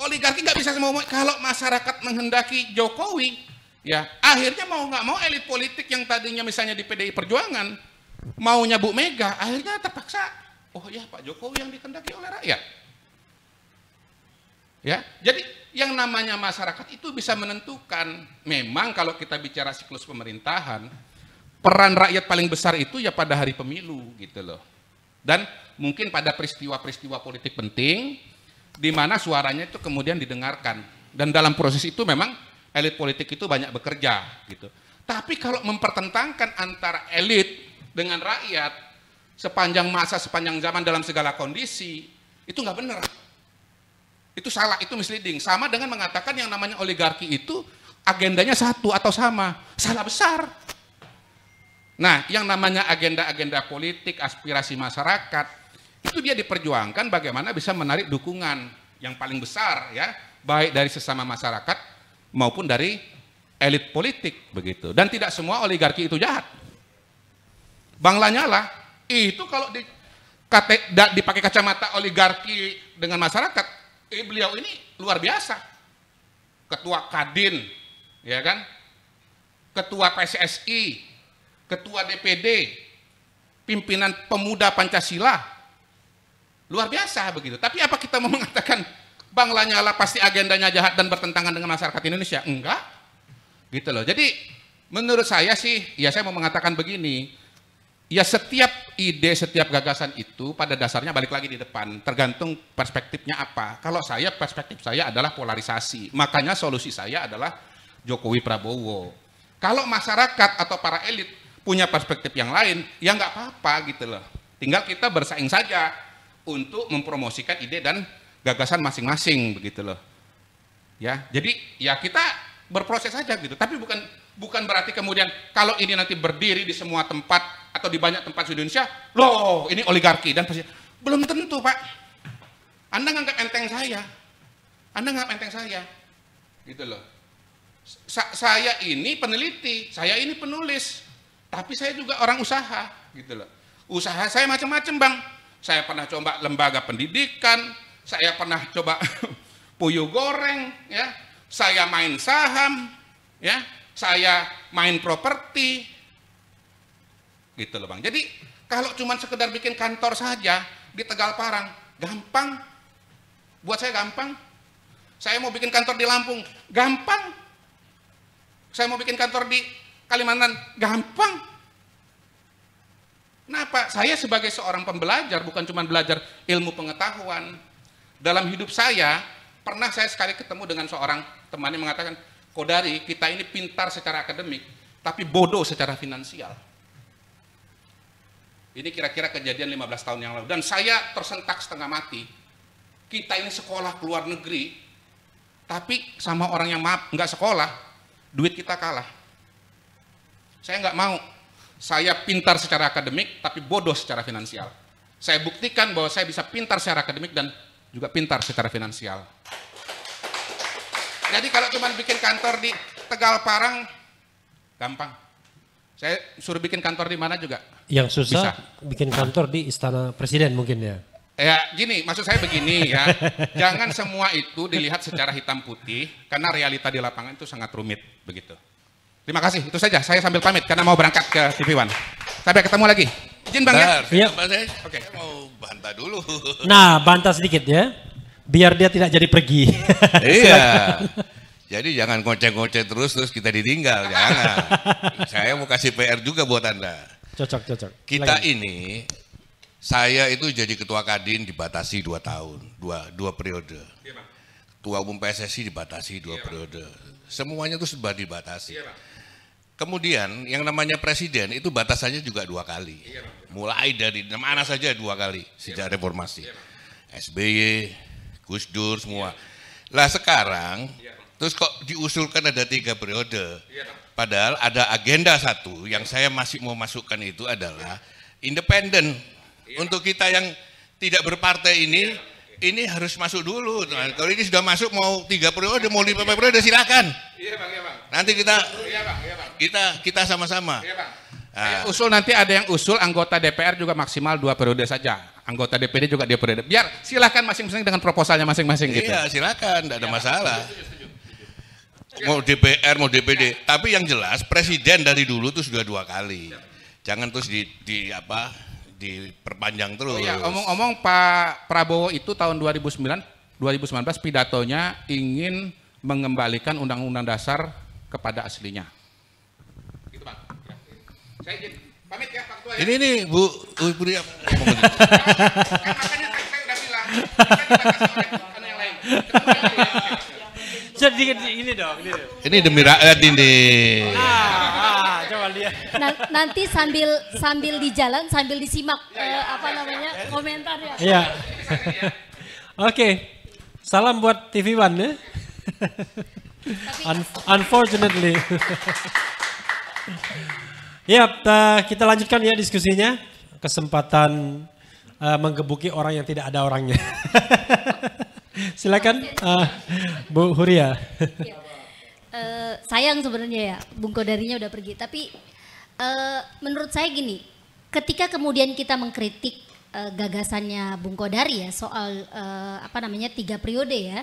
oligarki nggak bisa semua kalau masyarakat menghendaki Jokowi ya akhirnya mau nggak mau elit politik yang tadinya misalnya di PDI Perjuangan maunya Bu Mega akhirnya terpaksa oh ya Pak Jokowi yang dikendaki oleh rakyat ya jadi yang namanya masyarakat itu bisa menentukan memang kalau kita bicara siklus pemerintahan peran rakyat paling besar itu ya pada hari pemilu gitu loh dan mungkin pada peristiwa-peristiwa politik penting di mana suaranya itu kemudian didengarkan. Dan dalam proses itu memang elit politik itu banyak bekerja gitu. Tapi kalau mempertentangkan antara elit dengan rakyat sepanjang masa, sepanjang zaman dalam segala kondisi, itu nggak benar. Itu salah, itu misleading. Sama dengan mengatakan yang namanya oligarki itu agendanya satu atau sama. Salah besar. Nah, yang namanya agenda-agenda politik, aspirasi masyarakat, itu dia diperjuangkan bagaimana bisa menarik dukungan yang paling besar ya, baik dari sesama masyarakat maupun dari elit politik begitu. Dan tidak semua oligarki itu jahat. Bang Lanyala itu kalau di kate, da, dipakai kacamata oligarki dengan masyarakat, eh, beliau ini luar biasa. Ketua Kadin, ya kan? Ketua PSSI, ketua DPD, pimpinan pemuda Pancasila, Luar biasa begitu. Tapi apa kita mau mengatakan Bang Lanyala pasti agendanya jahat dan bertentangan dengan masyarakat Indonesia? Enggak. Gitu loh. Jadi menurut saya sih, ya saya mau mengatakan begini, ya setiap ide, setiap gagasan itu pada dasarnya balik lagi di depan, tergantung perspektifnya apa. Kalau saya perspektif saya adalah polarisasi, makanya solusi saya adalah Jokowi Prabowo. Kalau masyarakat atau para elit punya perspektif yang lain, ya nggak apa-apa gitu loh. Tinggal kita bersaing saja untuk mempromosikan ide dan gagasan masing-masing begitu loh. Ya, jadi ya kita berproses saja gitu. Tapi bukan bukan berarti kemudian kalau ini nanti berdiri di semua tempat atau di banyak tempat di Indonesia, loh ini oligarki dan pasti belum tentu pak. Anda nganggap enteng saya, Anda nganggap enteng saya, gitu loh. Sa saya ini peneliti, saya ini penulis, tapi saya juga orang usaha, gitu loh. Usaha saya macam-macam bang, saya pernah coba lembaga pendidikan, saya pernah coba puyuh goreng, ya, saya main saham, ya, saya main properti, gitu loh bang. Jadi kalau cuma sekedar bikin kantor saja di Tegal Parang, gampang. Buat saya gampang. Saya mau bikin kantor di Lampung, gampang. Saya mau bikin kantor di Kalimantan, gampang Kenapa? Saya sebagai seorang pembelajar, bukan cuma belajar ilmu pengetahuan. Dalam hidup saya, pernah saya sekali ketemu dengan seorang temannya mengatakan, Kodari, kita ini pintar secara akademik, tapi bodoh secara finansial. Ini kira-kira kejadian 15 tahun yang lalu. Dan saya tersentak setengah mati. Kita ini sekolah ke luar negeri, tapi sama orang yang maaf nggak sekolah, duit kita kalah. Saya nggak mau saya pintar secara akademik, tapi bodoh secara finansial. Saya buktikan bahwa saya bisa pintar secara akademik dan juga pintar secara finansial. Jadi kalau cuma bikin kantor di Tegal Parang, gampang. Saya suruh bikin kantor di mana juga. Yang susah bisa. bikin kantor di Istana Presiden mungkin ya. Ya gini, maksud saya begini ya. jangan semua itu dilihat secara hitam putih, karena realita di lapangan itu sangat rumit begitu. Terima kasih. Itu saja. Saya sambil pamit karena mau berangkat ke TV One. Sampai ketemu lagi. Izin Bang ya? Bentar, ya. Iya. Oke. Okay. mau bantah dulu. Nah, bantah sedikit ya. Biar dia tidak jadi pergi. iya. Jadi jangan ngoceh-ngoceh terus terus kita ditinggal, jangan. saya mau kasih PR juga buat Anda. Cocok, cocok. Kita Lagi. ini saya itu jadi ketua Kadin dibatasi dua tahun, dua dua periode. Iya, Ketua Umum PSSI dibatasi dua iya, periode. Semuanya itu sudah dibatasi. Iya, Kemudian yang namanya presiden itu batasannya juga dua kali. Iya, Mulai dari mana saja dua kali iya, sejak reformasi. Iya, SBY, Gus Dur semua. Lah sekarang terus kok diusulkan ada tiga periode. Padahal ada agenda satu yang saya masih mau masukkan itu adalah independen untuk kita yang tidak berpartai ini ini harus masuk dulu. Nah, kalau ini sudah masuk mau tiga periode, mau lima iya, periode silakan. Iya bang, iya bang. Nanti kita iya, bang, iya, kita kita sama-sama. Iya, Nah. usul nanti ada yang usul anggota DPR juga maksimal dua periode saja. Anggota DPD juga dia periode. Biar silakan masing-masing dengan proposalnya masing-masing gitu. iya, gitu. silakan, tidak ada iya, masalah. Mau iya, DPR mau DPD, ya. tapi yang jelas presiden dari dulu itu sudah dua kali. Ya. Jangan terus di, di apa diperpanjang terus. Oh iya, omong-omong Pak Prabowo itu tahun 2009 2019 pidatonya ingin mengembalikan undang-undang dasar kepada aslinya. Gitu, Bang. Ya. Saya izin pamit ya Pak Ketua ya. Ini nih Bu Bu Ria. Makanya saya udah bilang, kita tidak kasih oleh yang lain. Jadi ini dong. Ini, ini demi rakyat ini. Nah, coba lihat. Nah, nanti sambil sambil di jalan sambil disimak ya, ya, eh, ya apa ya, namanya ya. komentar ya. Iya. Oke. Okay. Salam buat TV One ya. Un unfortunately. ya, kita lanjutkan ya diskusinya. Kesempatan uh, menggebuki orang yang tidak ada orangnya. Silakan uh, Bu Huria. uh, sayang sebenarnya ya, Bung Kodarinya udah pergi. Tapi uh, menurut saya gini, ketika kemudian kita mengkritik uh, gagasannya Bung Kodari ya soal uh, apa namanya tiga periode ya,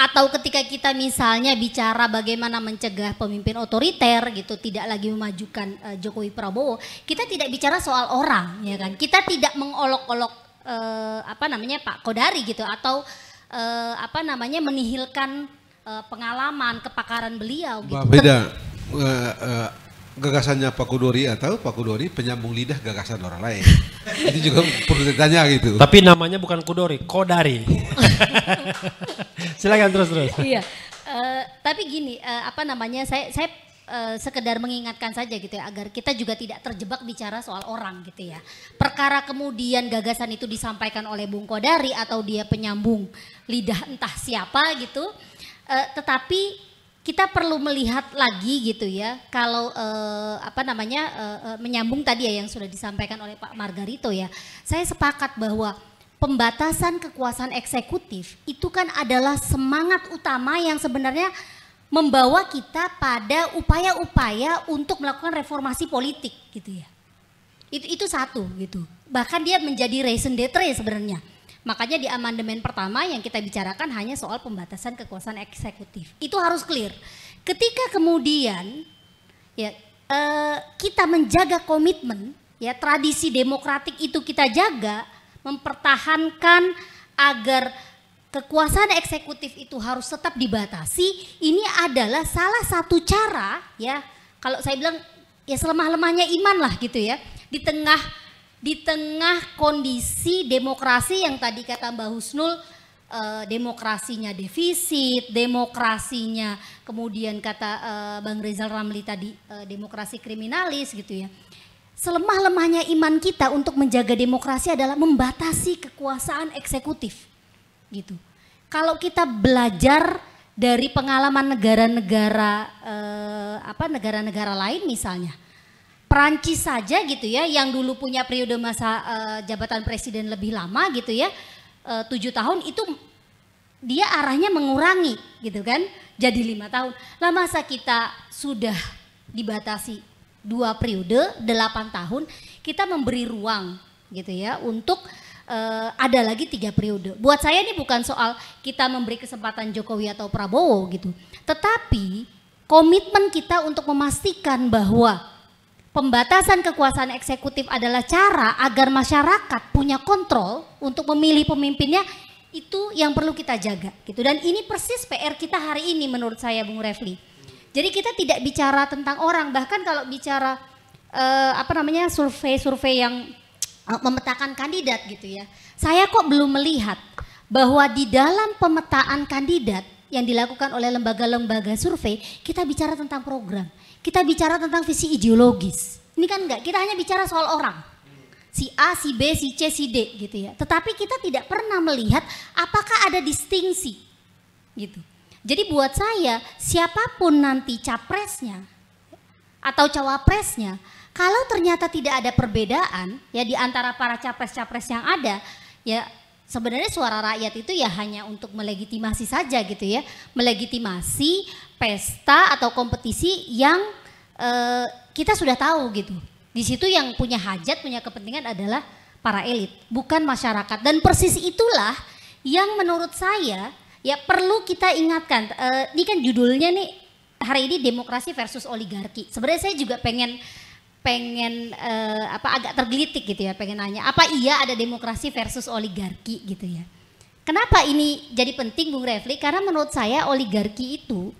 atau ketika kita misalnya bicara bagaimana mencegah pemimpin otoriter gitu tidak lagi memajukan uh, Jokowi Prabowo kita tidak bicara soal orang ya kan kita tidak mengolok-olok uh, apa namanya Pak Kodari gitu atau uh, apa namanya menihilkan uh, pengalaman kepakaran beliau gitu. Beda uh, uh, gagasannya Pak Kudori atau Pak Kudori penyambung lidah gagasan orang lain. Itu juga perlu ditanya gitu. Tapi namanya bukan Kudori, Kodari. Silakan terus terus. Iya. Uh, tapi gini, uh, apa namanya? Saya saya uh, sekedar mengingatkan saja gitu ya agar kita juga tidak terjebak bicara soal orang gitu ya. Perkara kemudian gagasan itu disampaikan oleh Bung Kodari atau dia penyambung lidah entah siapa gitu. Uh, tetapi kita perlu melihat lagi gitu ya kalau eh, apa namanya eh, eh, menyambung tadi ya yang sudah disampaikan oleh Pak Margarito ya saya sepakat bahwa pembatasan kekuasaan eksekutif itu kan adalah semangat utama yang sebenarnya membawa kita pada upaya-upaya untuk melakukan reformasi politik gitu ya. Itu itu satu gitu. Bahkan dia menjadi raison d'etre ya sebenarnya. Makanya di amandemen pertama yang kita bicarakan hanya soal pembatasan kekuasaan eksekutif. Itu harus clear. Ketika kemudian ya eh, kita menjaga komitmen, ya tradisi demokratik itu kita jaga, mempertahankan agar kekuasaan eksekutif itu harus tetap dibatasi, ini adalah salah satu cara ya, kalau saya bilang ya selemah-lemahnya iman lah gitu ya, di tengah di tengah kondisi demokrasi yang tadi kata Mbak Husnul eh, demokrasinya defisit, demokrasinya kemudian kata eh, Bang Rizal Ramli tadi eh, demokrasi kriminalis gitu ya selemah-lemahnya iman kita untuk menjaga demokrasi adalah membatasi kekuasaan eksekutif gitu kalau kita belajar dari pengalaman negara-negara eh, apa negara-negara lain misalnya Perancis saja gitu ya yang dulu punya periode masa eh, jabatan presiden lebih lama gitu ya eh, tujuh tahun itu dia arahnya mengurangi gitu kan jadi lima tahun lah masa kita sudah dibatasi dua periode delapan tahun kita memberi ruang gitu ya untuk uh, ada lagi tiga periode. Buat saya ini bukan soal kita memberi kesempatan Jokowi atau Prabowo gitu, tetapi komitmen kita untuk memastikan bahwa pembatasan kekuasaan eksekutif adalah cara agar masyarakat punya kontrol untuk memilih pemimpinnya itu yang perlu kita jaga gitu dan ini persis PR kita hari ini menurut saya Bung Refli. Jadi kita tidak bicara tentang orang bahkan kalau bicara uh, apa namanya survei-survei yang Eh, memetakan kandidat gitu ya. Saya kok belum melihat bahwa di dalam pemetaan kandidat yang dilakukan oleh lembaga-lembaga survei, kita bicara tentang program, kita bicara tentang visi ideologis. Ini kan enggak, kita hanya bicara soal orang. Si A, si B, si C, si D gitu ya. Tetapi kita tidak pernah melihat apakah ada distingsi gitu. Jadi buat saya siapapun nanti capresnya atau cawapresnya kalau ternyata tidak ada perbedaan ya di antara para capres-capres yang ada, ya sebenarnya suara rakyat itu ya hanya untuk melegitimasi saja gitu ya, melegitimasi pesta atau kompetisi yang eh, kita sudah tahu gitu. Di situ yang punya hajat, punya kepentingan adalah para elit, bukan masyarakat. Dan persis itulah yang menurut saya ya perlu kita ingatkan. Eh, ini kan judulnya nih hari ini demokrasi versus oligarki. Sebenarnya saya juga pengen pengen uh, apa agak tergelitik gitu ya pengen nanya apa iya ada demokrasi versus oligarki gitu ya kenapa ini jadi penting Bung Refli karena menurut saya oligarki itu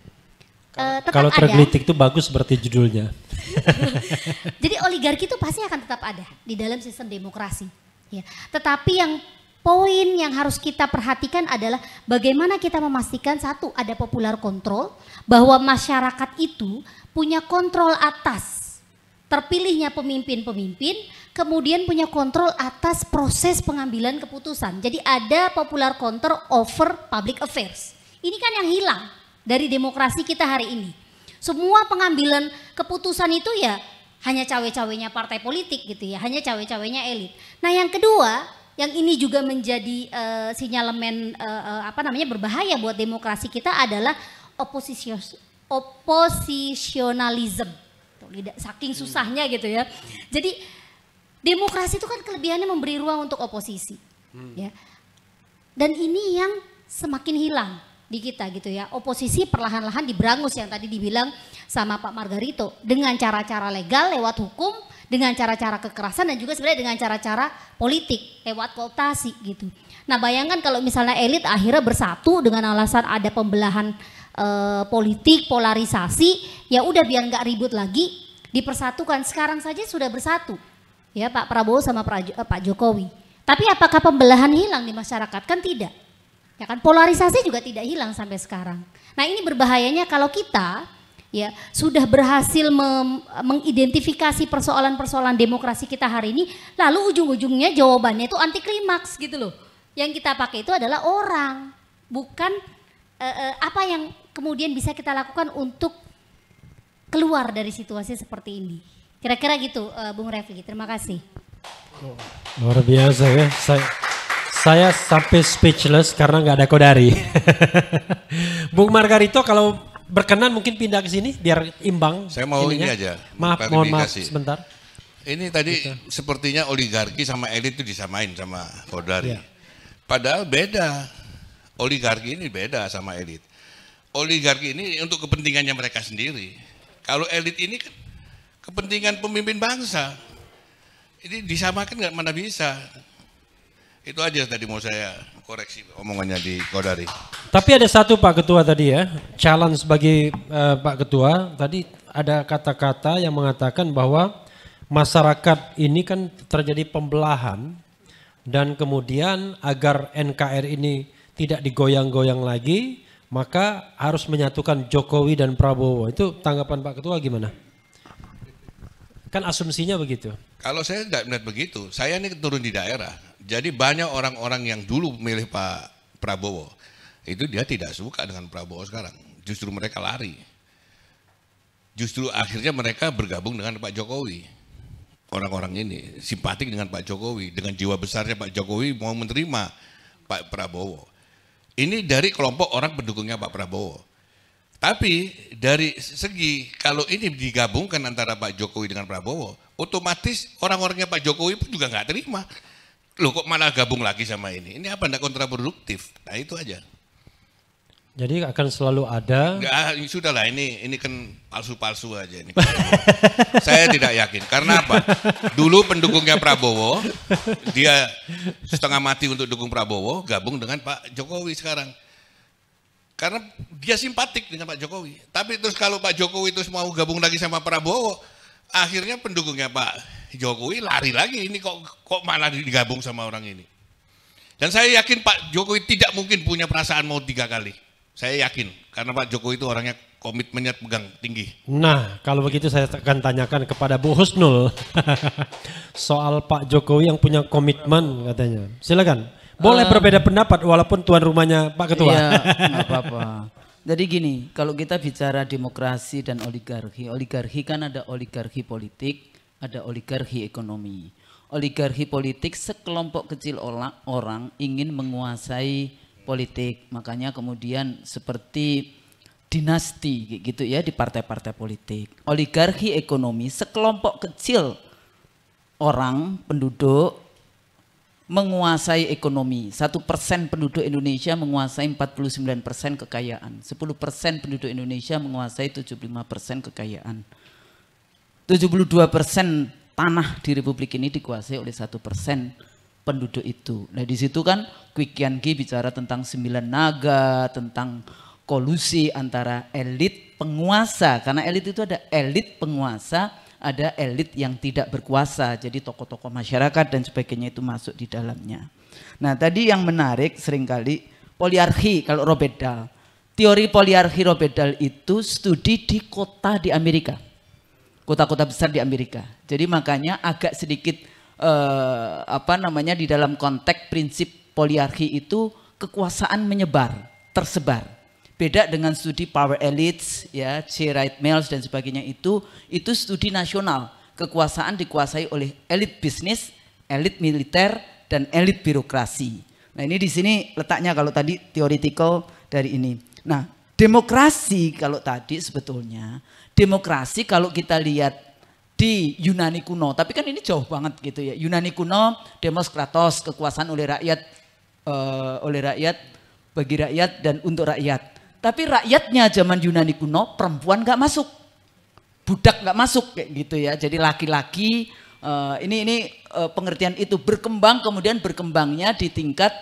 uh, kalau tergelitik itu bagus seperti judulnya jadi oligarki itu pasti akan tetap ada di dalam sistem demokrasi ya tetapi yang poin yang harus kita perhatikan adalah bagaimana kita memastikan satu ada popular kontrol bahwa masyarakat itu punya kontrol atas terpilihnya pemimpin-pemimpin kemudian punya kontrol atas proses pengambilan keputusan. Jadi ada popular control over public affairs. Ini kan yang hilang dari demokrasi kita hari ini. Semua pengambilan keputusan itu ya hanya cawe-cawenya partai politik gitu ya, hanya cawe-cawenya elit. Nah, yang kedua, yang ini juga menjadi uh, sinyalemen uh, uh, apa namanya berbahaya buat demokrasi kita adalah oposisi oppositionalism gitu. Lidah, saking susahnya hmm. gitu ya. Jadi demokrasi itu kan kelebihannya memberi ruang untuk oposisi. Hmm. Ya. Dan ini yang semakin hilang di kita gitu ya. Oposisi perlahan-lahan diberangus yang tadi dibilang sama Pak Margarito dengan cara-cara legal lewat hukum, dengan cara-cara kekerasan dan juga sebenarnya dengan cara-cara politik lewat kooptasi gitu. Nah, bayangkan kalau misalnya elit akhirnya bersatu dengan alasan ada pembelahan eh, politik, polarisasi, ya udah biar nggak ribut lagi, dipersatukan. Sekarang saja sudah bersatu, ya Pak Prabowo sama Pak, eh, Pak Jokowi. Tapi apakah pembelahan hilang di masyarakat? Kan tidak. Ya kan polarisasi juga tidak hilang sampai sekarang. Nah, ini berbahayanya kalau kita ya sudah berhasil mengidentifikasi persoalan-persoalan demokrasi kita hari ini, lalu ujung-ujungnya jawabannya itu anti klimaks gitu loh. Yang kita pakai itu adalah orang, bukan uh, uh, apa yang kemudian bisa kita lakukan untuk keluar dari situasi seperti ini? Kira-kira gitu, uh, Bung Refli. Terima kasih. Luar biasa ya. Saya, saya sampai speechless karena nggak ada kodari. Bung Margarito kalau berkenan mungkin pindah ke sini biar imbang. Saya mau ininya. ini aja. Maaf, mohon maaf sebentar. Ini tadi gitu. sepertinya oligarki sama elit itu disamain sama kodari. Ya. Padahal beda Oligarki ini beda sama elit. Oligarki ini untuk kepentingannya mereka sendiri. Kalau elit ini kan kepentingan pemimpin bangsa. Ini disamakan nggak mana bisa. Itu aja tadi mau saya koreksi omongannya di Kodari. Tapi ada satu Pak Ketua tadi ya, challenge bagi uh, Pak Ketua. Tadi ada kata-kata yang mengatakan bahwa masyarakat ini kan terjadi pembelahan dan kemudian agar NKR ini tidak digoyang-goyang lagi, maka harus menyatukan Jokowi dan Prabowo. Itu tanggapan Pak Ketua gimana? Kan asumsinya begitu. Kalau saya tidak melihat begitu, saya ini turun di daerah. Jadi banyak orang-orang yang dulu milih Pak Prabowo, itu dia tidak suka dengan Prabowo sekarang. Justru mereka lari. Justru akhirnya mereka bergabung dengan Pak Jokowi. Orang-orang ini simpatik dengan Pak Jokowi, dengan jiwa besarnya Pak Jokowi mau menerima Pak Prabowo. Ini dari kelompok orang pendukungnya Pak Prabowo. Tapi dari segi kalau ini digabungkan antara Pak Jokowi dengan Prabowo, otomatis orang-orangnya Pak Jokowi pun juga nggak terima. Loh kok malah gabung lagi sama ini? Ini apa Nggak kontraproduktif? Nah itu aja. Jadi akan selalu ada. Enggak, sudahlah ini ini kan palsu-palsu aja ini. Saya tidak yakin. Karena apa? Dulu pendukungnya Prabowo, dia setengah mati untuk dukung Prabowo, gabung dengan Pak Jokowi sekarang. Karena dia simpatik dengan Pak Jokowi. Tapi terus kalau Pak Jokowi terus mau gabung lagi sama Prabowo, akhirnya pendukungnya Pak Jokowi lari lagi. Ini kok kok malah digabung sama orang ini. Dan saya yakin Pak Jokowi tidak mungkin punya perasaan mau tiga kali. Saya yakin karena Pak Jokowi itu orangnya komitmennya pegang tinggi. Nah, kalau begitu saya akan tanyakan kepada Bu Husnul soal Pak Jokowi yang punya komitmen katanya. Silakan. Boleh uh, berbeda pendapat walaupun tuan rumahnya Pak Ketua. Iya, apa-apa. Jadi gini, kalau kita bicara demokrasi dan oligarki, oligarki kan ada oligarki politik, ada oligarki ekonomi. Oligarki politik sekelompok kecil orang ingin menguasai politik. Makanya kemudian seperti dinasti gitu ya di partai-partai politik. Oligarki ekonomi sekelompok kecil orang penduduk menguasai ekonomi. Satu persen penduduk Indonesia menguasai 49 persen kekayaan. 10 persen penduduk Indonesia menguasai 75 persen kekayaan. 72 persen tanah di Republik ini dikuasai oleh satu persen penduduk itu. Nah di situ kan Kwikian Ki bicara tentang sembilan naga, tentang kolusi antara elit penguasa. Karena elit itu ada elit penguasa, ada elit yang tidak berkuasa. Jadi tokoh-tokoh masyarakat dan sebagainya itu masuk di dalamnya. Nah tadi yang menarik seringkali poliarki kalau Robert Dahl. Teori poliarki Robert Dahl itu studi di kota di Amerika. Kota-kota besar di Amerika. Jadi makanya agak sedikit eh, apa namanya di dalam konteks prinsip poliarki itu kekuasaan menyebar, tersebar. Beda dengan studi power elites, ya, C. Wright Mills dan sebagainya itu, itu studi nasional. Kekuasaan dikuasai oleh elit bisnis, elit militer, dan elit birokrasi. Nah ini di sini letaknya kalau tadi teoritikal dari ini. Nah demokrasi kalau tadi sebetulnya, demokrasi kalau kita lihat di Yunani kuno. Tapi kan ini jauh banget gitu ya. Yunani kuno, demos kratos, kekuasaan oleh rakyat, uh, oleh rakyat, bagi rakyat dan untuk rakyat. Tapi rakyatnya zaman Yunani kuno perempuan nggak masuk, budak nggak masuk kayak gitu ya. Jadi laki-laki uh, ini ini uh, pengertian itu berkembang kemudian berkembangnya di tingkat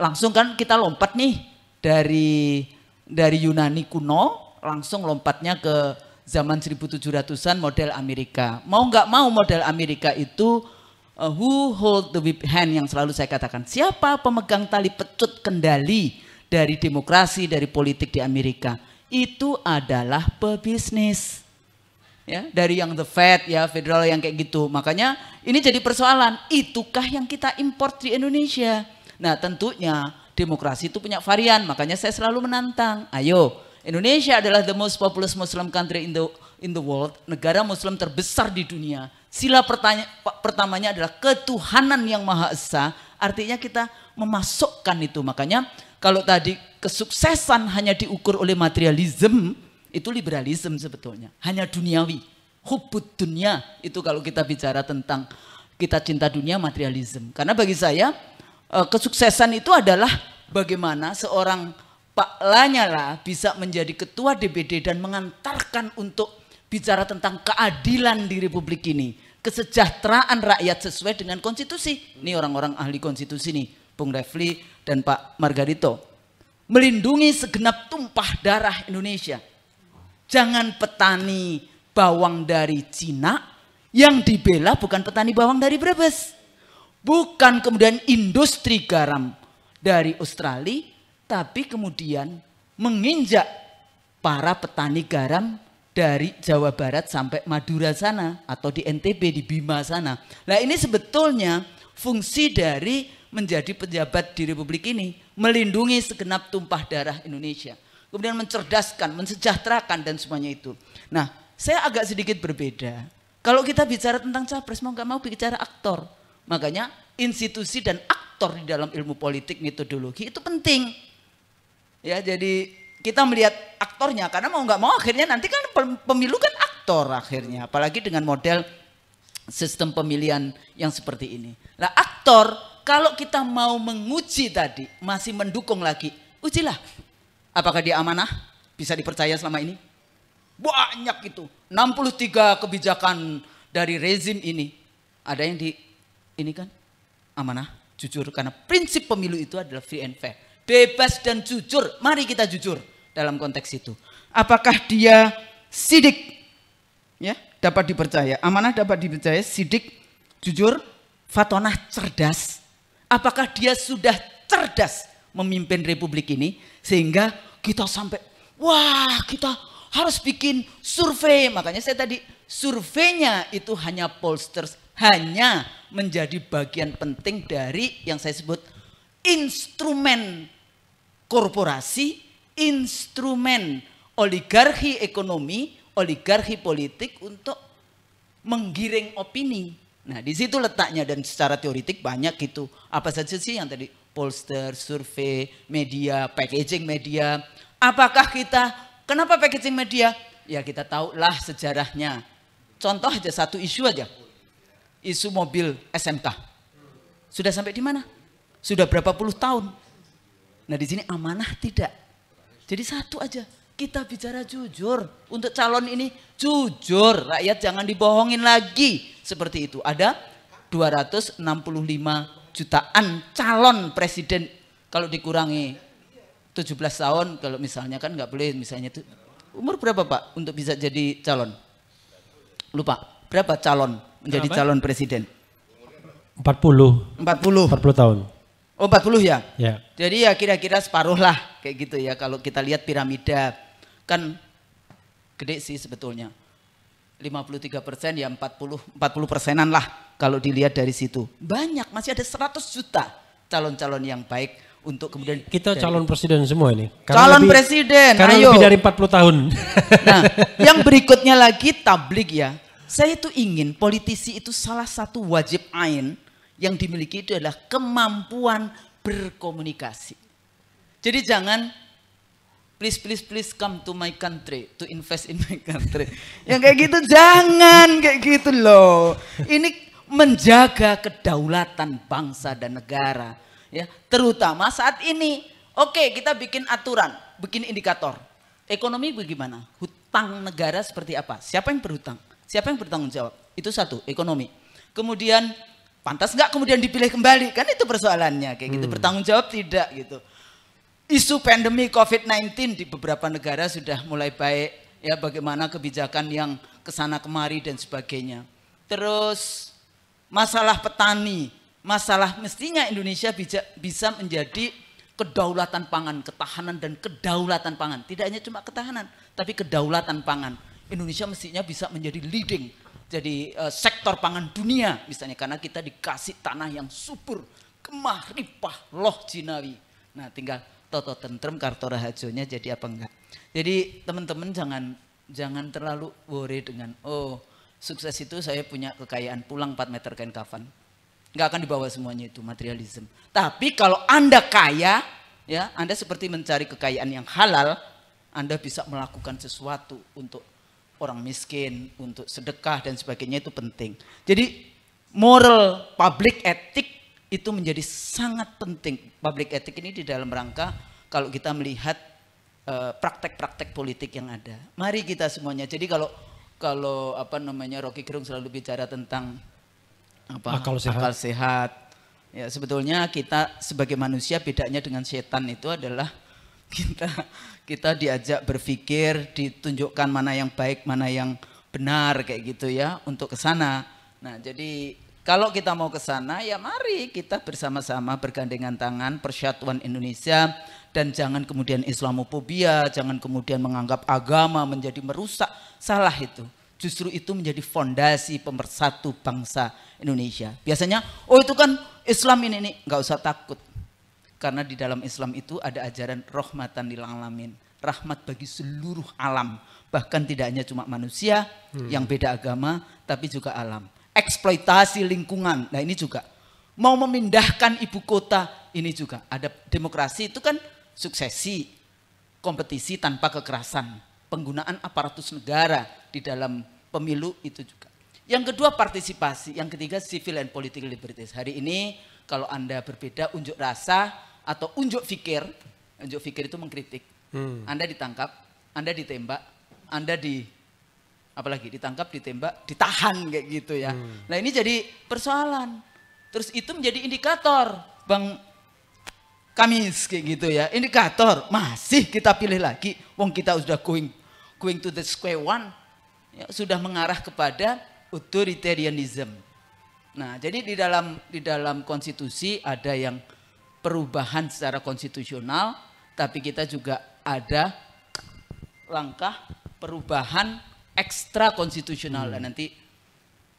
langsung kan kita lompat nih dari dari Yunani kuno langsung lompatnya ke zaman 1700-an model Amerika. Mau nggak mau model Amerika itu uh, who hold the whip hand yang selalu saya katakan. Siapa pemegang tali pecut kendali dari demokrasi, dari politik di Amerika? Itu adalah pebisnis. Ya, dari yang the Fed ya, federal yang kayak gitu. Makanya ini jadi persoalan, itukah yang kita import di Indonesia? Nah, tentunya demokrasi itu punya varian, makanya saya selalu menantang. Ayo, Indonesia adalah the most populous Muslim country in the in the world, negara Muslim terbesar di dunia. Sila pertanya, pertamanya adalah ketuhanan yang maha esa. Artinya kita memasukkan itu. Makanya kalau tadi kesuksesan hanya diukur oleh materialism, itu liberalism sebetulnya. Hanya duniawi. Hubut dunia itu kalau kita bicara tentang kita cinta dunia materialism. Karena bagi saya eh, kesuksesan itu adalah bagaimana seorang Pak Lanyala bisa menjadi ketua DPD dan mengantarkan untuk bicara tentang keadilan di Republik ini. Kesejahteraan rakyat sesuai dengan konstitusi. Ini orang-orang ahli konstitusi nih, Bung Refli dan Pak Margarito. Melindungi segenap tumpah darah Indonesia. Jangan petani bawang dari Cina yang dibela bukan petani bawang dari Brebes. Bukan kemudian industri garam dari Australia tapi kemudian menginjak para petani garam dari Jawa Barat sampai Madura sana atau di NTB di Bima sana. Nah ini sebetulnya fungsi dari menjadi pejabat di Republik ini melindungi segenap tumpah darah Indonesia. Kemudian mencerdaskan, mensejahterakan dan semuanya itu. Nah saya agak sedikit berbeda. Kalau kita bicara tentang capres mau nggak mau bicara aktor. Makanya institusi dan aktor di dalam ilmu politik metodologi itu penting. Ya, jadi kita melihat aktornya karena mau nggak mau akhirnya nanti kan pemilu kan aktor akhirnya apalagi dengan model sistem pemilihan yang seperti ini. lah aktor kalau kita mau menguji tadi masih mendukung lagi, ujilah. Apakah dia amanah? Bisa dipercaya selama ini? Banyak itu. 63 kebijakan dari rezim ini. Ada yang di ini kan amanah, jujur karena prinsip pemilu itu adalah free and fair bebas dan jujur. Mari kita jujur dalam konteks itu. Apakah dia sidik? Ya, dapat dipercaya. Amanah dapat dipercaya, sidik, jujur, fatonah cerdas. Apakah dia sudah cerdas memimpin republik ini sehingga kita sampai wah, kita harus bikin survei. Makanya saya tadi surveinya itu hanya pollsters, hanya menjadi bagian penting dari yang saya sebut instrumen korporasi, instrumen oligarki ekonomi, oligarki politik untuk menggiring opini. Nah, di situ letaknya dan secara teoritik banyak gitu. Apa saja sih yang tadi polster, survei, media, packaging media. Apakah kita kenapa packaging media? Ya kita tahu lah sejarahnya. Contoh aja satu isu aja. Isu mobil SMK. Sudah sampai di mana? Sudah berapa puluh tahun? Nah di sini amanah tidak. Jadi satu aja, kita bicara jujur. Untuk calon ini jujur, rakyat jangan dibohongin lagi. Seperti itu, ada 265 jutaan calon presiden kalau dikurangi 17 tahun kalau misalnya kan nggak boleh misalnya itu umur berapa pak untuk bisa jadi calon lupa berapa calon menjadi calon presiden 40 40 40 tahun Oh 40 ya? Ya. Jadi ya kira-kira separuh lah kayak gitu ya kalau kita lihat piramida. Kan gede sih sebetulnya. 53 persen ya 40, 40 persenan lah kalau dilihat dari situ. Banyak, masih ada 100 juta calon-calon yang baik untuk kemudian kita calon presiden semua ini. calon lebih, presiden, karena ayo. lebih dari 40 tahun. Nah, yang berikutnya lagi tablik ya. Saya itu ingin politisi itu salah satu wajib ain yang dimiliki itu adalah kemampuan berkomunikasi. Jadi jangan please please please come to my country to invest in my country. yang kayak gitu jangan kayak gitu loh. Ini menjaga kedaulatan bangsa dan negara ya, terutama saat ini. Oke, kita bikin aturan, bikin indikator. Ekonomi bagaimana? Hutang negara seperti apa? Siapa yang berhutang? Siapa yang bertanggung jawab? Itu satu, ekonomi. Kemudian Pantas nggak kemudian dipilih kembali? Kan itu persoalannya. Kayak gitu hmm. bertanggung jawab tidak gitu. Isu pandemi COVID-19 di beberapa negara sudah mulai baik. Ya bagaimana kebijakan yang kesana kemari dan sebagainya. Terus masalah petani, masalah mestinya Indonesia bisa, bisa menjadi kedaulatan pangan, ketahanan dan kedaulatan pangan. Tidak hanya cuma ketahanan, tapi kedaulatan pangan. Indonesia mestinya bisa menjadi leading jadi uh, sektor pangan dunia misalnya karena kita dikasih tanah yang subur kemah ripah loh jinawi nah tinggal toto tentrem kartu rahajonya jadi apa enggak jadi teman-teman jangan jangan terlalu worry dengan oh sukses itu saya punya kekayaan pulang 4 meter kain kafan nggak akan dibawa semuanya itu materialisme. tapi kalau anda kaya ya anda seperti mencari kekayaan yang halal anda bisa melakukan sesuatu untuk orang miskin, untuk sedekah dan sebagainya itu penting. Jadi moral public ethic itu menjadi sangat penting. Public ethic ini di dalam rangka kalau kita melihat eh, praktek-praktek uh, politik yang ada. Mari kita semuanya. Jadi kalau kalau apa namanya Rocky Gerung selalu bicara tentang apa akal sehat. akal sehat. Ya sebetulnya kita sebagai manusia bedanya dengan setan itu adalah kita kita diajak berpikir, ditunjukkan mana yang baik, mana yang benar kayak gitu ya untuk ke sana. Nah, jadi kalau kita mau ke sana ya mari kita bersama-sama bergandengan tangan persatuan Indonesia dan jangan kemudian Islamofobia, jangan kemudian menganggap agama menjadi merusak. Salah itu. Justru itu menjadi fondasi pemersatu bangsa Indonesia. Biasanya, oh itu kan Islam ini, nih nggak usah takut. Karena di dalam Islam itu ada ajaran rahmatan lil alamin, rahmat bagi seluruh alam, bahkan tidak hanya cuma manusia hmm. yang beda agama, tapi juga alam. Eksploitasi lingkungan, nah ini juga. Mau memindahkan ibu kota, ini juga. Ada demokrasi itu kan suksesi, kompetisi tanpa kekerasan, penggunaan aparatus negara di dalam pemilu itu juga. Yang kedua partisipasi, yang ketiga civil and political liberties. Hari ini kalau Anda berbeda unjuk rasa atau unjuk fikir, unjuk fikir itu mengkritik. Hmm. Anda ditangkap, Anda ditembak, Anda di apalagi ditangkap, ditembak, ditahan kayak gitu ya. Hmm. Nah, ini jadi persoalan. Terus itu menjadi indikator Bang Kamis kayak gitu ya. Indikator masih kita pilih lagi wong kita sudah going going to the square one ya, sudah mengarah kepada authoritarianism Nah, jadi di dalam di dalam konstitusi ada yang perubahan secara konstitusional, tapi kita juga ada langkah perubahan ekstra konstitusional hmm. dan nah, nanti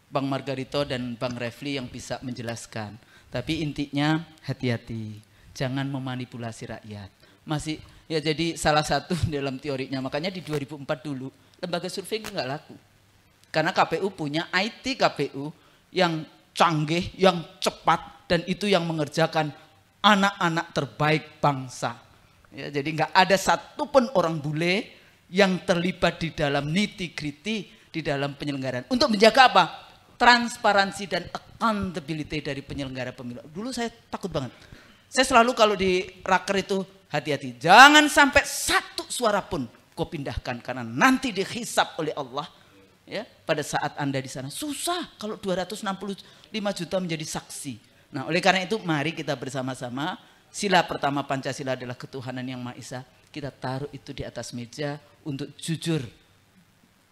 Bang Margarito dan Bang Refli yang bisa menjelaskan. Tapi intinya hati-hati, jangan memanipulasi rakyat. Masih ya jadi salah satu dalam teorinya. Makanya di 2004 dulu lembaga survei nggak laku. Karena KPU punya IT KPU yang canggih, yang cepat dan itu yang mengerjakan anak-anak terbaik bangsa. Ya, jadi nggak ada satupun orang bule yang terlibat di dalam niti kriti di dalam penyelenggaraan. Untuk menjaga apa? Transparansi dan accountability dari penyelenggara pemilu. Dulu saya takut banget. Saya selalu kalau di raker itu hati-hati. Jangan sampai satu suara pun kau pindahkan karena nanti dihisap oleh Allah ya pada saat Anda di sana. Susah kalau 265 juta menjadi saksi. Nah, oleh karena itu mari kita bersama-sama sila pertama Pancasila adalah ketuhanan yang Maha Esa. Kita taruh itu di atas meja untuk jujur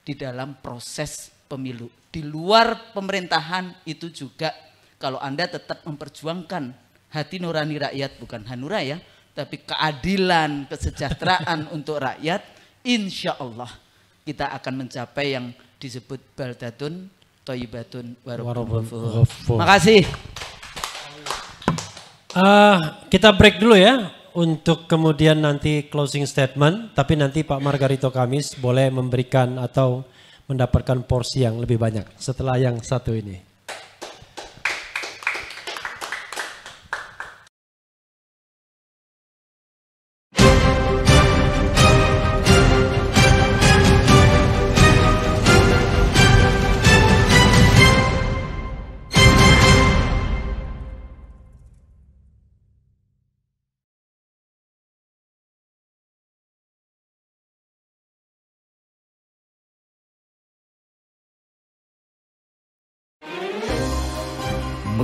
di dalam proses pemilu. Di luar pemerintahan itu juga kalau Anda tetap memperjuangkan hati nurani rakyat bukan hanura ya, tapi keadilan, kesejahteraan untuk rakyat, insya Allah kita akan mencapai yang disebut baldatun toyibatun warobun Makasih. Uh, kita break dulu ya untuk kemudian nanti closing statement. Tapi nanti Pak Margarito Kamis boleh memberikan atau mendapatkan porsi yang lebih banyak setelah yang satu ini.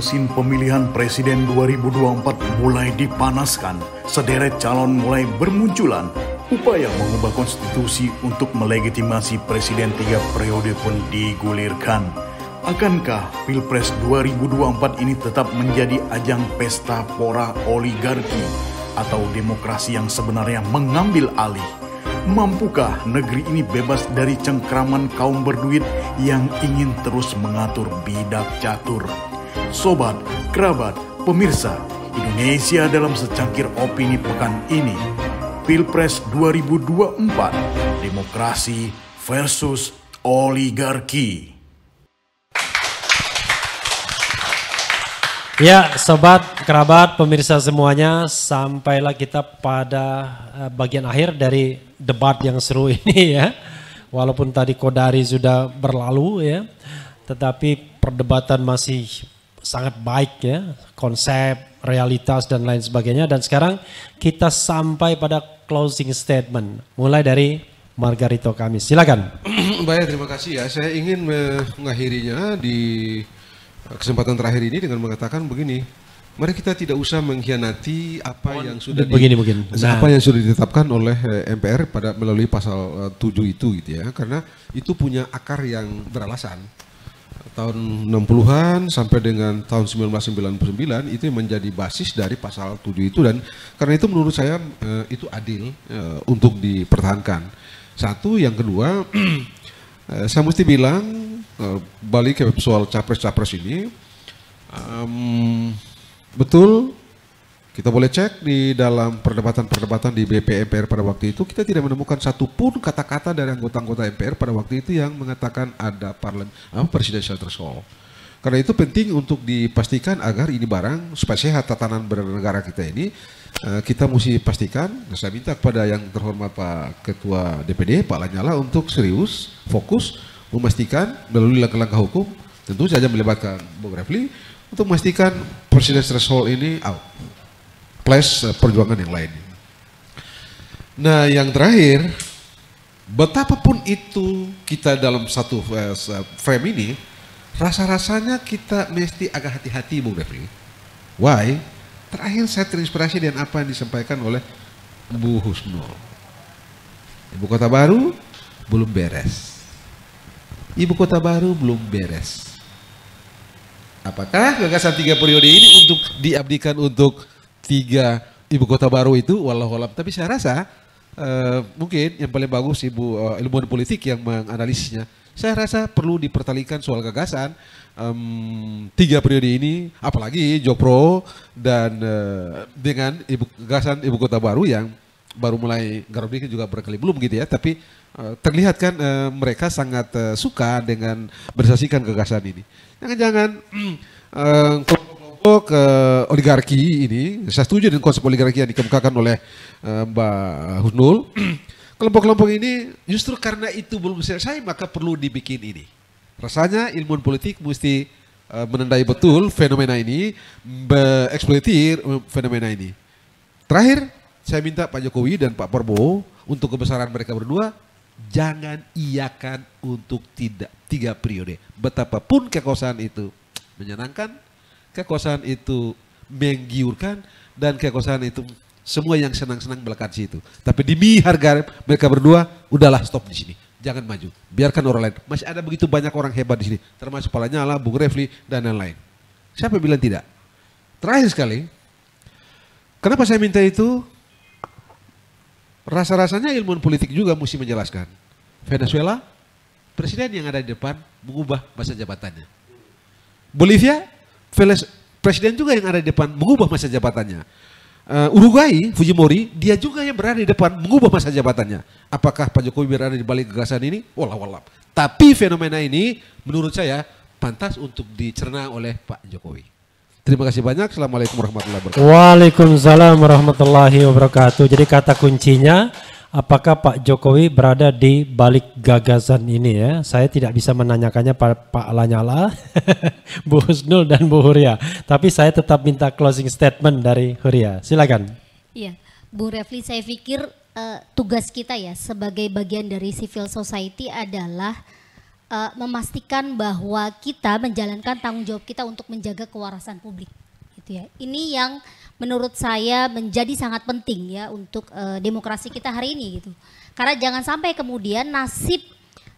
mesin pemilihan presiden 2024 mulai dipanaskan, sederet calon mulai bermunculan. Upaya mengubah konstitusi untuk melegitimasi presiden tiga periode pun digulirkan. Akankah Pilpres 2024 ini tetap menjadi ajang pesta pora oligarki atau demokrasi yang sebenarnya mengambil alih? Mampukah negeri ini bebas dari cengkraman kaum berduit yang ingin terus mengatur bidak catur? sobat, kerabat, pemirsa, Indonesia dalam secangkir opini pekan ini. Pilpres 2024, demokrasi versus oligarki. Ya, sobat, kerabat, pemirsa semuanya, sampailah kita pada eh, bagian akhir dari debat yang seru ini ya. Walaupun tadi Kodari sudah berlalu ya, tetapi perdebatan masih sangat baik ya konsep realitas dan lain sebagainya dan sekarang kita sampai pada closing statement mulai dari Margarito kami silakan baik terima kasih ya saya ingin mengakhirinya di kesempatan terakhir ini dengan mengatakan begini Mari kita tidak usah mengkhianati apa yang sudah begini di, mungkin. Nah, nah. apa yang sudah ditetapkan oleh eh, MPR pada melalui pasal 7 eh, itu gitu ya. Karena itu punya akar yang beralasan tahun 60-an sampai dengan tahun 1999 itu menjadi basis dari pasal 7 itu dan karena itu menurut saya eh, itu adil eh, untuk dipertahankan. Satu, yang kedua eh, saya mesti bilang balik ke soal capres-capres ini betul kita boleh cek di dalam perdebatan-perdebatan di BP MPR pada waktu itu, kita tidak menemukan satupun kata-kata dari anggota-anggota MPR pada waktu itu yang mengatakan ada parlemen apa presidential threshold. Karena itu penting untuk dipastikan agar ini barang supaya sehat tatanan bernegara kita ini eh, kita mesti pastikan. saya minta kepada yang terhormat Pak Ketua DPD Pak Lanyala untuk serius fokus memastikan melalui langkah-langkah hukum tentu saja melibatkan Bung Refli untuk memastikan presidential threshold ini out plus eh, perjuangan yang lain. Nah yang terakhir, betapapun itu kita dalam satu eh, frame ini, rasa-rasanya kita mesti agak hati-hati Bung Refli. Why? Terakhir saya terinspirasi dengan apa yang disampaikan oleh Bu Husnul. Ibu kota baru belum beres. Ibu kota baru belum beres. Apakah gagasan tiga periode ini untuk diabdikan untuk tiga ibu kota baru itu walau tapi saya rasa uh, mungkin yang paling bagus ibu uh, ilmuwan politik yang menganalisisnya saya rasa perlu dipertalikan soal gagasan um, tiga periode ini apalagi Jopro dan uh, dengan ibu gagasan ibu kota baru yang baru mulai Garuda juga berkali belum gitu ya tapi uh, terlihat kan uh, mereka sangat uh, suka dengan bersaksikan gagasan ini jangan-jangan uh, untuk uh, oligarki ini, saya setuju dengan konsep oligarki yang dikemukakan oleh uh, Mbak Husnul. Kelompok-kelompok ini justru karena itu belum selesai maka perlu dibikin ini. Rasanya ilmu politik mesti uh, menandai betul fenomena ini, eksploitir fenomena ini. Terakhir, saya minta Pak Jokowi dan Pak Prabowo untuk kebesaran mereka berdua jangan iakan untuk tidak tiga periode. Betapapun kekosongan itu menyenangkan kekuasaan itu menggiurkan dan kekuasaan itu semua yang senang-senang melekat situ. Tapi demi harga mereka berdua, udahlah stop di sini. Jangan maju, biarkan orang lain. Masih ada begitu banyak orang hebat di sini, termasuk Pala Nyala, Bung Refli, dan lain-lain. Siapa bilang tidak? Terakhir sekali, kenapa saya minta itu? Rasa-rasanya ilmuwan politik juga mesti menjelaskan. Venezuela, presiden yang ada di depan mengubah masa jabatannya. Bolivia, presiden juga yang ada di depan mengubah masa jabatannya. Uh, Uruguay, Fujimori, dia juga yang berada di depan mengubah masa jabatannya. Apakah Pak Jokowi berada di balik kegagasan ini? Walau walau. Tapi fenomena ini menurut saya pantas untuk dicerna oleh Pak Jokowi. Terima kasih banyak. Assalamualaikum warahmatullahi wabarakatuh. Waalaikumsalam warahmatullahi wabarakatuh. Jadi kata kuncinya apakah Pak Jokowi berada di balik gagasan ini ya. Saya tidak bisa menanyakannya Pak, Pak Lanyala, Bu Husnul dan Bu Huria. Tapi saya tetap minta closing statement dari Huria. Silakan. Iya, Bu Refli saya pikir uh, tugas kita ya sebagai bagian dari civil society adalah uh, memastikan bahwa kita menjalankan tanggung jawab kita untuk menjaga kewarasan publik gitu ya. Ini yang menurut saya menjadi sangat penting ya untuk uh, demokrasi kita hari ini gitu. Karena jangan sampai kemudian nasib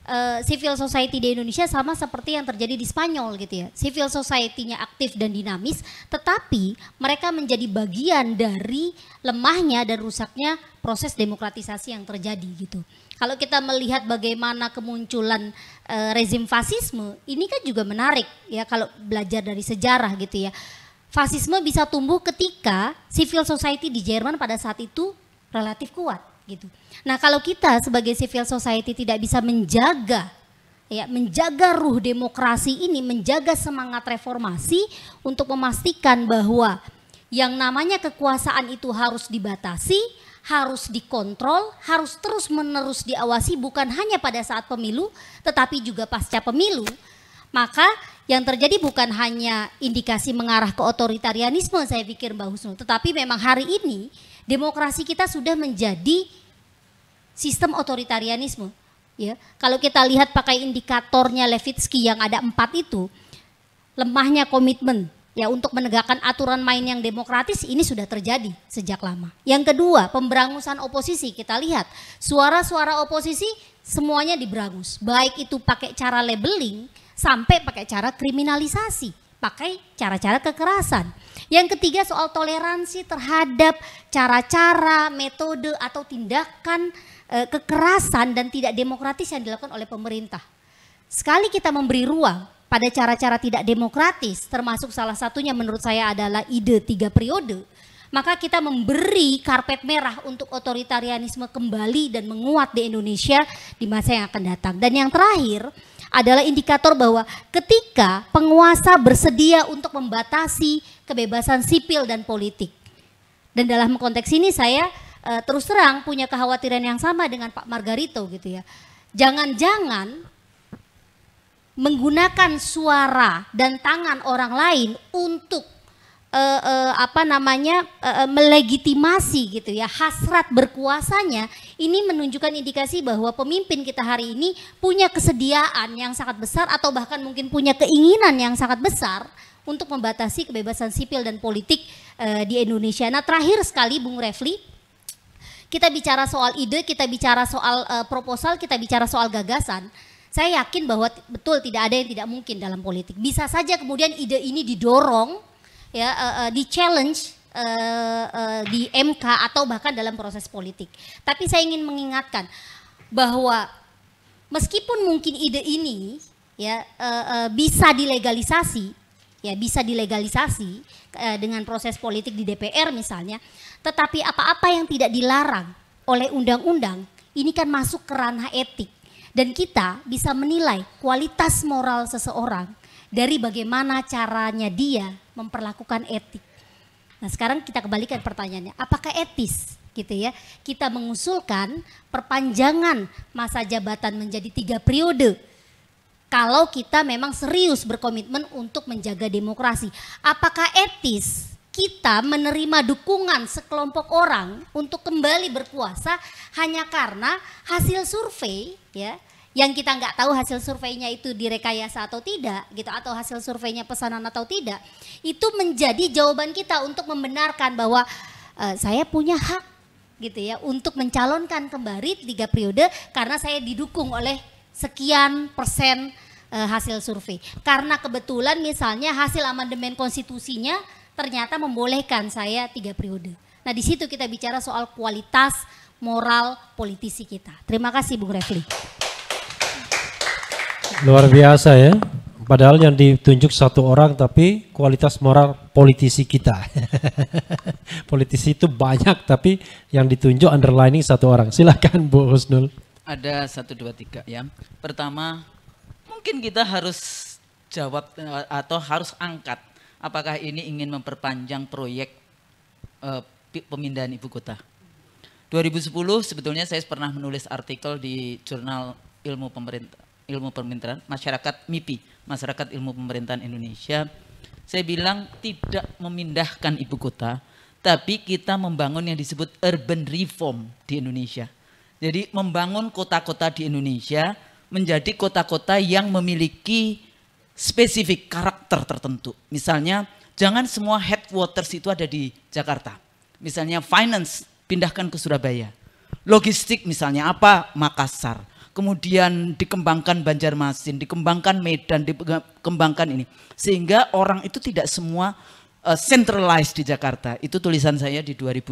uh, civil society di Indonesia sama seperti yang terjadi di Spanyol gitu ya. Civil society-nya aktif dan dinamis, tetapi mereka menjadi bagian dari lemahnya dan rusaknya proses demokratisasi yang terjadi gitu. Kalau kita melihat bagaimana kemunculan uh, rezim fasisme, ini kan juga menarik ya kalau belajar dari sejarah gitu ya fasisme bisa tumbuh ketika civil society di Jerman pada saat itu relatif kuat gitu. Nah, kalau kita sebagai civil society tidak bisa menjaga ya menjaga ruh demokrasi ini, menjaga semangat reformasi untuk memastikan bahwa yang namanya kekuasaan itu harus dibatasi, harus dikontrol, harus terus-menerus diawasi bukan hanya pada saat pemilu tetapi juga pasca pemilu. Maka yang terjadi bukan hanya indikasi mengarah ke otoritarianisme saya pikir Mbak Husnul, tetapi memang hari ini demokrasi kita sudah menjadi sistem otoritarianisme. Ya, kalau kita lihat pakai indikatornya Levitsky yang ada empat itu, lemahnya komitmen ya untuk menegakkan aturan main yang demokratis ini sudah terjadi sejak lama. Yang kedua, pemberangusan oposisi kita lihat suara-suara oposisi semuanya diberangus. Baik itu pakai cara labeling sampai pakai cara kriminalisasi, pakai cara-cara kekerasan. Yang ketiga soal toleransi terhadap cara-cara, metode atau tindakan e, kekerasan dan tidak demokratis yang dilakukan oleh pemerintah. Sekali kita memberi ruang pada cara-cara tidak demokratis, termasuk salah satunya menurut saya adalah ide tiga periode, maka kita memberi karpet merah untuk otoritarianisme kembali dan menguat di Indonesia di masa yang akan datang. Dan yang terakhir, adalah indikator bahwa ketika penguasa bersedia untuk membatasi kebebasan sipil dan politik. Dan dalam konteks ini saya e, terus terang punya kekhawatiran yang sama dengan Pak Margarito gitu ya. Jangan-jangan menggunakan suara dan tangan orang lain untuk uh, uh, apa namanya uh, melegitimasi gitu ya hasrat berkuasanya ini menunjukkan indikasi bahwa pemimpin kita hari ini punya kesediaan yang sangat besar atau bahkan mungkin punya keinginan yang sangat besar untuk membatasi kebebasan sipil dan politik uh, di Indonesia. Nah terakhir sekali Bung Refli, kita bicara soal ide, kita bicara soal uh, proposal, kita bicara soal gagasan saya yakin bahwa betul tidak ada yang tidak mungkin dalam politik. Bisa saja kemudian ide ini didorong ya uh, uh, di challenge uh, uh, di MK atau bahkan dalam proses politik. Tapi saya ingin mengingatkan bahwa meskipun mungkin ide ini ya uh, uh, bisa dilegalisasi, ya bisa dilegalisasi uh, dengan proses politik di DPR misalnya, tetapi apa-apa yang tidak dilarang oleh undang-undang ini kan masuk ke ranah etik dan kita bisa menilai kualitas moral seseorang dari bagaimana caranya dia memperlakukan etik. Nah sekarang kita kembalikan pertanyaannya, apakah etis gitu ya? Kita mengusulkan perpanjangan masa jabatan menjadi tiga periode kalau kita memang serius berkomitmen untuk menjaga demokrasi. Apakah etis kita menerima dukungan sekelompok orang untuk kembali berkuasa hanya karena hasil survei ya yang kita nggak tahu hasil surveinya itu direkayasa atau tidak gitu atau hasil surveinya pesanan atau tidak itu menjadi jawaban kita untuk membenarkan bahwa uh, saya punya hak gitu ya untuk mencalonkan kembali tiga periode karena saya didukung oleh sekian persen uh, hasil survei karena kebetulan misalnya hasil amandemen konstitusinya ternyata membolehkan saya tiga periode nah di situ kita bicara soal kualitas moral politisi kita terima kasih Bung Refli Luar biasa ya. Padahal yang ditunjuk satu orang tapi kualitas moral politisi kita. politisi itu banyak tapi yang ditunjuk underlining satu orang. Silahkan Bu Husnul. Ada satu dua tiga ya. Pertama mungkin kita harus jawab atau harus angkat apakah ini ingin memperpanjang proyek uh, pemindahan ibu kota. 2010 sebetulnya saya pernah menulis artikel di jurnal ilmu pemerintah ilmu pemerintahan masyarakat MIPI masyarakat ilmu pemerintahan Indonesia saya bilang tidak memindahkan ibu kota tapi kita membangun yang disebut urban reform di Indonesia jadi membangun kota-kota di Indonesia menjadi kota-kota yang memiliki spesifik karakter tertentu misalnya jangan semua headwaters itu ada di Jakarta misalnya finance pindahkan ke Surabaya logistik misalnya apa Makassar kemudian dikembangkan Banjarmasin, dikembangkan Medan, dikembangkan ini. Sehingga orang itu tidak semua uh, centralized di Jakarta. Itu tulisan saya di 2010.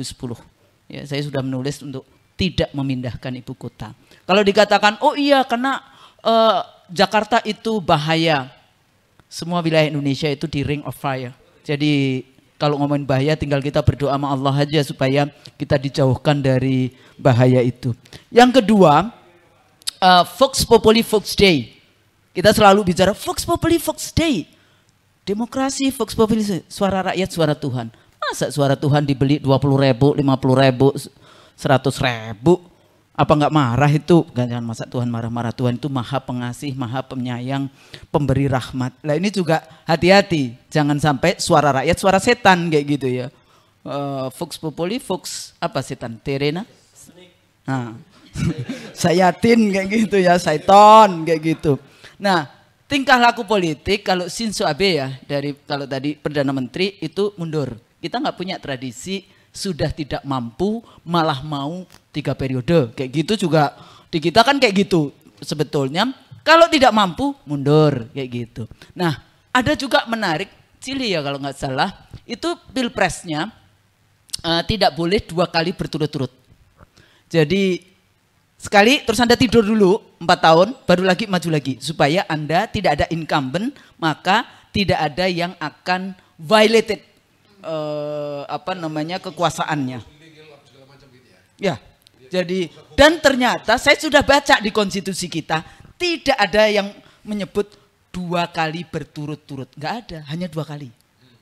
Ya, saya sudah menulis untuk tidak memindahkan ibu kota. Kalau dikatakan, oh iya karena uh, Jakarta itu bahaya. Semua wilayah Indonesia itu di ring of fire. Jadi kalau ngomongin bahaya tinggal kita berdoa sama Allah aja supaya kita dijauhkan dari bahaya itu. Yang kedua, uh, Fox Populi Fox Day, Kita selalu bicara Fox Populi Fox Day, Demokrasi Fox Populi suara rakyat suara Tuhan. Masa suara Tuhan dibeli 20 ribu, 50 ribu, 100 ribu? Apa enggak marah itu? Jangan masa Tuhan marah-marah. Tuhan itu maha pengasih, maha penyayang, pemberi rahmat. Nah ini juga hati-hati. Jangan sampai suara rakyat suara setan kayak gitu ya. Uh, Fox Populi, Fox apa setan? Terena? Nah, Sayatin kayak gitu ya, Saiton kayak gitu. Nah, tingkah laku politik kalau Shinzo Abe ya dari kalau tadi perdana menteri itu mundur. Kita nggak punya tradisi sudah tidak mampu malah mau tiga periode kayak gitu juga di kita kan kayak gitu sebetulnya kalau tidak mampu mundur kayak gitu nah ada juga menarik Chili ya kalau nggak salah itu pilpresnya uh, tidak boleh dua kali berturut-turut jadi sekali terus Anda tidur dulu empat tahun baru lagi maju lagi supaya Anda tidak ada incumbent maka tidak ada yang akan violated uh, apa namanya kekuasaannya. Ya. Jadi dan ternyata saya sudah baca di konstitusi kita tidak ada yang menyebut dua kali berturut-turut. nggak ada, hanya dua kali.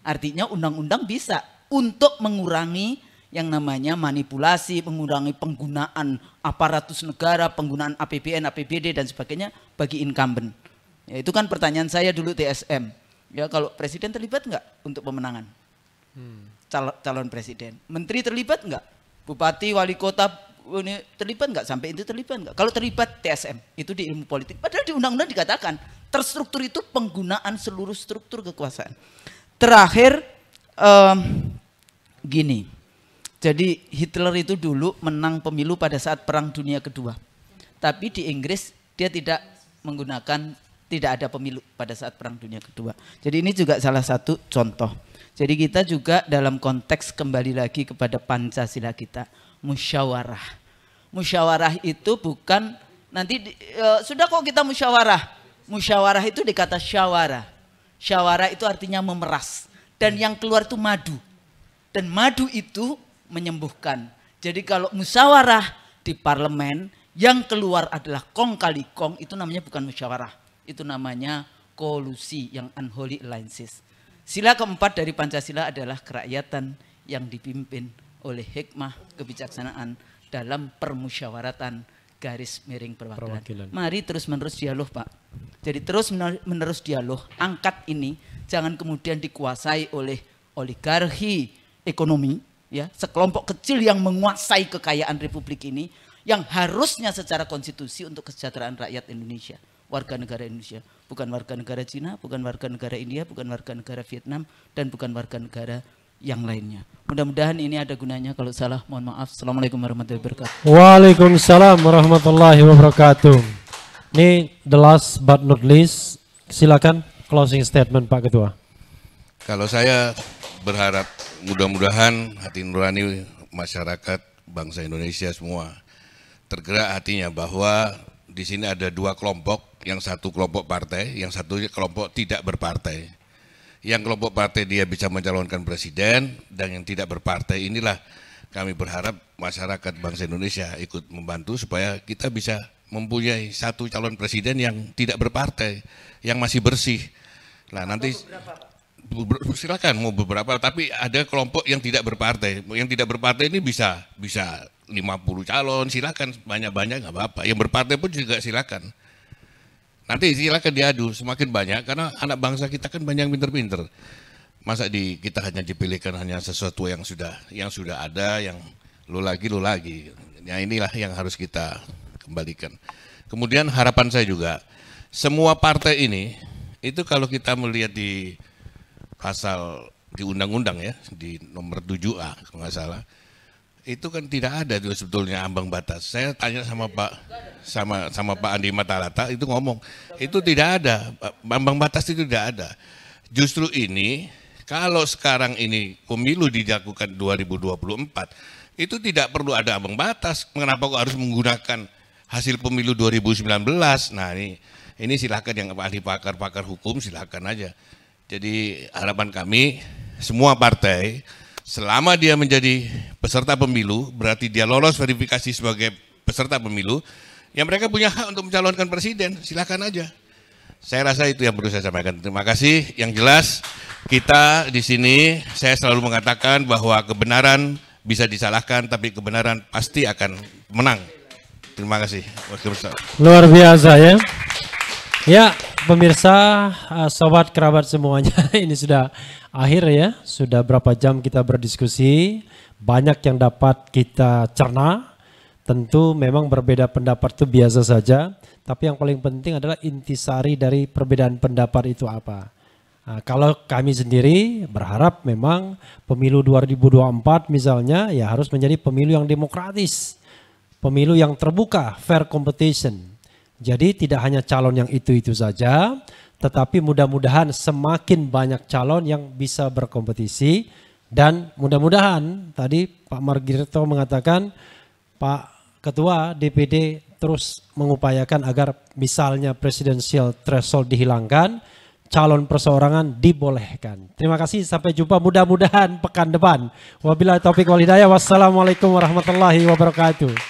Artinya undang-undang bisa untuk mengurangi yang namanya manipulasi, mengurangi penggunaan aparatus negara, penggunaan APBN, APBD dan sebagainya bagi incumbent. Ya, itu kan pertanyaan saya dulu TSM. Ya kalau presiden terlibat enggak untuk pemenangan hmm. calon presiden, menteri terlibat enggak? bupati, wali kota ini terlibat enggak? sampai itu terlibat enggak? Kalau terlibat TSM itu di ilmu politik, padahal di undang-undang dikatakan terstruktur itu penggunaan seluruh struktur kekuasaan. Terakhir um, gini jadi Hitler itu dulu menang pemilu pada saat Perang Dunia Kedua. Tapi di Inggris dia tidak menggunakan tidak ada pemilu pada saat Perang Dunia Kedua. Jadi ini juga salah satu contoh. Jadi kita juga dalam konteks kembali lagi kepada Pancasila kita, musyawarah. Musyawarah itu bukan nanti e, sudah kok kita musyawarah. Musyawarah itu dikata syawara. Syawara itu artinya memeras dan yang keluar itu madu. Dan madu itu menyembuhkan. Jadi kalau musyawarah di parlemen yang keluar adalah kong kali kong itu namanya bukan musyawarah. Itu namanya kolusi yang unholy alliances. Sila keempat dari Pancasila adalah kerakyatan yang dipimpin oleh hikmah kebijaksanaan dalam permusyawaratan garis miring perwakilan. perwakilan. Mari terus-menerus dialog, Pak. Jadi terus-menerus dialog, angkat ini jangan kemudian dikuasai oleh oligarki ekonomi ya sekelompok kecil yang menguasai kekayaan republik ini yang harusnya secara konstitusi untuk kesejahteraan rakyat Indonesia, warga negara Indonesia, bukan warga negara Cina, bukan warga negara India, bukan warga negara Vietnam dan bukan warga negara yang lainnya. Mudah-mudahan ini ada gunanya kalau salah mohon maaf. Assalamualaikum warahmatullahi wabarakatuh. Waalaikumsalam warahmatullahi wabarakatuh. Ini the last but not least, silakan closing statement Pak Ketua. Kalau saya berharap mudah-mudahan hati nurani masyarakat bangsa Indonesia semua tergerak hatinya bahwa di sini ada dua kelompok, yang satu kelompok partai, yang satu kelompok tidak berpartai. Yang kelompok partai dia bisa mencalonkan presiden, dan yang tidak berpartai inilah kami berharap masyarakat bangsa Indonesia ikut membantu supaya kita bisa mempunyai satu calon presiden yang tidak berpartai, yang masih bersih. Nah nanti silakan mau beberapa tapi ada kelompok yang tidak berpartai yang tidak berpartai ini bisa bisa 50 calon silakan banyak-banyak nggak apa-apa yang berpartai pun juga silakan nanti silakan diadu semakin banyak karena anak bangsa kita kan banyak pinter-pinter masa di kita hanya dipilihkan hanya sesuatu yang sudah yang sudah ada yang lu lagi lu lagi ya inilah yang harus kita kembalikan kemudian harapan saya juga semua partai ini itu kalau kita melihat di pasal di undang-undang ya di nomor 7A kalau nggak salah itu kan tidak ada juga sebetulnya ambang batas. Saya tanya sama Pak sama sama Pak Andi Matalata itu ngomong itu tidak ada ambang batas itu tidak ada. Justru ini kalau sekarang ini pemilu dilakukan 2024 itu tidak perlu ada ambang batas. Mengapa kok harus menggunakan hasil pemilu 2019? Nah ini ini silahkan yang ahli pakar-pakar hukum silahkan aja. Jadi harapan kami semua partai selama dia menjadi peserta pemilu berarti dia lolos verifikasi sebagai peserta pemilu yang mereka punya hak untuk mencalonkan presiden silakan aja. Saya rasa itu yang perlu saya sampaikan. Terima kasih. Yang jelas kita di sini saya selalu mengatakan bahwa kebenaran bisa disalahkan tapi kebenaran pasti akan menang. Terima kasih. Luar biasa ya. Ya, pemirsa, eh, sobat kerabat semuanya, ini sudah akhir ya. Sudah berapa jam kita berdiskusi, banyak yang dapat kita cerna. Tentu memang berbeda pendapat itu biasa saja, tapi yang paling penting adalah intisari dari perbedaan pendapat itu apa. Nah, kalau kami sendiri berharap memang pemilu 2024 misalnya ya harus menjadi pemilu yang demokratis, pemilu yang terbuka, fair competition, jadi tidak hanya calon yang itu-itu saja, tetapi mudah-mudahan semakin banyak calon yang bisa berkompetisi dan mudah-mudahan tadi Pak Margirto mengatakan Pak Ketua DPD terus mengupayakan agar misalnya presidensial threshold dihilangkan, calon perseorangan dibolehkan. Terima kasih, sampai jumpa mudah-mudahan pekan depan. Wabillahi taufiq wal Wassalamualaikum warahmatullahi wabarakatuh.